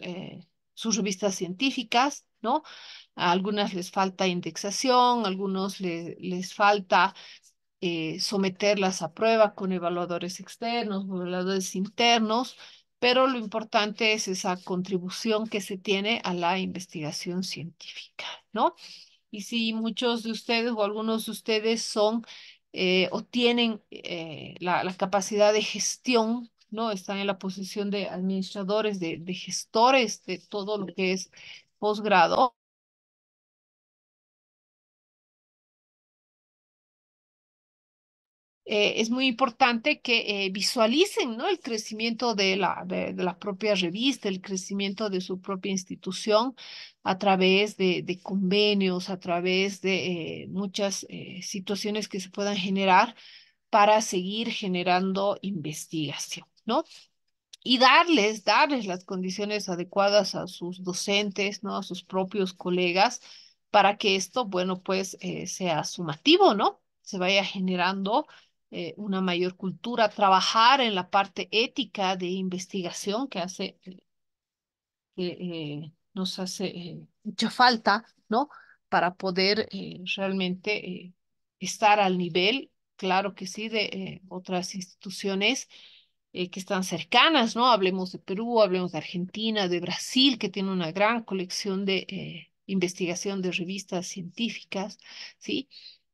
sus revistas científicas, ¿no? A algunas les falta indexación, a algunos les falta eh, someterlas a prueba con evaluadores externos, evaluadores internos, pero lo importante es esa contribución que se tiene a la investigación científica, ¿no? Y si muchos de ustedes o algunos de ustedes son eh, o tienen eh, la, la, capacidad de gestión ¿no? Están en la posición de administradores, de, gestores de todo lo que es posgrado. Eh, es muy importante que eh, visualicen ¿no? el crecimiento de la, propia revista, el crecimiento de su propia institución a través de, convenios, a través de eh, muchas situaciones que se puedan generar para seguir generando investigación. ¿no? Y darles, darles las condiciones adecuadas a sus docentes, ¿no? A sus propios colegas, para que esto, bueno, pues eh, sea sumativo, ¿no? Se vaya generando eh, una mayor cultura, trabajar en la parte ética de investigación que hace, eh, que nos hace mucha falta, ¿no? Para poder realmente estar al nivel, claro que sí, de otras instituciones eh, que están cercanas, ¿no? Hablemos de Perú, hablemos de Argentina, de Brasil, que tiene una gran colección de eh, investigación de revistas científicas, ¿sí?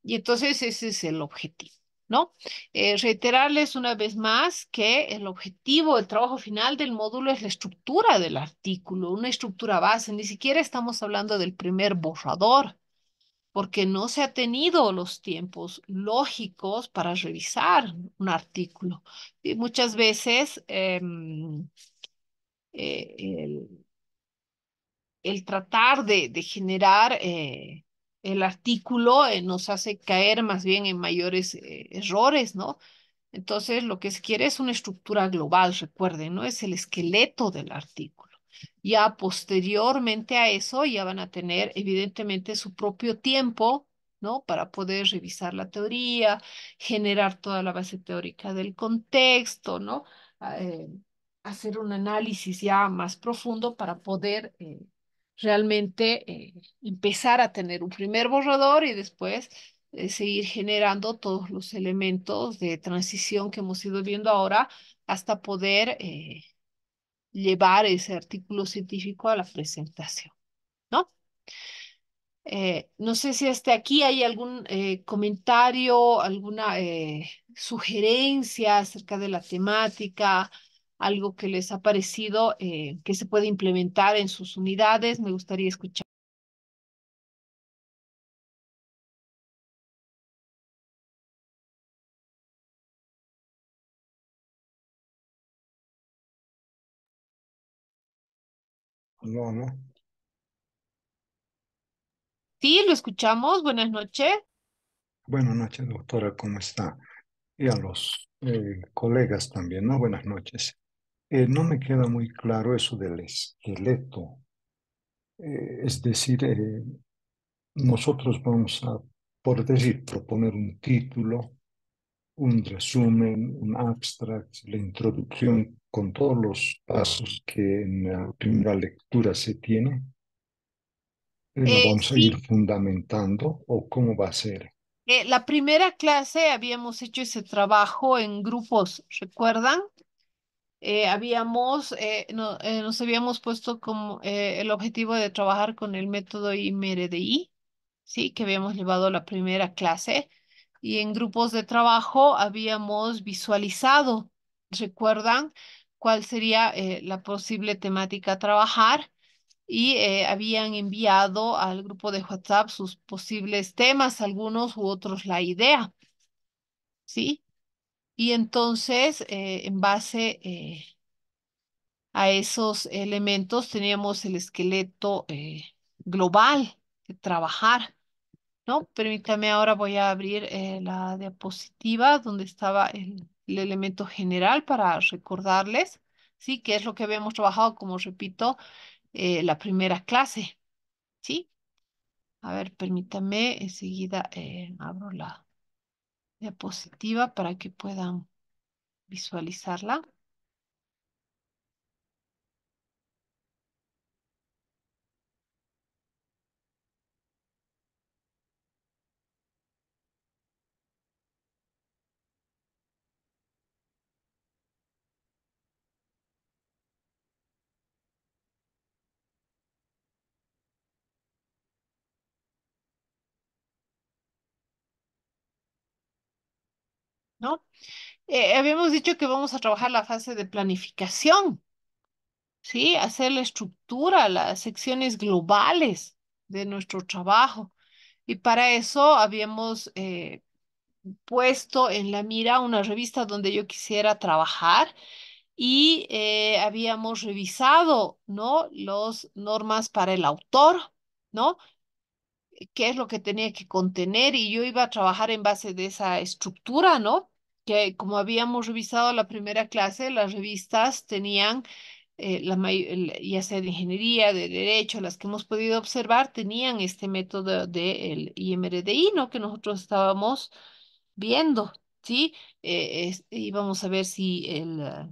Y entonces ese es el objetivo. ¿no? Eh, reiterarles una vez más que el objetivo, el trabajo final del módulo es la estructura del artículo, una estructura base, ni siquiera estamos hablando del primer borrador, porque no se ha tenido los tiempos lógicos para revisar un artículo. Y muchas veces em, eh, el, tratar de, generar eh, el artículo eh, nos hace caer más bien en mayores errores, ¿no? Entonces, lo que se quiere es una estructura global, recuerden, ¿no? Es el esqueleto del artículo. Ya posteriormente a eso ya van a tener evidentemente su propio tiempo, ¿no? Para poder revisar la teoría, generar toda la base teórica del contexto, ¿no? Ah, eh, hacer un análisis ya más profundo para poder eh, realmente eh, empezar a tener un primer borrador y después seguir generando todos los elementos de transición que hemos ido viendo ahora hasta poder llevar ese artículo científico a la presentación, ¿no? Eh, no sé si hasta aquí hay algún eh, comentario, alguna eh, sugerencia acerca de la temática, algo que les ha parecido que se puede implementar en sus unidades. Me gustaría escuchar. No, Sí, lo escuchamos. Buenas noches. Buenas noches, doctora. ¿Cómo está? Y a los eh, colegas también, ¿no? Buenas noches. Eh, no me queda muy claro eso del esqueleto. Eh, es decir, nosotros vamos a, por decir, proponer un título un resumen, un abstract, la introducción con todos los pasos que en la primera lectura se tiene? ¿Lo eh, vamos a ir fundamentando o cómo va a ser? Eh, la primera clase habíamos hecho ese trabajo en grupos, ¿recuerdan? Eh, habíamos, nos habíamos puesto como el objetivo de trabajar con el método IMRDI, ¿sí? Que habíamos llevado la primera clase y en grupos de trabajo habíamos visualizado, recuerdan, cuál sería eh, la posible temática a trabajar y eh, habían enviado al grupo de WhatsApp sus posibles temas, algunos u otros la idea. ¿Sí? Y entonces, eh, en base a esos elementos, teníamos el esqueleto global de trabajar. ¿no? Permítame ahora voy a abrir eh, la diapositiva donde estaba el, elemento general para recordarles, ¿sí? Que es lo que habíamos trabajado, como repito, eh, la primera clase, ¿sí? A ver, permítame, enseguida eh, abro la diapositiva para que puedan visualizarla. ¿no? Eh, habíamos dicho que vamos a trabajar la fase de planificación, ¿sí? Hacer la estructura, las secciones globales de nuestro trabajo. Y para eso habíamos eh, puesto en la mira una revista donde yo quisiera trabajar y eh, habíamos revisado, ¿no? Las normas para el autor, ¿no? qué es lo que tenía que contener y yo iba a trabajar en base de esa estructura, ¿no? Que como habíamos revisado la primera clase, las revistas tenían, eh, la, ya sea de ingeniería, de derecho, las que hemos podido observar, tenían este método del IMRDI, ¿no? Que nosotros estábamos viendo, ¿sí? Eh, a ver si el... Ah,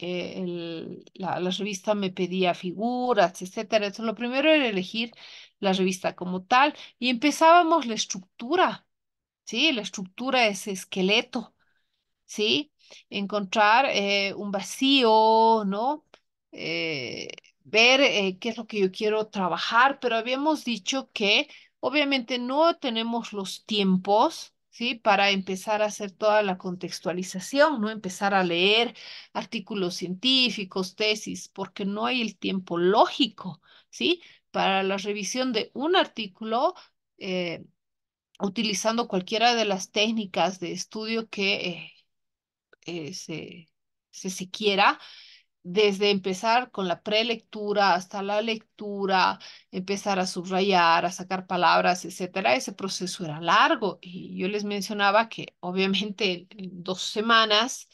el, la, la, revista me pedía figuras, etcétera. Entonces, lo primero era elegir la revista como tal y empezábamos la estructura, ¿sí? La estructura es esqueleto, ¿sí? Encontrar eh, un vacío, ¿no? Eh, ver eh, qué es lo que yo quiero trabajar, pero habíamos dicho que obviamente no tenemos los tiempos, ¿sí? Para empezar a hacer toda la contextualización, ¿no? Empezar a leer artículos científicos, tesis, porque no hay el tiempo lógico, ¿sí? para la revisión de un artículo eh, utilizando cualquiera de las técnicas de estudio que eh, eh, se, se, quiera desde empezar con la prelectura hasta la lectura, empezar a subrayar, a sacar palabras, etcétera, ese proceso era largo y yo les mencionaba que obviamente dos semanas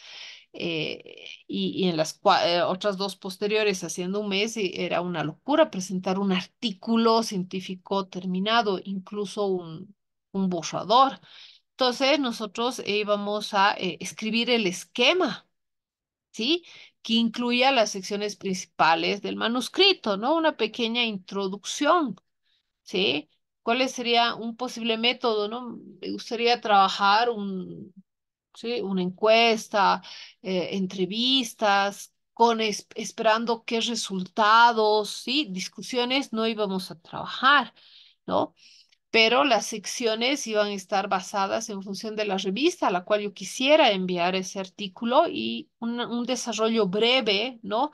eh, y, en las eh, otras dos posteriores, haciendo un mes, era una locura presentar un artículo científico terminado, incluso un, un borrador. Entonces, nosotros eh, íbamos a escribir el esquema, ¿sí? Que incluía las secciones principales del manuscrito, ¿no? Una pequeña introducción, ¿sí? ¿Cuál sería un posible método, no? Me gustaría trabajar un ¿sí? Una encuesta, eh, entrevistas, con esperando qué resultados, ¿sí? Discusiones no íbamos a trabajar, ¿no? Pero las secciones iban a estar basadas en función de la revista a la cual yo quisiera enviar ese artículo y un, un desarrollo breve, ¿no?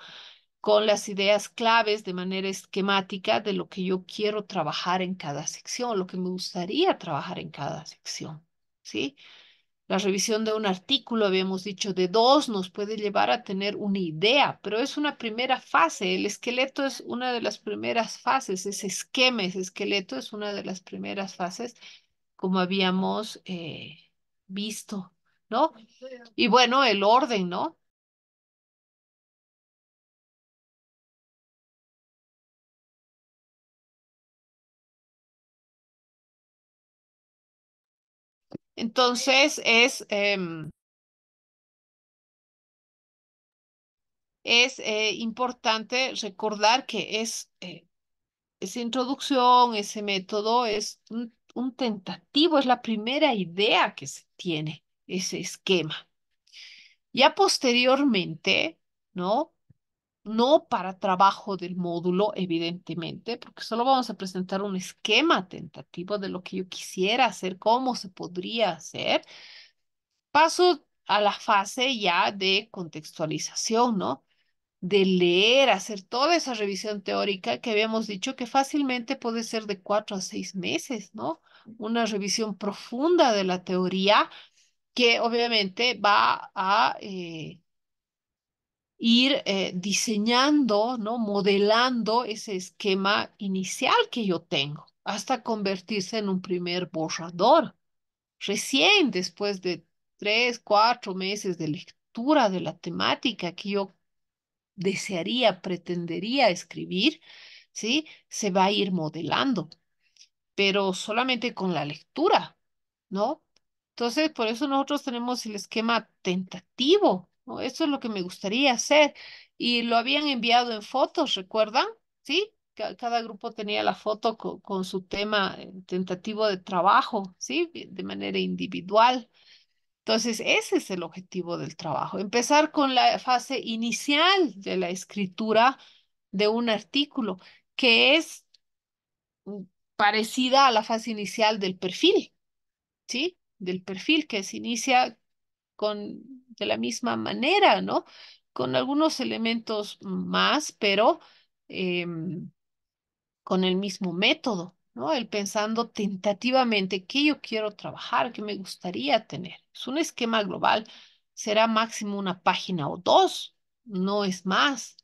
con las ideas claves de manera esquemática de lo que yo quiero trabajar en cada sección, lo que me gustaría trabajar en cada sección, ¿sí? La revisión de un artículo, habíamos dicho, de dos nos puede llevar a tener una idea, pero es una primera fase. El esqueleto es una de las primeras fases, ese esquema, ese esqueleto es una de las primeras fases, como habíamos eh, visto, ¿no? Y bueno, el orden, ¿no? Entonces es, em, es eh, importante recordar que es, eh, esa introducción, ese método es un tentativo, es la primera idea que se tiene, ese esquema. Ya posteriormente, ¿no? no para trabajo del módulo, evidentemente, porque solo vamos a presentar un esquema tentativo de lo que yo quisiera hacer, cómo se podría hacer. Paso a la fase ya de contextualización, ¿no? De leer, hacer toda esa revisión teórica que habíamos dicho que fácilmente puede ser de cuatro a seis meses, ¿no? Una revisión profunda de la teoría que obviamente va a... Eh, ir eh, diseñando, ¿no? Modelando ese esquema inicial que yo tengo hasta convertirse en un primer borrador. Recién, después de tres, cuatro meses de lectura de la temática que yo desearía, pretendería escribir, ¿sí? Se va a ir modelando, pero solamente con la lectura, ¿no? Entonces, por eso nosotros tenemos el esquema tentativo, eso Esto es lo que me gustaría hacer. Y lo habían enviado en fotos, ¿recuerdan? ¿Sí? Cada grupo tenía la foto con, con su tema eh, tentativo de trabajo, ¿sí? De manera individual. Entonces, ese es el objetivo del trabajo, empezar con la fase inicial de la escritura de un artículo, que es mm, parecida a la fase inicial del perfil, ¿sí? Del perfil que se inicia con, de la misma manera, ¿no? Con algunos elementos más, pero em, con el mismo método, ¿no? El pensando tentativamente qué yo quiero trabajar, qué me gustaría tener. Es un esquema global, será máximo una página o dos, no es más.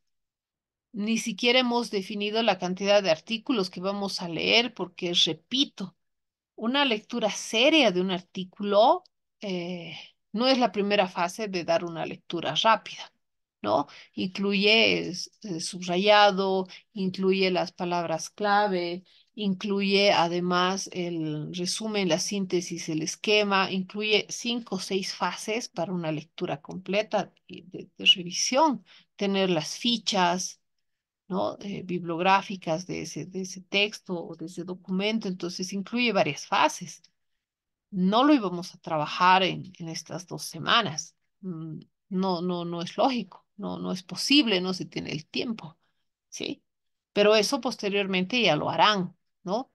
Ni siquiera hemos definido la cantidad de artículos que vamos a leer porque, repito, una lectura seria de un artículo eh, no es la primera fase de dar una lectura rápida. ¿no? Incluye eh, subrayado, incluye las palabras clave, incluye además el resumen, la síntesis, el esquema, incluye cinco o seis fases para una lectura completa de, revisión, tener las fichas. ¿no? Eh, bibliográficas de ese texto o de ese documento, entonces incluye varias fases no lo íbamos a trabajar en, en estas dos semanas. Mm, no, no, no es lógico, no, no es posible, no se tiene el tiempo, ¿sí? Pero eso posteriormente ya lo harán, ¿no?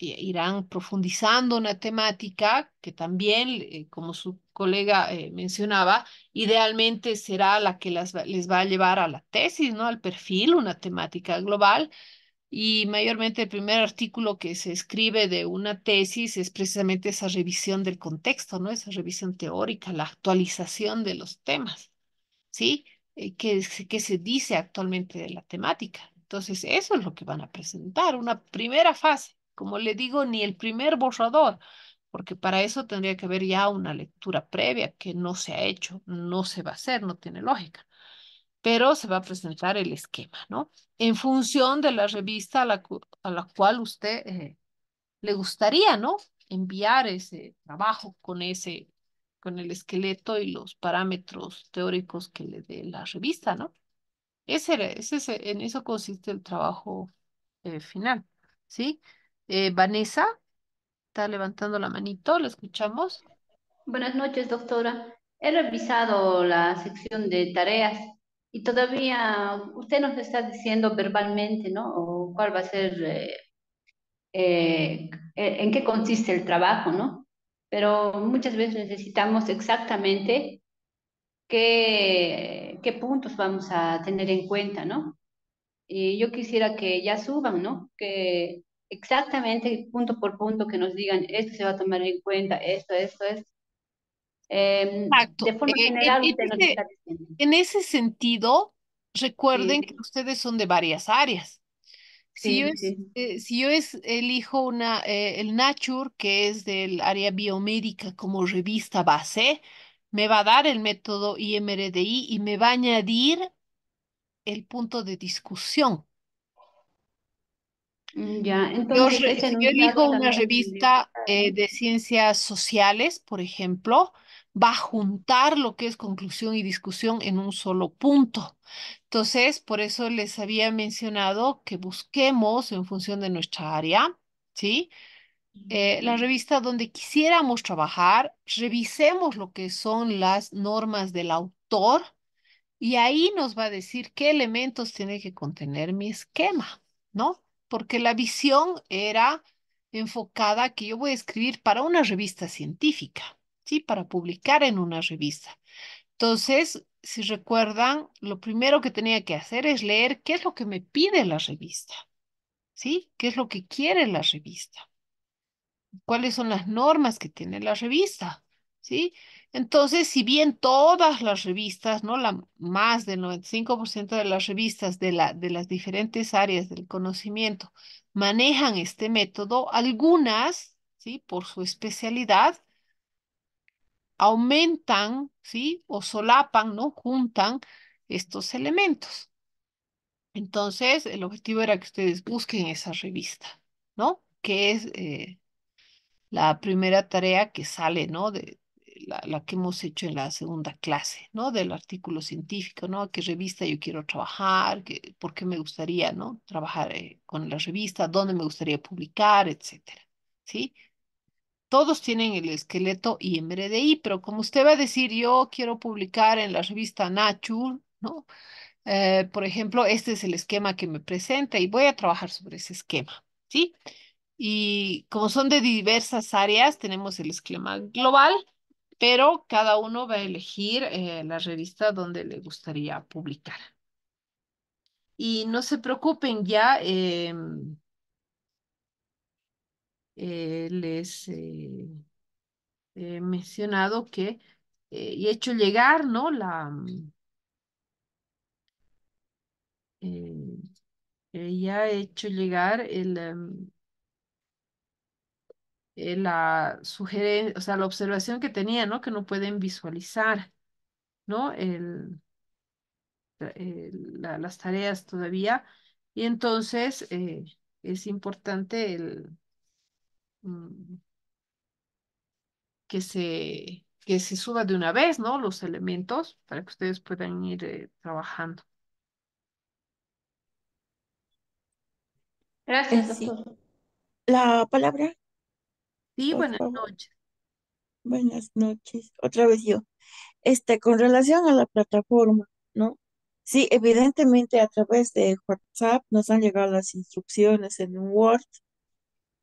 irán profundizando una temática que también, eh, como su colega eh, mencionaba, idealmente será la que las, les va a llevar a la tesis, ¿no? Al perfil, una temática global, y mayormente el primer artículo que se escribe de una tesis es precisamente esa revisión del contexto, ¿no? Esa revisión teórica, la actualización de los temas, ¿sí? Eh, que se dice actualmente de la temática? Entonces, eso es lo que van a presentar, una primera fase, como le digo, ni el primer borrador, porque para eso tendría que haber ya una lectura previa que no se ha hecho, no se va a hacer, no tiene lógica pero se va a presentar el esquema, ¿no? En función de la revista a la, a cual usted eh, le gustaría, ¿no? Enviar ese trabajo con ese, con el esqueleto y los parámetros teóricos que le dé la revista, ¿no? Ese, ese, en eso consiste el trabajo eh, final, ¿sí? Eh, Vanessa, está levantando la manito, ¿la escuchamos? Buenas noches, doctora. He revisado la sección de tareas y todavía usted nos está diciendo verbalmente, ¿no? O cuál va a ser, eh, eh, e-, en qué consiste el trabajo, ¿no? Pero muchas veces necesitamos exactamente qué, qué puntos vamos a tener en cuenta, ¿no? Y yo quisiera que ya suban, ¿no? Que exactamente punto por punto que nos digan esto se va a tomar en cuenta, esto, esto, esto. Em, de forma eh, general, en, ese, sentido, recuerden que ustedes son de varias áreas. Si, yo, eh, es, elijo una, eh, el Nature, que es del área biomédica como revista base, me va a dar el método IMRDI y me va a añadir el punto de discusión. Mm, ya, entonces, yo, yo elijo una revista de ciencias sociales, por ejemplo, va a juntar lo que es conclusión y discusión en un solo punto. Entonces, por eso les había mencionado que busquemos en función de nuestra área, ¿sí? Eh, la revista donde quisiéramos trabajar, revisemos lo que son las normas del autor y ahí nos va a decir qué elementos tiene que contener mi esquema, ¿no? Porque la visión era enfocada que yo voy a escribir para una revista científica. Para publicar en una revista. Entonces, si recuerdan, lo primero que tenía que hacer es leer qué es lo que me pide la revista, ¿sí? ¿Qué es lo que quiere la revista? ¿Cuáles son las normas que tiene la revista? ¿Sí? Entonces, si bien todas las revistas, ¿no? La, más del 95% de las revistas de, la, de las diferentes áreas del conocimiento manejan este método, algunas, ¿sí? Por su especialidad, aumentan, ¿sí? O solapan, ¿no? Juntan estos elementos. Entonces, el objetivo era que ustedes busquen esa revista, ¿no? Que es eh, la primera tarea que sale, ¿no? De, la, que hemos hecho en la segunda clase, ¿no? Del artículo científico, ¿no? ¿Qué revista yo quiero trabajar? ¿Por qué me gustaría, ¿no? Trabajar eh, con la revista, dónde me gustaría publicar, etcétera, ¿sí? todos tienen el esqueleto y IMRDI, pero como usted va a decir, yo quiero publicar en la revista Nature, ¿no? Eh, por ejemplo, este es el esquema que me presenta y voy a trabajar sobre ese esquema, ¿sí? Y como son de diversas áreas, tenemos el esquema global, pero cada uno va a elegir eh, la revista donde le gustaría publicar. Y no se preocupen ya, em, eh, les he eh, eh, mencionado que y hecho llegar, ¿no? La, mm, ella ha hecho llegar el, em, la sugerencia, o sea, la observación que tenía, ¿no? Que no pueden visualizar, ¿no? las tareas todavía. Y entonces es importante el, Mm, que se, que se suba de una vez, ¿no? Los elementos para que ustedes puedan ir eh, trabajando. Gracias, La palabra. Sí, buenas noches. Buenas noches. Otra vez yo. Este, con relación a la plataforma, ¿no? Sí, evidentemente a través de WhatsApp nos han llegado las instrucciones en Word,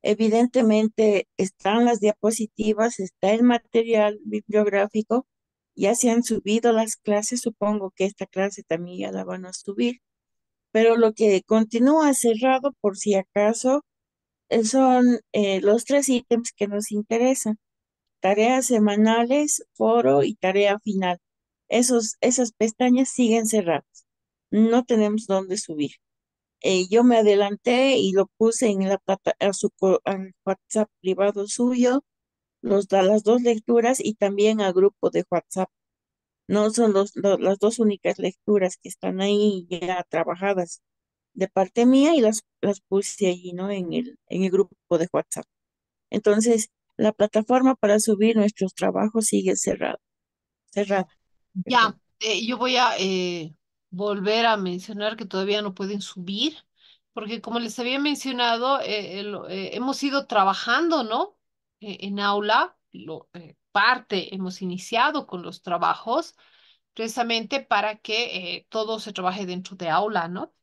Evidentemente están las diapositivas, está el material bibliográfico, ya se han subido las clases, supongo que esta clase también ya la van a subir, pero lo que continúa cerrado por si acaso eh, son eh, los tres ítems que nos interesan, tareas semanales, foro y tarea final. Esos, esas pestañas siguen cerradas, no tenemos dónde subir. Eh, yo me adelanté y lo puse en la plata, a su WhatsApp privado suyo, los, da las dos lecturas y también al grupo de WhatsApp. No son los, las dos únicas lecturas que están ahí ya trabajadas de parte mía y las, las puse allí, ¿no? En el, en el grupo de WhatsApp. Entonces, la plataforma para subir nuestros trabajos sigue cerrada. Cerrada. Ya, eh, yo voy a eh, volver a mencionar que todavía no pueden subir, porque como les había mencionado, eh, eh, hemos ido trabajando, ¿no? Eh, en aula, parte hemos iniciado con los trabajos, precisamente para que todo se trabaje dentro de aula, ¿no?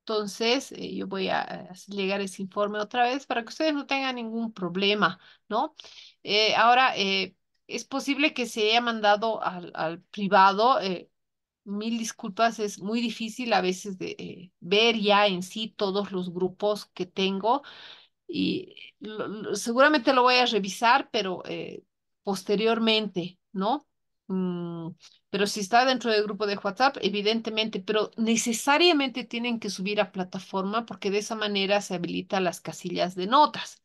Entonces, yo voy a llegar ese informe otra vez para que ustedes no tengan ningún problema, ¿no? ahora, es posible que se haya mandado al, al privado mil disculpas, es muy difícil a veces de eh, ver ya en sí todos los grupos que tengo y seguramente lo voy a revisar, pero eh, posteriormente, ¿no? Mm, pero si está dentro del grupo de WhatsApp, evidentemente, pero necesariamente tienen que subir a plataforma porque de esa manera se habilitan las casillas de notas.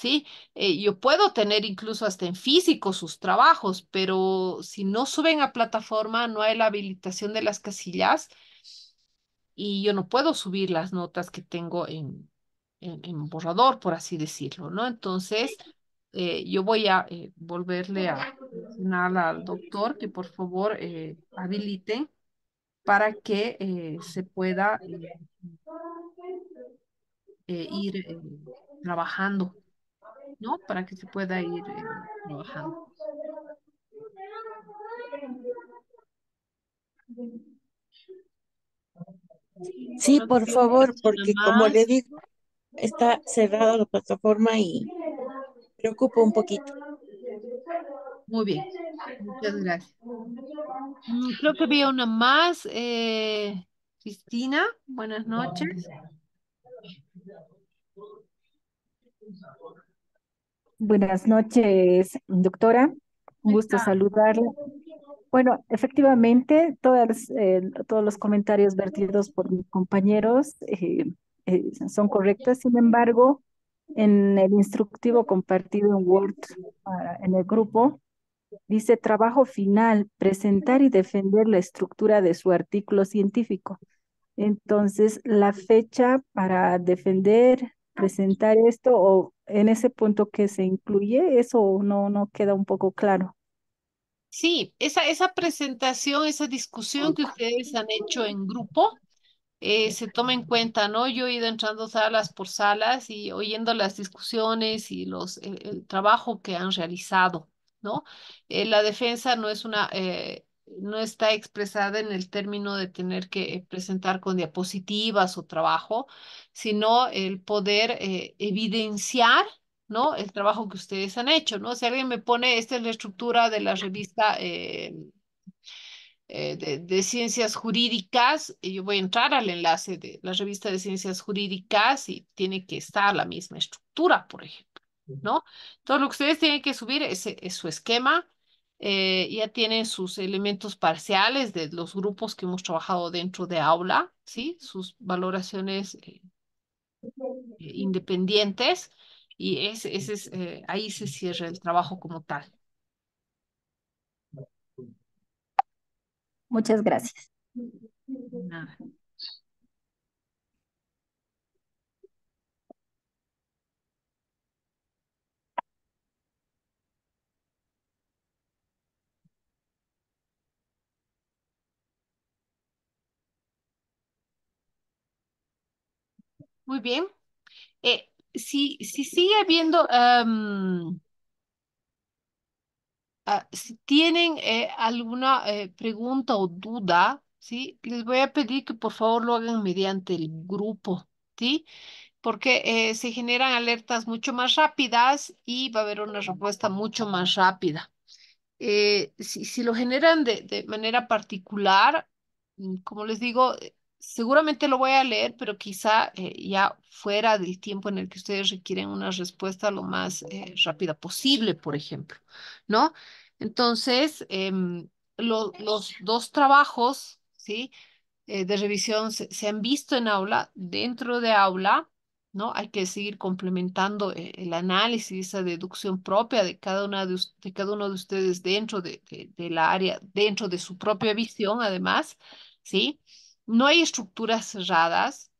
¿sí? Eh, yo puedo tener incluso hasta en físico sus trabajos, pero si no suben a plataforma, no hay la habilitación de las casillas y yo no puedo subir las notas que tengo en, en, borrador, por así decirlo, ¿no? Entonces, eh, yo voy a eh, volverle a al doctor que por favor habiliten para que se pueda ir trabajando ¿no? Para que se pueda ir eh, trabajando. Sí, por favor, porque como le digo, está cerrada la plataforma y preocupa un poquito. Muy bien, muchas gracias. Mm, creo que había una más. Eh, Cristina, buenas noches. Buenas noches, doctora. Un gusto saludarla. Bueno, efectivamente, eh, todos los comentarios vertidos por mis compañeros eh, eh, son correctos. Sin embargo, en el instructivo compartido en Word en el grupo, dice trabajo final, presentar y defender la estructura de su artículo científico. Entonces, la fecha para defender, presentar esto o en ese punto que se incluye, eso no, no queda un poco claro. Sí, esa, esa presentación, esa discusión que ustedes han hecho en grupo, eh, se toma en cuenta, ¿no? Yo he ido entrando salas por salas y oyendo las discusiones y los, el, trabajo que han realizado, ¿no? Eh, la defensa no es una eh, no está expresada en el término de tener que presentar con diapositivas o trabajo, sino el poder eh, evidenciar ¿no? El trabajo que ustedes han hecho, ¿no? Si alguien me pone, esta es la estructura de la revista eh, eh, de, ciencias jurídicas, yo voy a entrar al enlace de la revista de ciencias jurídicas y tiene que estar la misma estructura, por ejemplo, ¿no? Todo lo que ustedes tienen que subir es su esquema, ya eh, tiene sus elementos parciales de los grupos que hemos trabajado dentro de aula, ¿sí? Sus valoraciones eh, eh, independientes y ese, es, ahí se cierra el trabajo como tal. Muchas gracias. Muy bien. Eh, si, si sigue habiendo, ah, si tienen eh, alguna eh, pregunta o duda, ¿sí? Les voy a pedir que por favor lo hagan mediante el grupo, ¿sí? Porque se generan alertas mucho más rápidas y va a haber una respuesta mucho más rápida. Si, lo generan de, de manera particular, mm, como les digo, seguramente lo voy a leer, pero quizá eh, ya fuera del tiempo en el que ustedes requieren una respuesta lo más eh, rápida posible, por ejemplo, ¿no? Entonces, em, los dos trabajos, ¿sí? Eh, de revisión se, han visto en aula, dentro de aula, ¿no? Hay que seguir complementando el análisis, esa deducción propia de cada, una de, cada uno de ustedes dentro de, de, la área, dentro de su propia visión, además, ¿sí? sí no hay estructuras cerradas,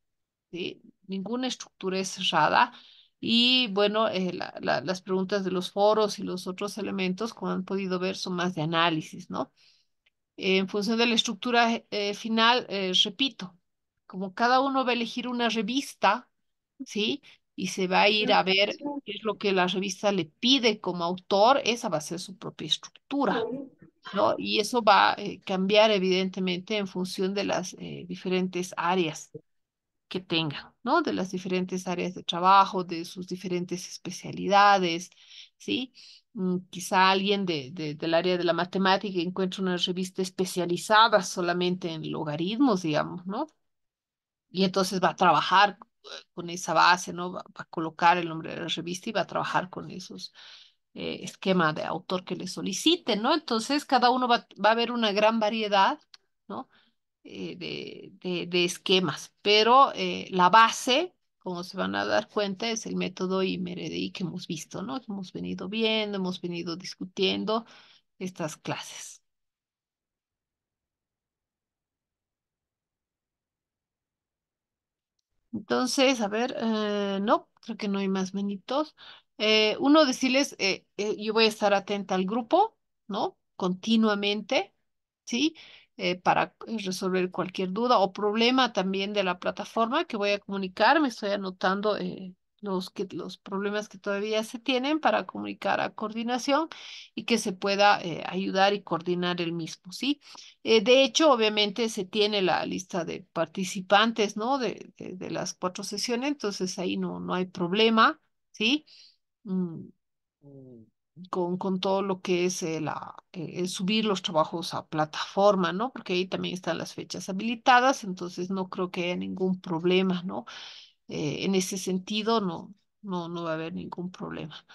¿sí? ninguna estructura es cerrada. Y bueno, eh, las preguntas de los foros y los otros elementos, como han podido ver, son más de análisis, ¿no? en función de la estructura eh, final, eh, repito, como cada uno va a elegir una revista, ¿sí? Y se va a ir a ver qué es lo que la revista le pide como autor, esa va a ser su propia estructura. ¿no? Y eso va a eh, cambiar evidentemente en función de las eh, diferentes áreas que tenga, ¿no? De las diferentes áreas de trabajo, de sus diferentes especialidades, ¿sí? Mm, quizá alguien de, del área de la matemática encuentre una revista especializada solamente en logaritmos, digamos, ¿no? Y entonces va a trabajar eh, con esa base, ¿no? va a colocar el nombre de la revista y va a trabajar con esos eh, esquema de autor que le soliciten, ¿no? Entonces, cada uno va, a ver una gran variedad, ¿no? Eh, de, esquemas, pero eh, la base, como se van a dar cuenta, es el método IMRDI que hemos visto, ¿no? hemos venido viendo, hemos venido discutiendo estas clases. Entonces, a ver, no, creo que no hay más menitos. Eh, uno, decirles, eh, eh, yo voy a estar atenta al grupo, ¿no? Continuamente, ¿sí? para resolver cualquier duda o problema también de la plataforma que voy a comunicar. Me estoy anotando los, que, los problemas que todavía se tienen para comunicar a coordinación y que se pueda ayudar y coordinar el mismo, ¿sí? de hecho, obviamente se tiene la lista de participantes, ¿no? De, las cuatro sesiones, entonces ahí no, no hay problema, ¿sí? sí Mm, mm. con, con todo lo que es la, ah, eh, subir los trabajos a plataforma, ¿no? Porque ahí también están las fechas habilitadas, entonces no creo que haya ningún problema, ¿no? Eh, en ese sentido, no, no, no va a haber ningún problema,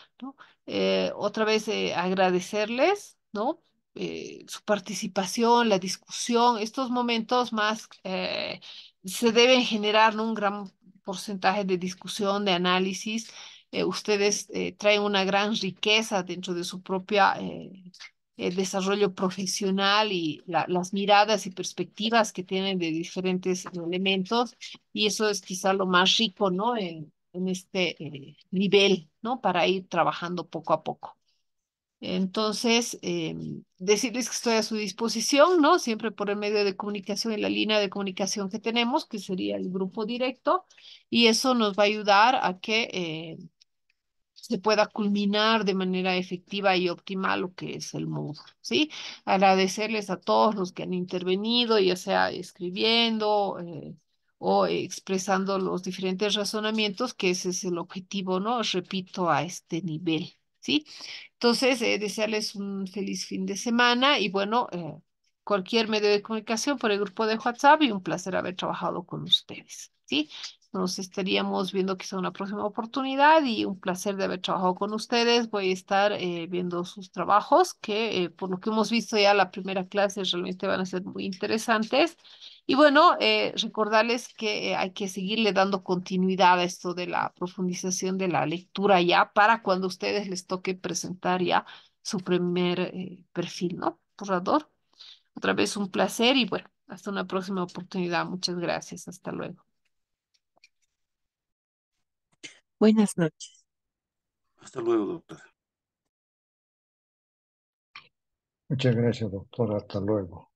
eh, otra vez agradecerles, ¿no? su participación, la discusión, estos momentos más se deben generar un gran porcentaje de discusión, de análisis, eh, ustedes eh, traen una gran riqueza dentro de su propia eh, desarrollo profesional y las miradas y perspectivas que tienen de diferentes elementos y eso es quizá lo más rico, ¿no? En, en este nivel, ¿no? Para ir trabajando poco a poco. Entonces, em, decirles que estoy a su disposición, ¿no? Siempre por el medio de comunicación y la línea de comunicación que tenemos, que sería el grupo directo, y eso nos va a ayudar a que... Em, se pueda culminar de manera efectiva y óptima lo que es el módulo, ¿sí? Agradecerles a todos los que han intervenido, ya sea escribiendo eh, o expresando los diferentes razonamientos, que ese es el objetivo, ¿no? repito, a este nivel, ¿sí? Entonces, eh, desearles un feliz fin de semana y bueno, eh, cualquier medio de comunicación por el grupo de WhatsApp y un placer haber trabajado con ustedes, ¿sí? Nos estaríamos viendo quizá una próxima oportunidad y un placer de haber trabajado con ustedes. Voy a estar eh, viendo sus trabajos, que eh, por lo que hemos visto ya la primera clase realmente van a ser muy interesantes. Y bueno, eh, recordarles que hay que seguirle dando continuidad a esto de la profundización de la lectura ya para cuando a ustedes les toque presentar ya su primer perfil, ¿no? Borrador. Otra vez un placer y bueno, hasta una próxima oportunidad. Muchas gracias. Hasta luego. Buenas noches. Hasta luego, doctor. Muchas gracias, doctora. Hasta luego.